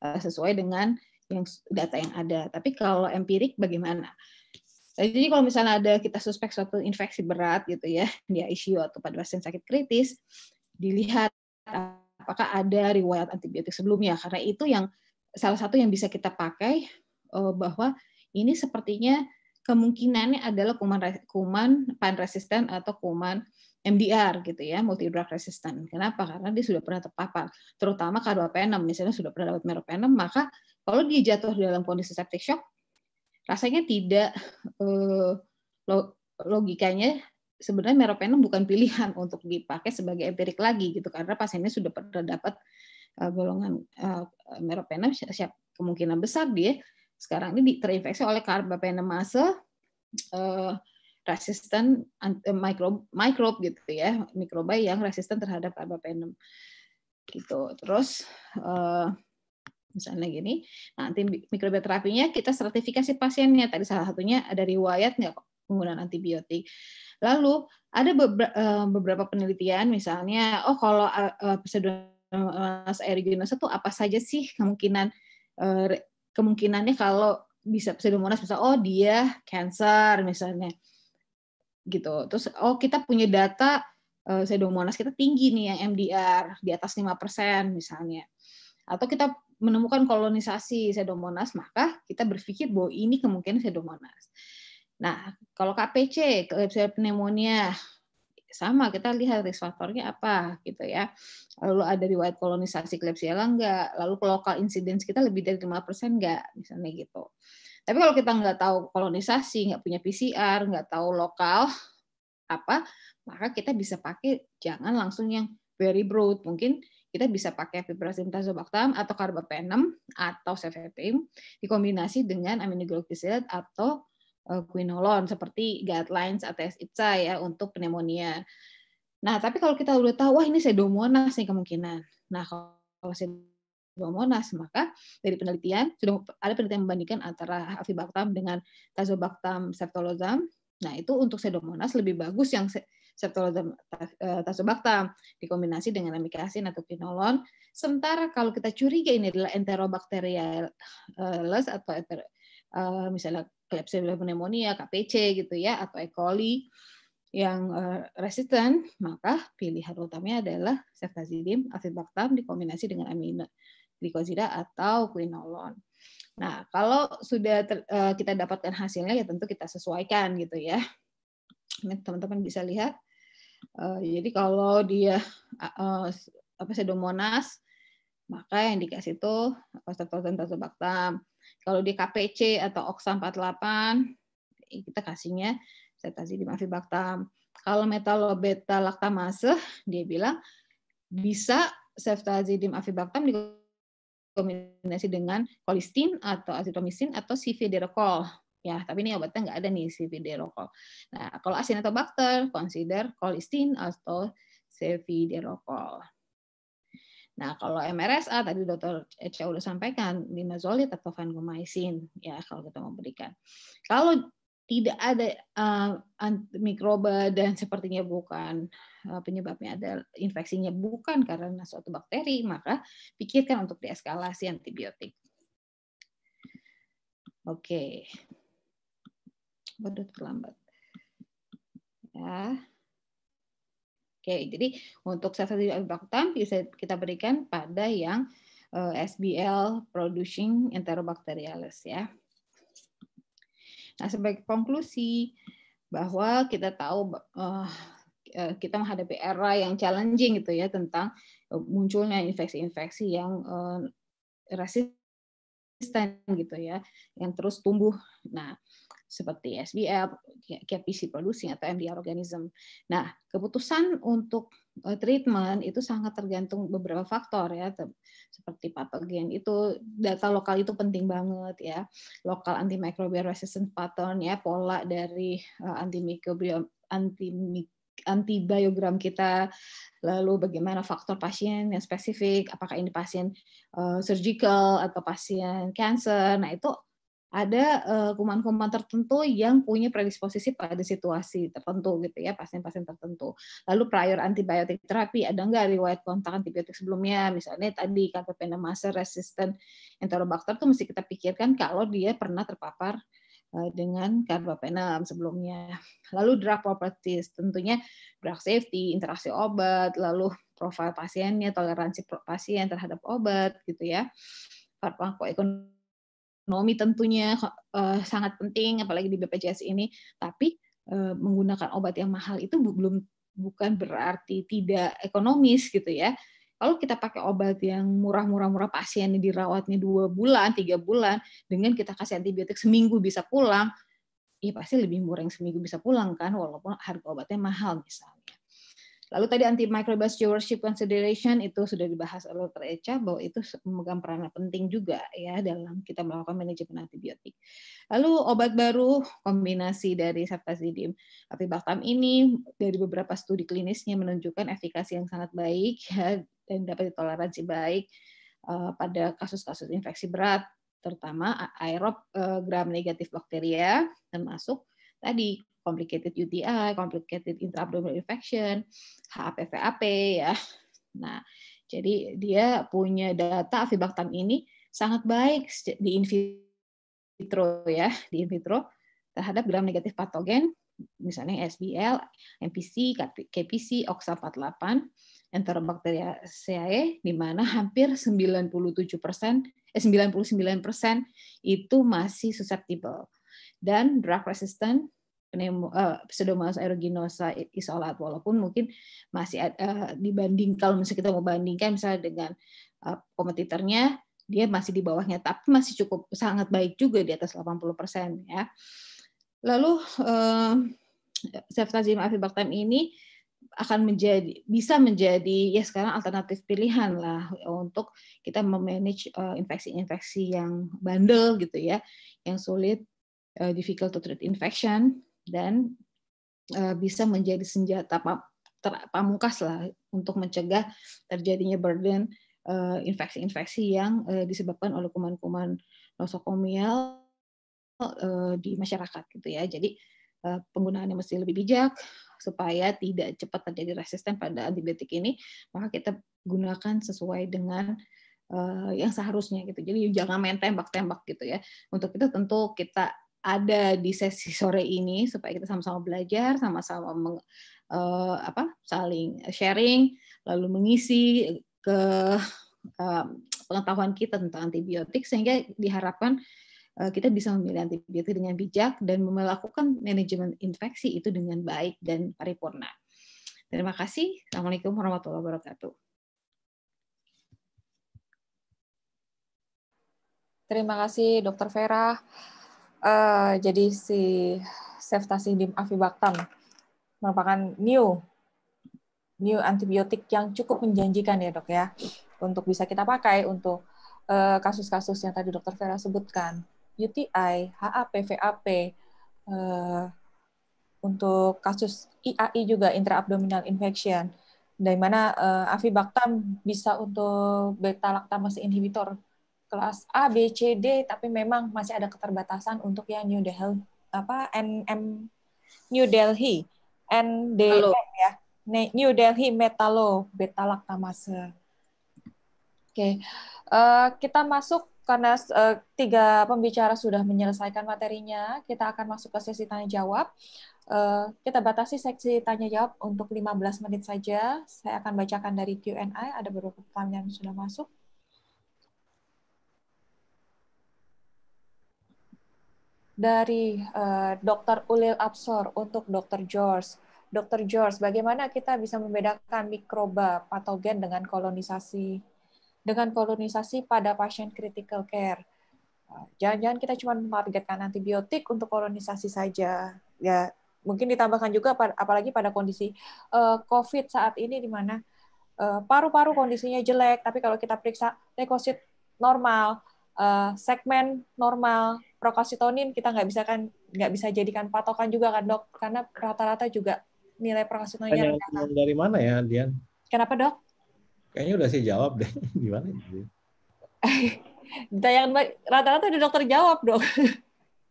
uh, sesuai dengan yang data yang ada. Tapi kalau empirik bagaimana? Nah, jadi kalau misalnya ada kita suspek suatu infeksi berat gitu ya, dia ICU atau pada pasien sakit kritis, dilihat apakah ada riwayat antibiotik sebelumnya karena itu yang salah satu yang bisa kita pakai eh, bahwa ini sepertinya kemungkinannya adalah kuman kuman pan resisten atau kuman MDR gitu ya, multi drug resistant. Kenapa? Karena dia sudah pernah terpapar, terutama karbapenem misalnya sudah pernah dapat meropenem, maka kalau dia jatuh dalam kondisi septic shock, rasanya tidak eh, logikanya sebenarnya meropenem bukan pilihan untuk dipakai sebagai empirik lagi gitu karena pasiennya sudah pernah dapat eh, golongan uh, meropenem siap kemungkinan besar dia sekarang ini terinfeksi oleh karbapenemase uh, eh, resisten mikro mikrob gitu ya mikroba yang resisten terhadap karbapenem gitu terus misalnya gini nanti nanti mikrobioterapinya kita stratifikasi pasiennya tadi salah satunya ada riwayat nggak penggunaan antibiotik. Lalu ada eh, beberapa penelitian misalnya oh kalau eh, eh, pseudomonas aeruginosa itu apa saja sih kemungkinan kemungkinannya kalau bisa pseudomonas bisa, oh dia cancer misalnya gitu. Terus oh kita punya data uh, pseudomonas kita tinggi nih yang MDR di atas lima persen misalnya. Atau kita menemukan kolonisasi pseudomonas, maka kita berpikir bahwa ini kemungkinan pseudomonas. Nah, kalau KPC, klebsiella pneumonia, sama kita lihat risk faktornya apa gitu ya. Lalu ada riwayat kolonisasi klebsiella enggak, lalu lokal insiden kita lebih dari 5% enggak, misalnya gitu. Tapi kalau kita nggak tahu kolonisasi, nggak punya PCR, nggak tahu lokal apa, maka kita bisa pakai jangan langsung yang very broad. Mungkin kita bisa pakai fibrasin tazobactam atau carbapenem atau cefepime dikombinasi dengan aminoglycoside atau Eh, quinolon seperti guidelines ATS IPSA ya untuk pneumonia. Nah, tapi kalau kita udah tahu wah ini pseudomonas nih kemungkinan. Nah, kalau pseudomonas maka dari penelitian sudah ada penelitian membandingkan antara avibactam dengan tazobactam septolozam. Nah, itu untuk pseudomonas lebih bagus yang septolozam eh, tazobactam dikombinasi dengan amikasin atau quinolon. Sementara kalau kita curiga ini adalah enterobacterial atau eh, misalnya Klebsiella pneumonia, KPC gitu ya, atau E. coli yang eh, resisten, maka pilihan utamanya adalah ceftazidime, asidbaktam dikombinasi dengan amino glikosida atau quinolon. Nah, kalau sudah ter, eh, kita dapatkan hasilnya ya tentu kita sesuaikan gitu ya. Ini teman-teman bisa lihat. Eh, jadi kalau dia apa pseudomonas maka yang dikasih itu Costatotan tazobactam. Kalau di KPC atau Oxam 48, kita kasihnya saya kasih di Kalau metalobeta laktamase, dia bilang bisa ceftazidim avibactam dikombinasi dengan kolistin atau azitromisin atau sividerokol. Ya, tapi ini obatnya nggak ada nih sividerokol. Nah, kalau bakter, consider kolistin atau seviderokol. Nah, kalau MRSA tadi dokter Ece sudah sampaikan dinazolid atau vancomycin ya kalau kita memberikan. Kalau tidak ada uh, eh, mikroba dan sepertinya bukan uh, penyebabnya ada infeksinya bukan karena suatu bakteri, maka pikirkan untuk dieskalasi antibiotik. Oke. Okay. Waduh terlambat. Ya. Oke, jadi untuk subsidi Agrobactam bisa kita berikan pada yang eh, SBL producing enterobacterialis ya. Nah, sebagai konklusi bahwa kita tahu uh, kita menghadapi era yang challenging gitu ya tentang munculnya infeksi-infeksi yang uh, resisten gitu ya, yang terus tumbuh. Nah, seperti SBL, KPC producing atau MDR organism. Nah, keputusan untuk eh, treatment itu sangat tergantung beberapa faktor ya, seperti patogen itu data lokal itu penting banget ya, lokal antimicrobial resistance pattern ya, pola dari eh, antimikrobial antimik antibiogram kita, lalu bagaimana faktor pasien yang spesifik, apakah ini pasien uh, surgical atau pasien cancer. Nah, itu ada eh, kuman-kuman uh, tertentu yang punya predisposisi pada situasi tertentu gitu ya pasien-pasien tertentu. Lalu prior antibiotik terapi ada nggak riwayat kontak antibiotik sebelumnya misalnya tadi kan, penemaser resistant enterobacter itu mesti kita pikirkan kalau dia pernah terpapar eh, dengan karbapenem sebelumnya. Lalu drug properties, tentunya drug safety, interaksi obat, lalu profil pasiennya, toleransi pasien terhadap obat gitu ya. Farmakoekonomi ekonomi tentunya uh, sangat penting apalagi di BPJS ini tapi uh, menggunakan obat yang mahal itu belum bukan berarti tidak ekonomis gitu ya kalau kita pakai obat yang murah-murah-murah pasien dirawatnya dua bulan tiga bulan dengan kita kasih antibiotik seminggu bisa pulang ya pasti lebih murah yang seminggu bisa pulang kan walaupun harga obatnya mahal misalnya Lalu tadi antimicrobial stewardship consideration itu sudah dibahas oleh Dr. Echa bahwa itu memegang peranan penting juga ya dalam kita melakukan manajemen antibiotik. Lalu obat baru kombinasi dari ceftazidim tapi baktam ini dari beberapa studi klinisnya menunjukkan efikasi yang sangat baik ya, dan dapat ditoleransi baik uh, pada kasus-kasus infeksi berat terutama aerob uh, gram negatif bakteria termasuk tadi complicated UTI, complicated intraabdominal infection, HAP-VAP ya. Nah, jadi dia punya data avibactam ini sangat baik di in vitro ya, di in vitro terhadap gram negatif patogen misalnya SBL, MPC, KPC, OXA48, Enterobacteriaceae di mana hampir 97% eh 99% itu masih susceptible dan drug resistant eh, pseudomonas aeruginosa isolat walaupun mungkin masih ada, eh, dibanding kalau misalnya kita mau bandingkan misalnya dengan eh, kompetitornya dia masih di bawahnya tapi masih cukup sangat baik juga di atas 80% ya. Lalu uh, ceftazidime avibactam ini akan menjadi bisa menjadi ya sekarang alternatif pilihan lah untuk kita memanage infeksi-infeksi yang bandel gitu ya, yang sulit Eh, difficult to treat infection dan uh, bisa menjadi senjata pamungkas lah untuk mencegah terjadinya burden eh, infeksi-infeksi yang disebabkan oleh kuman-kuman nosokomial di masyarakat gitu ya. Jadi penggunaannya mesti lebih bijak supaya tidak cepat terjadi resisten pada antibiotik ini, maka kita gunakan sesuai dengan yang seharusnya gitu. Jadi jangan main tembak-tembak gitu ya. Untuk itu tentu kita ada di sesi sore ini supaya kita sama-sama belajar, sama-sama uh, apa saling sharing, lalu mengisi ke uh, pengetahuan kita tentang antibiotik sehingga diharapkan uh, kita bisa memilih antibiotik dengan bijak dan melakukan manajemen infeksi itu dengan baik dan paripurna. Terima kasih. Assalamualaikum warahmatullahi wabarakatuh. Terima kasih, Dokter Vera. Eh, jadi si dim avibactam merupakan new new antibiotik yang cukup menjanjikan ya dok ya untuk bisa kita pakai untuk kasus eh, kasus-kasus yang tadi dokter Vera sebutkan UTI, HAP, VAP, uh, eh, untuk kasus IAI juga intraabdominal infection dari mana uh, avibactam bisa untuk beta lactamase inhibitor kelas A, B, C, D, tapi memang masih ada keterbatasan untuk yang New Delhi apa NM New Delhi ND ya New Delhi Metallo Beta Laktamase. Oke, okay. uh, eh, kita masuk karena uh, tiga pembicara sudah menyelesaikan materinya, kita akan masuk ke sesi tanya jawab. Uh, kita batasi seksi tanya jawab untuk 15 menit saja. Saya akan bacakan dari Q&A, ada beberapa pertanyaan yang sudah masuk. dari uh, eh, Dr. Ulil Absor untuk Dr. George. Dr. George, bagaimana kita bisa membedakan mikroba patogen dengan kolonisasi dengan kolonisasi pada pasien critical care? Eh, jangan-jangan kita cuma menargetkan antibiotik untuk kolonisasi saja. Ya, mungkin ditambahkan juga apalagi pada kondisi uh, COVID saat ini di mana paru-paru kondisinya jelek, tapi kalau kita periksa leukosit normal, uh, segmen normal prokositonin kita nggak bisa kan nggak bisa jadikan patokan juga kan dok karena rata-rata juga nilai prokositoninnya kan? Dari mana ya Dian? Kenapa dok? Kayaknya udah sih jawab deh. Gimana? Yang rata-rata udah dokter jawab dok.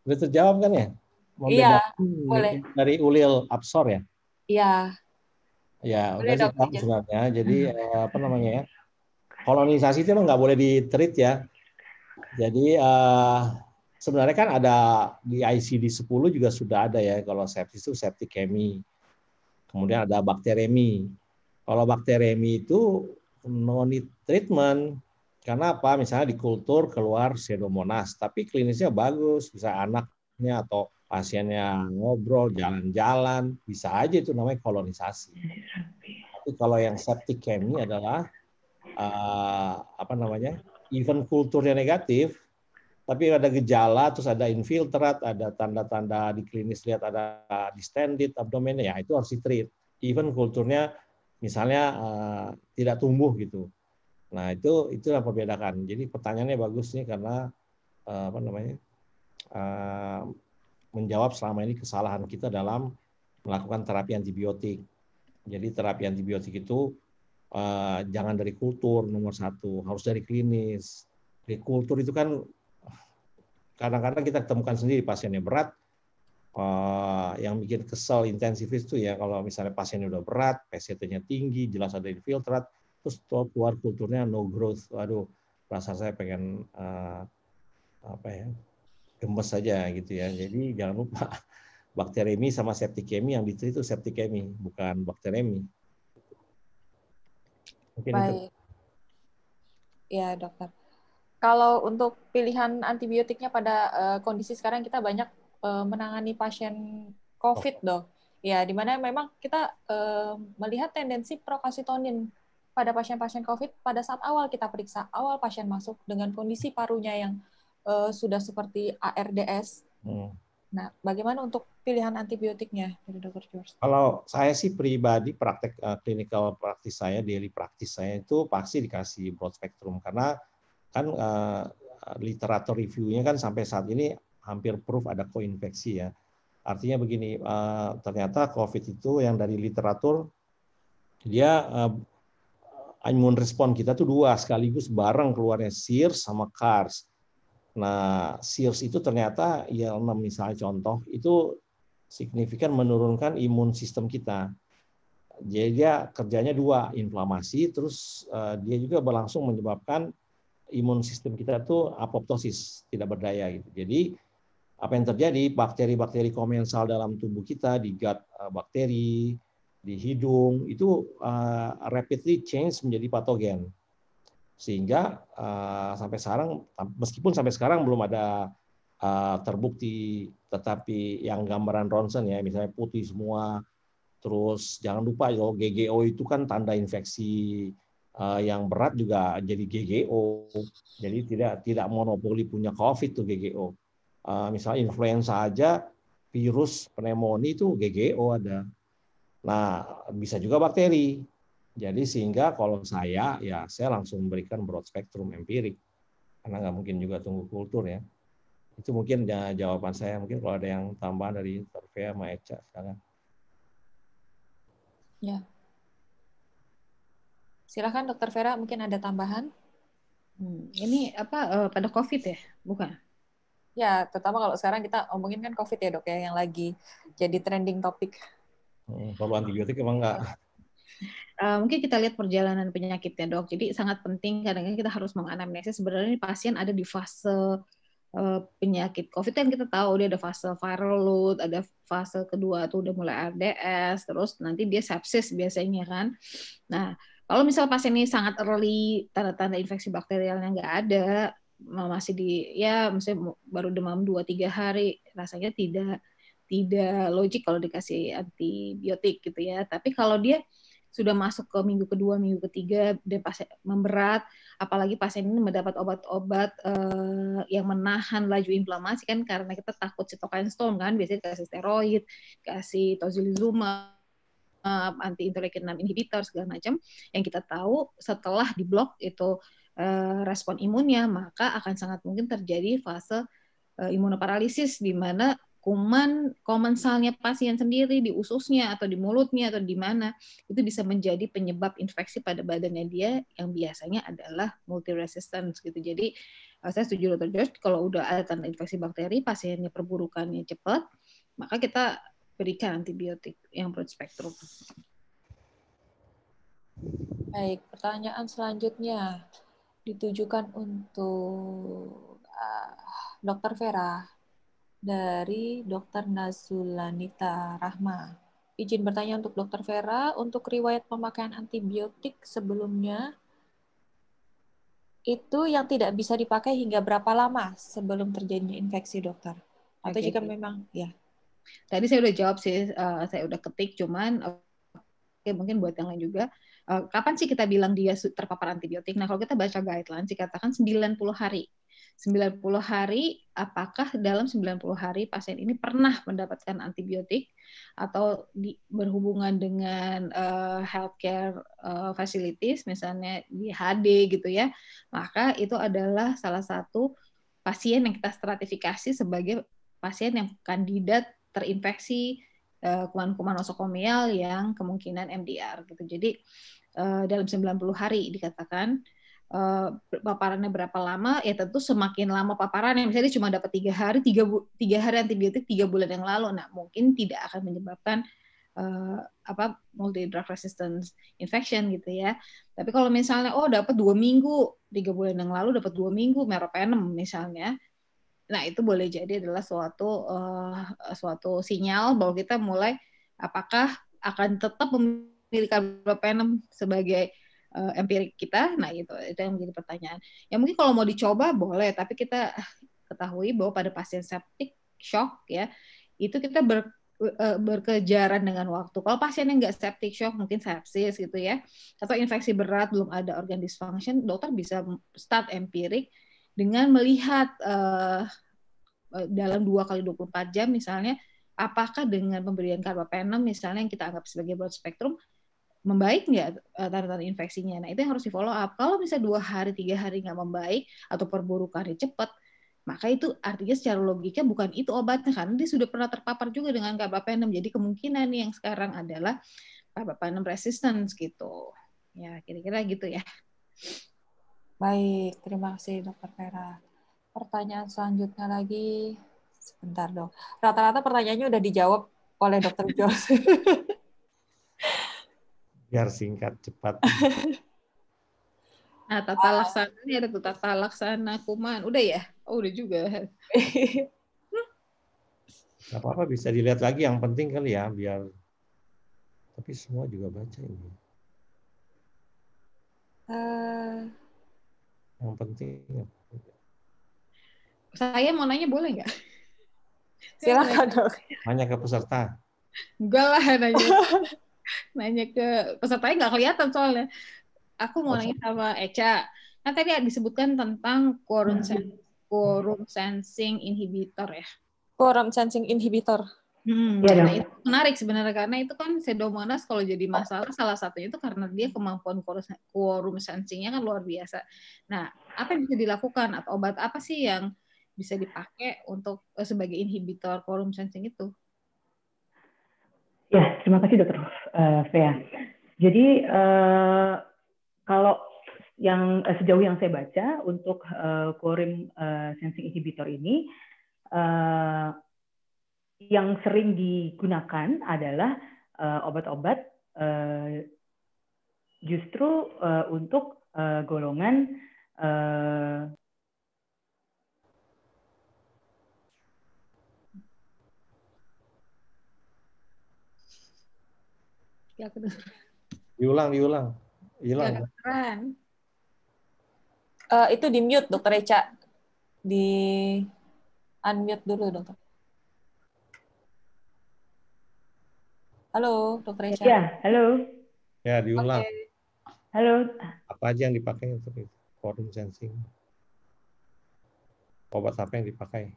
Udah terjawab kan ya? Iya, boleh. Dari Ulil Absor ya? Iya. Ya, udah sih sebenarnya. Jadi eh, apa namanya ya? Kolonisasi itu emang nggak boleh diterit ya. Jadi uh, sebenarnya kan ada di ICD 10 juga sudah ada ya kalau sepsis itu septic kemi. Kemudian ada bakteremi. Kalau bakteremi itu no treatment karena apa? Misalnya di kultur keluar pseudomonas, tapi klinisnya bagus, bisa anaknya atau pasiennya ngobrol, jalan-jalan, bisa aja itu namanya kolonisasi. Iya, iya. Tapi kalau yang septic kemi adalah uh, apa namanya? Even kulturnya negatif, tapi ada gejala, terus ada infiltrat, ada tanda-tanda di klinis lihat ada distended abdomen ya itu harus di-treat. Even kulturnya misalnya uh, tidak tumbuh gitu. Nah itu itulah perbedaan. Jadi pertanyaannya bagus nih karena uh, apa namanya uh, menjawab selama ini kesalahan kita dalam melakukan terapi antibiotik. Jadi terapi antibiotik itu uh, jangan dari kultur nomor satu, harus dari klinis. Di kultur itu kan kadang-kadang kita temukan sendiri pasiennya berat, uh, yang bikin kesel intensifis itu ya kalau misalnya pasiennya udah berat, PCT-nya tinggi, jelas ada infiltrat, terus keluar kulturnya no growth, waduh rasa saya pengen uh, apa ya gemes saja gitu ya. Jadi jangan lupa bakteremi sama septikemi yang diteliti itu septikemi bukan bakteremi. Mungkin Baik. Itu. Ya, dokter. Kalau untuk pilihan antibiotiknya pada uh, kondisi sekarang kita banyak uh, menangani pasien COVID, oh. dok. Ya, di mana memang kita uh, melihat tendensi prokasitonin pada pasien-pasien COVID pada saat awal kita periksa, awal pasien masuk dengan kondisi parunya yang uh, sudah seperti ARDS. Hmm Nah, bagaimana untuk pilihan antibiotiknya dari dokter George? Kalau saya sih pribadi praktek uh, eh, klinikal praktis saya, daily praktis saya itu pasti dikasih broad spectrum karena kan uh, literatur reviewnya kan sampai saat ini hampir proof ada koinfeksi ya. Artinya begini, uh, ternyata COVID itu yang dari literatur dia uh, imun respon kita tuh dua sekaligus bareng keluarnya SIRS sama CARS Nah, SIOS itu ternyata il misalnya contoh itu signifikan menurunkan imun sistem kita. Jadi dia kerjanya dua, inflamasi, terus uh, dia juga berlangsung menyebabkan imun sistem kita itu apoptosis, tidak berdaya gitu. Jadi apa yang terjadi? Bakteri-bakteri komensal dalam tubuh kita, di gut uh, bakteri, di hidung itu uh, rapidly change menjadi patogen sehingga uh, sampai sekarang meskipun sampai sekarang belum ada uh, terbukti tetapi yang gambaran ronsen ya misalnya putih semua terus jangan lupa yo ya, GGO itu kan tanda infeksi uh, yang berat juga jadi GGO jadi tidak tidak monopoli punya COVID tuh GGO uh, misalnya influenza aja virus pneumonia itu GGO ada nah bisa juga bakteri jadi sehingga kalau saya ya saya langsung memberikan broad spectrum empirik karena nggak mungkin juga tunggu kultur ya. Itu mungkin jawaban saya. Mungkin kalau ada yang tambahan dari Torvea sama Eca, silakan. Ya. Silakan Dokter Vera, mungkin ada tambahan. Hmm, ini apa uh, pada COVID ya, bukan? Ya, terutama kalau sekarang kita omongin kan COVID ya dok ya, yang lagi jadi trending topik. Hmm, kalau antibiotik emang enggak? uh, mungkin kita lihat perjalanan penyakitnya dok. Jadi sangat penting kadang-kadang kita harus menganamnesis sebenarnya pasien ada di fase uh, penyakit COVID kan kita tahu dia ada fase viral load, ada fase kedua tuh udah mulai RDS, terus nanti dia sepsis biasanya kan. Nah kalau misal pasien ini sangat early tanda-tanda infeksi bakterialnya nggak ada, masih di ya misalnya baru demam 2-3 hari rasanya tidak tidak logik kalau dikasih antibiotik gitu ya. Tapi kalau dia sudah masuk ke minggu kedua, minggu ketiga, dan pasien memberat, apalagi pasien ini mendapat obat-obat uh, yang menahan laju inflamasi kan karena kita takut cytokine storm kan, biasanya dikasih steroid, kasih tozilizumab, anti interleukin 6 inhibitor segala macam yang kita tahu setelah diblok itu uh, respon imunnya maka akan sangat mungkin terjadi fase uh, imunoparalisis di mana kuman komensalnya pasien sendiri di ususnya atau di mulutnya atau di mana itu bisa menjadi penyebab infeksi pada badannya dia yang biasanya adalah multi resistance gitu. Jadi eh, saya setuju Dr. George kalau udah ada tanda infeksi bakteri pasiennya perburukannya cepat maka kita berikan antibiotik yang broad spectrum. Baik, pertanyaan selanjutnya ditujukan untuk uh, eh, Dr. Vera dari Dr. Nazulanita Rahma. Izin bertanya untuk Dr. Vera, untuk riwayat pemakaian antibiotik sebelumnya itu yang tidak bisa dipakai hingga berapa lama sebelum terjadinya infeksi, dokter? Atau okay. jika memang ya. Tadi saya udah jawab sih, uh, saya udah ketik cuman okay, mungkin buat yang lain juga uh, kapan sih kita bilang dia terpapar antibiotik? Nah, kalau kita baca guideline dikatakan 90 hari 90 hari apakah dalam 90 hari pasien ini pernah mendapatkan antibiotik atau di, berhubungan dengan uh, healthcare uh, facilities misalnya di HD gitu ya maka itu adalah salah satu pasien yang kita stratifikasi sebagai pasien yang kandidat terinfeksi eh, kuman-kuman nosokomial yang kemungkinan MDR gitu jadi uh, dalam 90 hari dikatakan Eh, paparannya berapa lama ya tentu semakin lama paparannya misalnya dia cuma dapat tiga hari tiga, tiga hari antibiotik tiga bulan yang lalu nah mungkin tidak akan menyebabkan uh, apa multi drug resistance infection gitu ya. Tapi kalau misalnya oh dapat dua minggu tiga bulan yang lalu dapat dua minggu meropenem misalnya, nah itu boleh jadi adalah suatu uh, suatu sinyal bahwa kita mulai apakah akan tetap memiliki meropenem sebagai uh, empirik kita nah itu itu yang menjadi pertanyaan ya mungkin kalau mau dicoba boleh tapi kita ah, ketahui bahwa pada pasien septic shock ya itu kita ber, eh, berkejaran dengan waktu. Kalau pasien yang nggak septic shock, mungkin sepsis gitu ya, atau infeksi berat belum ada organ dysfunction, dokter bisa start empirik dengan melihat uh, dalam dua kali 24 jam misalnya, apakah dengan pemberian karbapenem misalnya yang kita anggap sebagai broad spectrum, membaik nggak eh, tanda-tanda infeksinya. Nah itu yang harus di follow up. Kalau misalnya dua hari tiga hari nggak membaik atau perburukannya cepat, maka itu artinya secara logika bukan itu obatnya karena dia sudah pernah terpapar juga dengan gabapentin. Jadi kemungkinan nih yang sekarang adalah gabapentin resistance gitu. Ya kira-kira gitu ya. Baik, terima kasih Dokter Vera. Pertanyaan selanjutnya lagi, sebentar dong. Rata-rata pertanyaannya udah dijawab oleh Dokter Jos. biar singkat cepat. Nah, tata laksana ini ada tuh tata laksana kuman. Udah ya? Oh, udah juga. Gak apa-apa bisa dilihat lagi yang penting kali ya biar tapi semua juga baca ini. Uh, yang penting. Saya mau nanya boleh nggak? Silakan dong Nanya ke peserta. Enggak lah nanya. nanya ke pesertanya nggak kelihatan soalnya. Aku mau nanya sama Eca. kan tadi disebutkan tentang quorum, nah. sen quorum sensing inhibitor ya. Quorum sensing inhibitor. Hmm, ya, nah, itu menarik sebenarnya karena itu kan sedomonas kalau jadi masalah salah satunya itu karena dia kemampuan quorum sensingnya kan luar biasa. Nah, apa yang bisa dilakukan atau obat apa sih yang bisa dipakai untuk eh, sebagai inhibitor quorum sensing itu? Ya, terima kasih Dokter uh, eh, Fea. Jadi uh, kalau yang uh, sejauh yang saya baca untuk uh, quorum uh, sensing inhibitor ini uh, yang sering digunakan adalah obat-obat uh, justru uh, untuk uh, golongan ya kedengeran. Diulang, diulang. Hilang. Ya, kedengeran. Uh, itu di mute, Dokter Eca. Di unmute dulu, Dokter. Halo, Dokter Eca. Ya, halo. Ya, diulang. Okay. Halo. Apa aja yang dipakai untuk Forum sensing. Obat apa yang dipakai?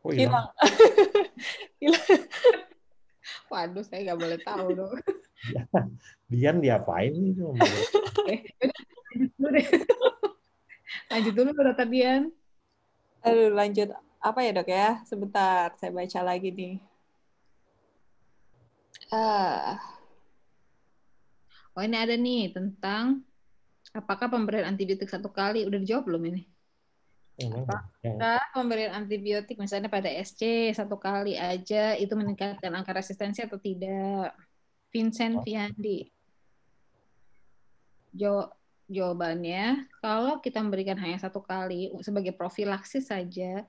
Oh, Hilang. hilang. Waduh, saya nggak boleh tahu dong. Dian diapain itu? lanjut dulu kata Dian. Aduh, lanjut apa ya dok ya? Sebentar, saya baca lagi nih. Uh. Oh ini ada nih tentang apakah pemberian antibiotik satu kali udah dijawab belum ini? Ya, Apakah ya. pemberian antibiotik misalnya pada SC satu kali aja itu meningkatkan angka resistensi atau tidak? Vincent Viandi. Oh. Jo jawabannya, kalau kita memberikan hanya satu kali sebagai profilaksis saja,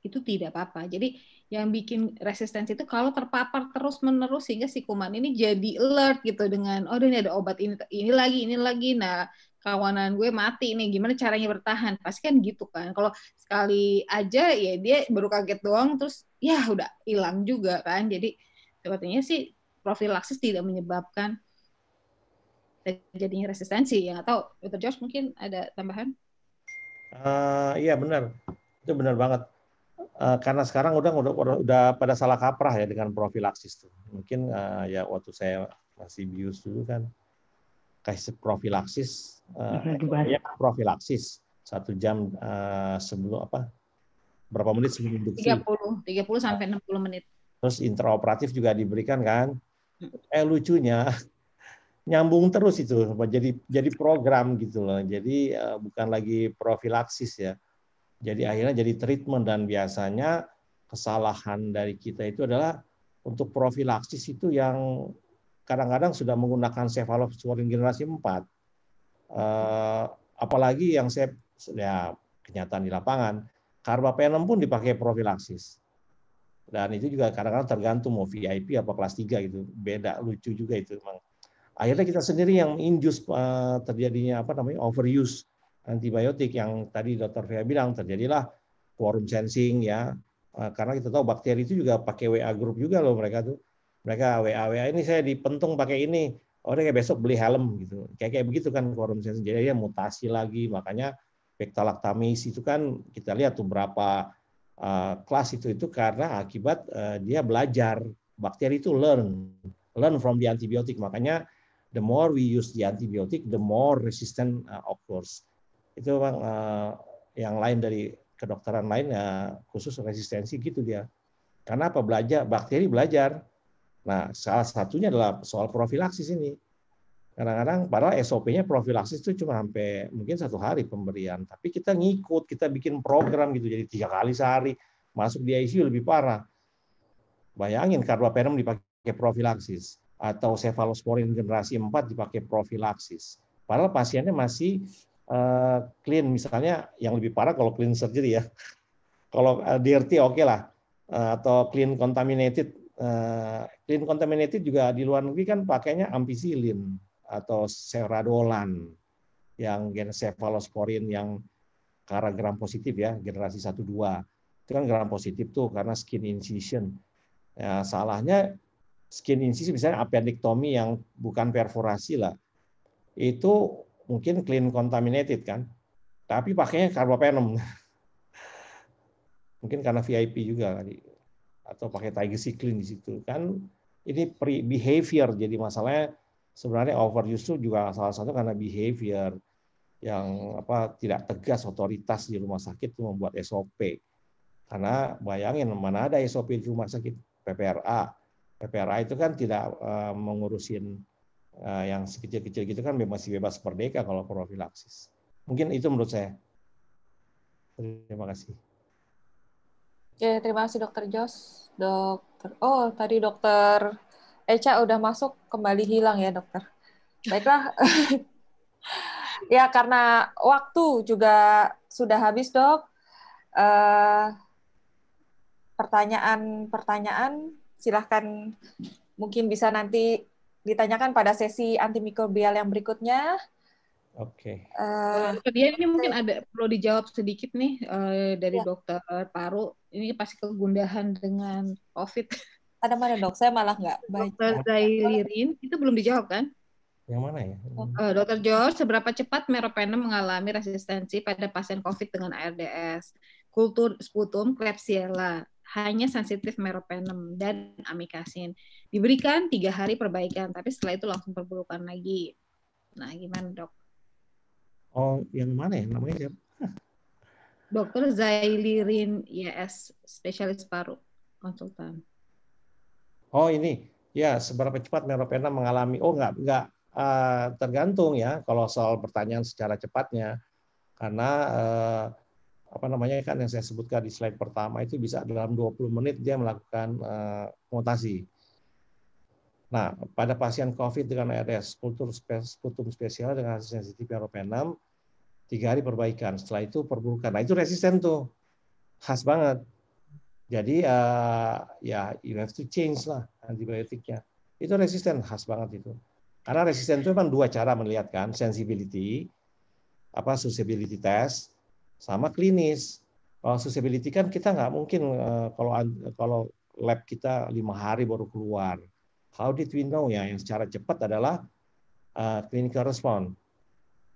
itu tidak apa-apa. Jadi yang bikin resistensi itu kalau terpapar terus-menerus sehingga si kuman ini jadi alert gitu dengan oh ini ada obat ini ini lagi ini lagi. Nah, kawanan gue mati nih gimana caranya bertahan pasti kan gitu kan kalau sekali aja ya dia baru kaget doang terus ya udah hilang juga kan jadi sepertinya sih profilaksis tidak menyebabkan terjadinya resistensi ya atau Dr. George mungkin ada tambahan uh, iya benar itu benar banget eh, karena sekarang udah, udah udah pada salah kaprah ya dengan profilaksis tuh mungkin uh, ya waktu saya masih bius dulu kan kasih profilaksis Eh, ya profilaksis satu jam uh, sebelum apa berapa menit sebelum induksi 30 30 sampai 60 nah. menit terus intraoperatif juga diberikan kan hmm. eh lucunya nyambung terus itu jadi jadi program gitu loh jadi uh, bukan lagi profilaksis ya jadi akhirnya jadi treatment dan biasanya kesalahan dari kita itu adalah untuk profilaksis itu yang kadang-kadang sudah menggunakan cephalosporin generasi 4 eh, apalagi yang saya ya kenyataan di lapangan karbapenem pun dipakai profilaksis dan itu juga kadang-kadang tergantung mau VIP apa kelas 3 gitu beda lucu juga itu memang akhirnya kita sendiri yang induce uh, terjadinya apa namanya overuse antibiotik yang tadi dokter Fia bilang terjadilah quorum sensing ya eh, karena kita tahu bakteri itu juga pakai WA group juga loh mereka tuh mereka WA WA ini saya dipentung pakai ini Orang oh, kayak besok beli helm gitu. Kayak kayak begitu kan quorum sensing. Jadi dia mutasi lagi, makanya pektalaktamis itu kan kita lihat tuh berapa uh, kelas itu itu karena akibat uh, dia belajar bakteri itu learn, learn from the antibiotic. Makanya the more we use the antibiotic, the more resistant uh, eh, occurs. Itu bang uh, yang lain dari kedokteran lain uh, khusus resistensi gitu dia. Karena apa belajar bakteri belajar Nah, salah satunya adalah soal profilaksis ini. Kadang-kadang padahal SOP-nya profilaksis itu cuma sampai mungkin satu hari pemberian, tapi kita ngikut, kita bikin program gitu, jadi tiga kali sehari masuk di ICU lebih parah. Bayangin karbapenem dipakai profilaksis atau cephalosporin generasi 4 dipakai profilaksis. Padahal pasiennya masih eh, clean, misalnya yang lebih parah kalau clean surgery ya. kalau eh, DRT oke okay lah, eh, atau clean contaminated Eh, clean contaminated juga di luar negeri kan pakainya ampicillin atau seradolan yang cephalosporin yang karena gram positif ya generasi 1 2 itu kan gram positif tuh karena skin incision ya, salahnya skin incision misalnya appendectomy yang bukan perforasi lah itu mungkin clean contaminated kan tapi pakainya karbapenem mungkin karena VIP juga atau pakai tiger cycling di situ kan ini behavior jadi masalahnya sebenarnya overuse itu juga salah satu karena behavior yang apa tidak tegas otoritas di rumah sakit itu membuat SOP karena bayangin mana ada SOP di rumah sakit PPRA PPRA itu kan tidak uh, mengurusin uh, yang sekecil-kecil gitu kan masih bebas merdeka kalau profilaksis. Mungkin itu menurut saya. Terima kasih. Ya, terima kasih Dokter Jos dokter. Oh, tadi dokter Eca udah masuk kembali hilang ya, dokter. Baiklah. ya, karena waktu juga sudah habis, Dok. pertanyaan eh, pertanyaan-pertanyaan silahkan mungkin bisa nanti ditanyakan pada sesi antimikrobial yang berikutnya. Oke. Okay. Eh, uh, dia ini mungkin ada perlu dijawab sedikit nih uh, dari ya. dokter paru. Ini pasti kegundahan dengan COVID. Ada mana dok? Saya malah nggak Dokter Zailirin itu belum dijawab kan? Yang mana ya? Uh, dokter George, seberapa cepat meropenem mengalami resistensi pada pasien COVID dengan ARDS? Kultur sputum Klebsiella hanya sensitif meropenem dan amikasin. Diberikan tiga hari perbaikan, tapi setelah itu langsung perburukan lagi. Nah, gimana dok? Oh, yang mana ya namanya siapa? Dokter Zailirin YS, spesialis paru, konsultan. Oh ini, ya seberapa cepat neuropena mengalami? Oh nggak nggak uh, tergantung ya kalau soal pertanyaan secara cepatnya, karena uh, apa namanya kan yang saya sebutkan di slide pertama itu bisa dalam 20 menit dia melakukan uh, mutasi. Nah, pada pasien COVID dengan RS kultur kultum spesial dengan sensitif PROP6, tiga hari perbaikan. Setelah itu perburukan. Nah, itu resisten tuh. Khas banget. Jadi, uh, ya, you have to change lah antibiotiknya. Itu resisten, khas banget itu. Karena resisten itu memang dua cara melihat kan, sensibility, apa susceptibility test, sama klinis. Kalau susceptibility kan kita nggak mungkin uh, kalau kalau lab kita lima hari baru keluar How did we know ya? Yang secara cepat adalah uh, clinical response.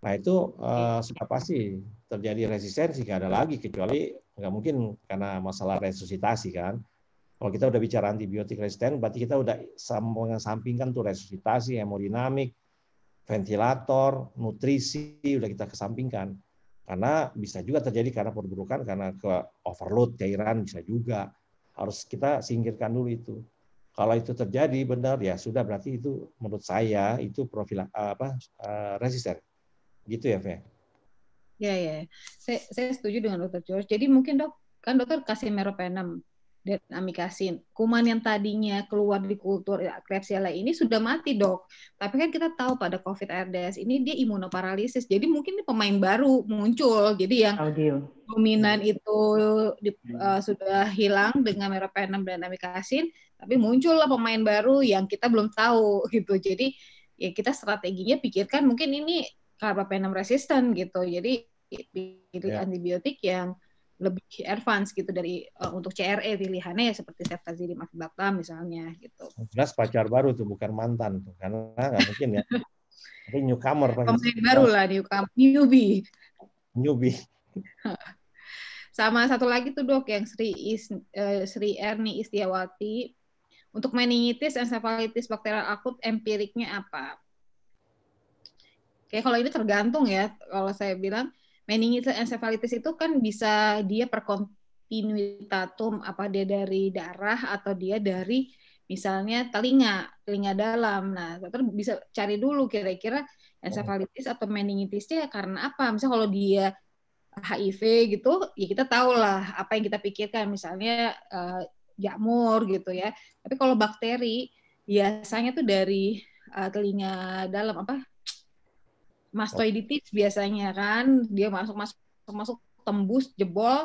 Nah itu uh, sudah pasti terjadi resistensi nggak ada lagi kecuali nggak mungkin karena masalah resusitasi kan. Kalau kita udah bicara antibiotik resisten, berarti kita udah samping-sampingkan tuh resusitasi, hemodinamik, ventilator, nutrisi, udah kita kesampingkan. Karena bisa juga terjadi karena perburukan, karena ke overload cairan bisa juga. Harus kita singkirkan dulu itu. Kalau itu terjadi benar ya sudah berarti itu menurut saya itu profil apa eh, resisten. Gitu ya, Fe. Ya, ya. Saya, saya setuju dengan Dokter George. Jadi mungkin dok, kan dokter kasih meropenem dan amikasin. Kuman yang tadinya keluar di kultur Klebsiella ini sudah mati, Dok. Tapi kan kita tahu pada COVID RDS ini dia imunoparalisis. Jadi mungkin ini pemain baru muncul. Jadi yang dominan itu di, uh, sudah hilang dengan meropenem dan amikasin tapi muncullah pemain baru yang kita belum tahu gitu jadi ya kita strateginya pikirkan mungkin ini carbapenem resistant gitu jadi pilih yeah. antibiotik yang lebih advance gitu dari uh, untuk CRE pilihannya ya seperti ceftazidime avibactam misalnya gitu. Jelas pacar baru tuh bukan mantan tuh karena nggak mungkin ya. Tapi newcomer. Pemain baru lah newcomer, newbie. Newbie. Sama satu lagi tuh dok yang Sri Is, uh, Sri Erni Istiawati untuk meningitis, encephalitis bakterial akut, empiriknya apa? Oke, kalau ini tergantung ya. Kalau saya bilang meningitis encephalitis itu kan bisa dia perkontinuitatum apa dia dari darah atau dia dari misalnya telinga, telinga dalam. Nah, dokter bisa cari dulu kira-kira encephalitis atau meningitisnya karena apa. Misalnya kalau dia HIV gitu, ya kita tahu lah apa yang kita pikirkan. Misalnya eh, jamur gitu ya. Tapi kalau bakteri biasanya tuh dari uh, telinga dalam apa? Mastoiditis biasanya kan dia masuk masuk masuk tembus jebol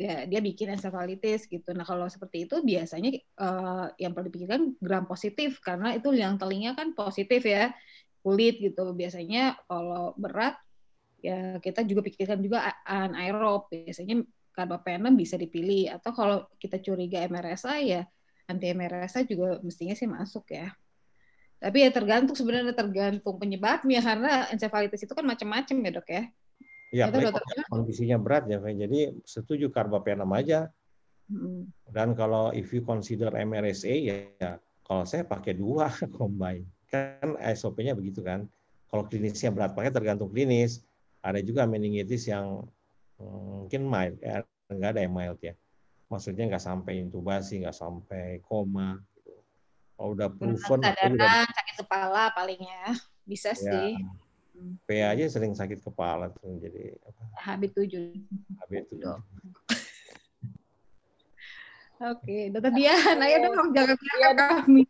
ya, dia bikin encephalitis gitu. Nah kalau seperti itu biasanya uh, yang perlu dipikirkan gram positif karena itu yang telinga kan positif ya kulit gitu. Biasanya kalau berat ya kita juga pikirkan juga anaerob biasanya penem bisa dipilih atau kalau kita curiga MRSA ya anti MRSA juga mestinya sih masuk ya. Tapi ya tergantung sebenarnya tergantung penyebabnya karena encefalitis itu kan macam-macam ya dok ya. Iya, kondisinya berat ya, jadi setuju karbapenem aja. Hmm. Dan kalau if you consider MRSA ya, kalau saya pakai dua combine kan SOP-nya begitu kan. Kalau klinisnya berat pakai tergantung klinis. Ada juga meningitis yang mungkin mild ya nggak ada yang mild ya maksudnya nggak sampai intubasi nggak sampai koma gitu. kalau udah proven udah... sakit kepala palingnya bisa ya. sih PA aja sering sakit kepala tuh jadi apa? tujuh habis tujuh. Oke, okay. Dokter Dian, ayo dong jangan biarkan kami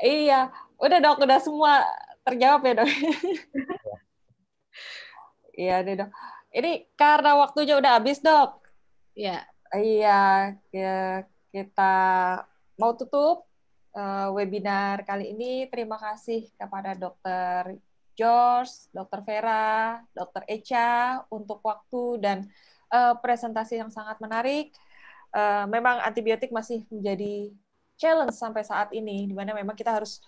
iya, iya, udah dok, udah semua terjawab ya dok. Iya deh dok. Ini karena waktunya udah habis dok. Iya. Iya. Ya, kita mau tutup eh, webinar kali ini. Terima kasih kepada dokter George, dokter Vera, dokter Echa untuk waktu dan eh, presentasi yang sangat menarik. Eh, memang antibiotik masih menjadi challenge sampai saat ini, di mana memang kita harus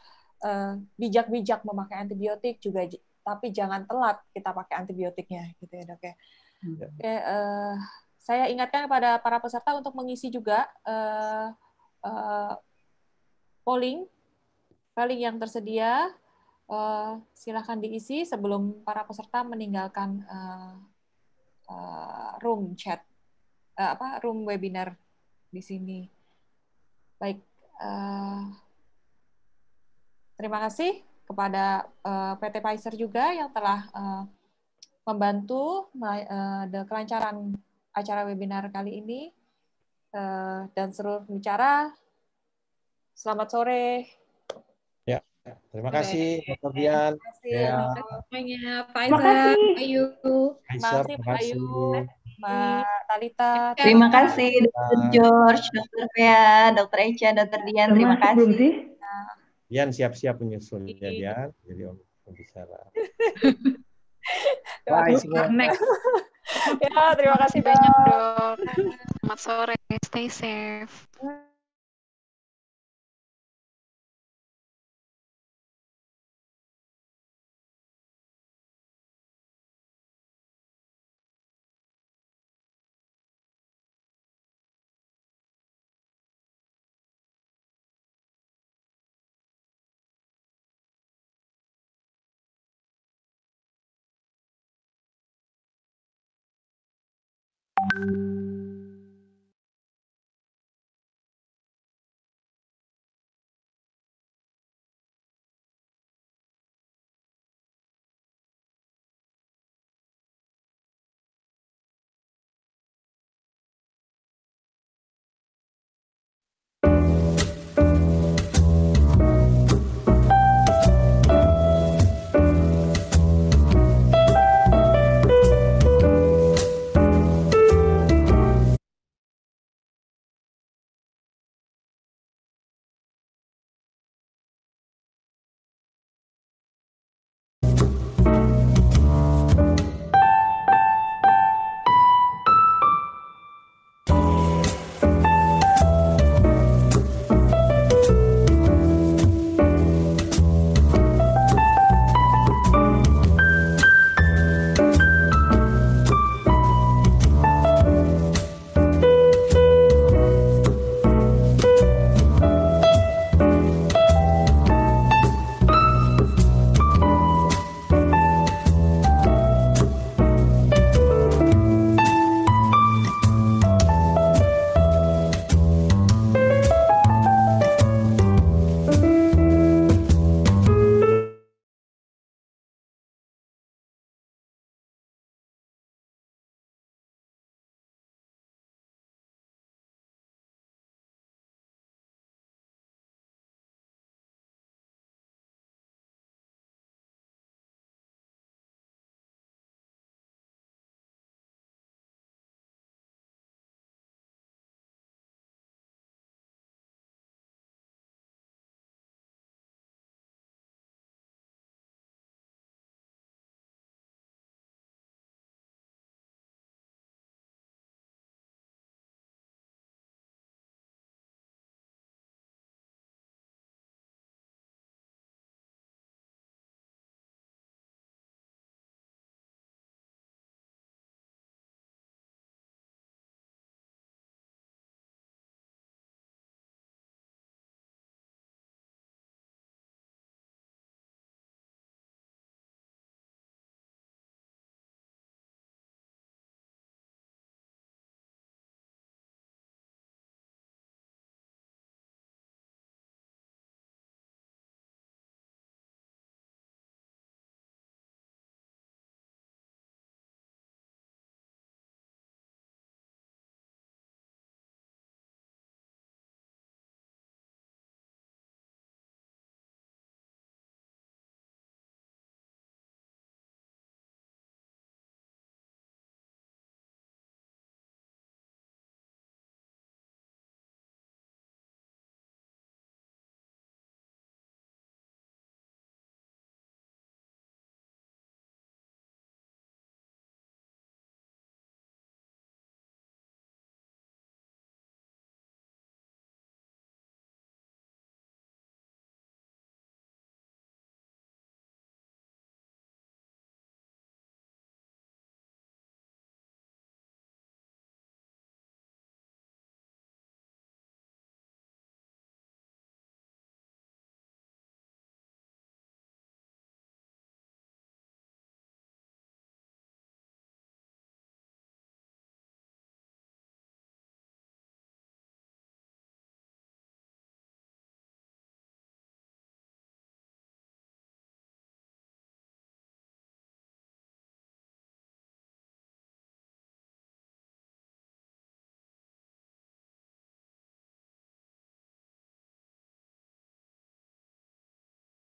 bijak -bijak memakai antibiotik juga tapi jangan telat kita pakai antibiotiknya gitu ya dok ya. Iya. Oke, uh, saya ingatkan kepada para peserta untuk mengisi juga uh, uh, polling polling yang tersedia. Uh, silahkan diisi sebelum para peserta meninggalkan uh, uh, room chat uh, apa room webinar di sini. Baik, uh, terima kasih kepada uh, eh, PT Pfizer juga yang telah uh, membantu uh, kelancaran acara webinar kali ini uh, dan seluruh bicara Selamat sore. Ya, terima kasih Oke. Dr. Dian. Terima kasih ya. Pak kasih Ayu. Aizar, terima kasih. Mbak Talita. Terima kasih Dr. George, Dr. Pia Dr. Echa, Dr. Dian. Terima kasih. Yan siap-siap menyusul ya Dian. Jadi om bicara. Bye semua. Next. ya, terima kasih banyak, Dok. Selamat sore. Stay safe.